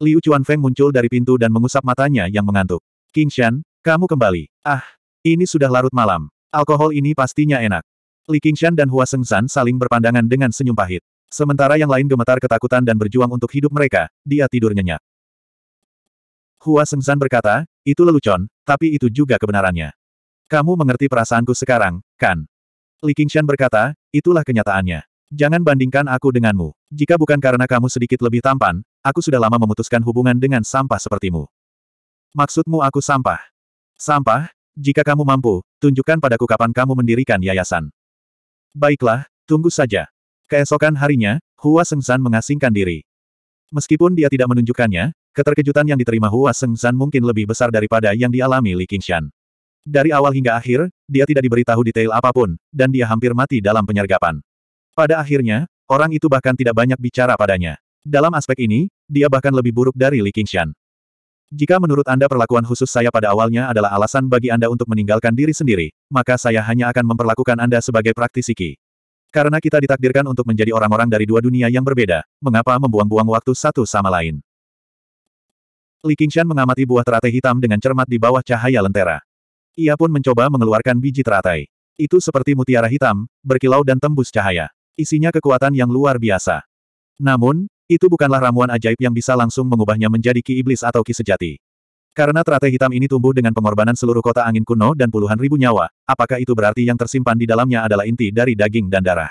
Liu Chuanfeng muncul dari pintu dan mengusap matanya yang mengantuk. Qingshan, kamu kembali. Ah, ini sudah larut malam. Alkohol ini pastinya enak. Li Qingshan dan Hua Sengsan saling berpandangan dengan senyum pahit. Sementara yang lain gemetar ketakutan dan berjuang untuk hidup mereka, dia tidur nyenyak. Hua Sengzan berkata, itu lelucon, tapi itu juga kebenarannya. Kamu mengerti perasaanku sekarang, kan? Li Qingshan berkata, itulah kenyataannya. Jangan bandingkan aku denganmu. Jika bukan karena kamu sedikit lebih tampan, aku sudah lama memutuskan hubungan dengan sampah sepertimu. Maksudmu aku sampah? Sampah? Jika kamu mampu, tunjukkan padaku kapan kamu mendirikan yayasan. Baiklah, tunggu saja. Keesokan harinya, Hua Sengzan mengasingkan diri. Meskipun dia tidak menunjukkannya, keterkejutan yang diterima Hua Sengzan mungkin lebih besar daripada yang dialami Li Qingshan. Dari awal hingga akhir, dia tidak diberitahu detail apapun, dan dia hampir mati dalam penyergapan. Pada akhirnya, orang itu bahkan tidak banyak bicara padanya. Dalam aspek ini, dia bahkan lebih buruk dari Li Qingshan. Jika menurut Anda perlakuan khusus saya pada awalnya adalah alasan bagi Anda untuk meninggalkan diri sendiri, maka saya hanya akan memperlakukan Anda sebagai praktisi Qi. Karena kita ditakdirkan untuk menjadi orang-orang dari dua dunia yang berbeda, mengapa membuang-buang waktu satu sama lain? Li Qingshan mengamati buah teratai hitam dengan cermat di bawah cahaya lentera. Ia pun mencoba mengeluarkan biji teratai. Itu seperti mutiara hitam, berkilau dan tembus cahaya. Isinya kekuatan yang luar biasa. Namun, itu bukanlah ramuan ajaib yang bisa langsung mengubahnya menjadi ki iblis atau ki sejati. Karena teratai hitam ini tumbuh dengan pengorbanan seluruh kota angin kuno dan puluhan ribu nyawa, apakah itu berarti yang tersimpan di dalamnya adalah inti dari daging dan darah?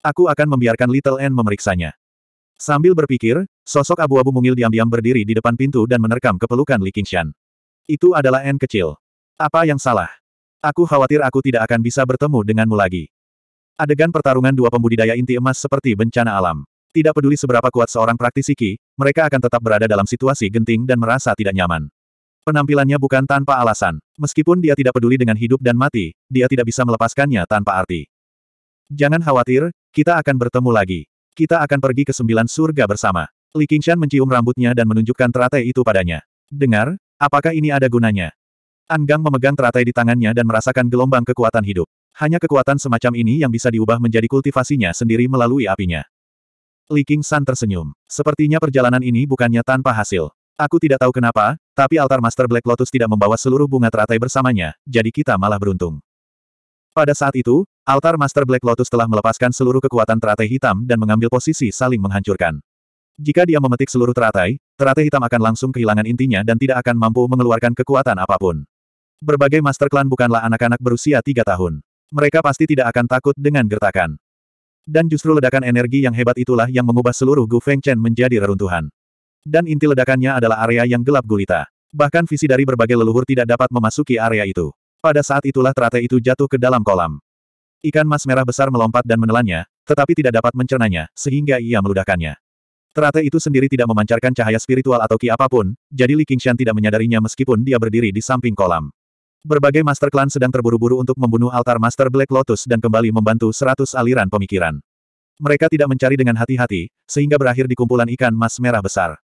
Aku akan membiarkan Little N memeriksanya. Sambil berpikir, sosok abu-abu mungil diam-diam berdiri di depan pintu dan menerkam kepelukan Li Qingshan. Itu adalah N kecil. Apa yang salah? Aku khawatir aku tidak akan bisa bertemu denganmu lagi. Adegan pertarungan dua pembudidaya inti emas seperti bencana alam. Tidak peduli seberapa kuat seorang praktisi Ki, mereka akan tetap berada dalam situasi genting dan merasa tidak nyaman. Penampilannya bukan tanpa alasan. Meskipun dia tidak peduli dengan hidup dan mati, dia tidak bisa melepaskannya tanpa arti. Jangan khawatir, kita akan bertemu lagi. Kita akan pergi ke sembilan surga bersama. Li Qingshan mencium rambutnya dan menunjukkan teratai itu padanya. Dengar, apakah ini ada gunanya? Anggang memegang teratai di tangannya dan merasakan gelombang kekuatan hidup. Hanya kekuatan semacam ini yang bisa diubah menjadi kultivasinya sendiri melalui apinya. Li Qingshan tersenyum. Sepertinya perjalanan ini bukannya tanpa hasil. Aku tidak tahu kenapa, tapi altar Master Black Lotus tidak membawa seluruh bunga teratai bersamanya, jadi kita malah beruntung. Pada saat itu, altar Master Black Lotus telah melepaskan seluruh kekuatan teratai hitam dan mengambil posisi saling menghancurkan. Jika dia memetik seluruh teratai, teratai hitam akan langsung kehilangan intinya dan tidak akan mampu mengeluarkan kekuatan apapun. Berbagai Master klan bukanlah anak-anak berusia tiga tahun. Mereka pasti tidak akan takut dengan gertakan. Dan justru ledakan energi yang hebat itulah yang mengubah seluruh Gu Feng Chen menjadi reruntuhan. Dan inti ledakannya adalah area yang gelap gulita. Bahkan visi dari berbagai leluhur tidak dapat memasuki area itu. Pada saat itulah teratai itu jatuh ke dalam kolam. Ikan mas merah besar melompat dan menelannya, tetapi tidak dapat mencernanya, sehingga ia meludahkannya. Teratai itu sendiri tidak memancarkan cahaya spiritual atau ki apapun, jadi Li Qingshan tidak menyadarinya meskipun dia berdiri di samping kolam. Berbagai master klan sedang terburu-buru untuk membunuh altar master Black Lotus dan kembali membantu seratus aliran pemikiran. Mereka tidak mencari dengan hati-hati, sehingga berakhir di kumpulan ikan mas merah besar.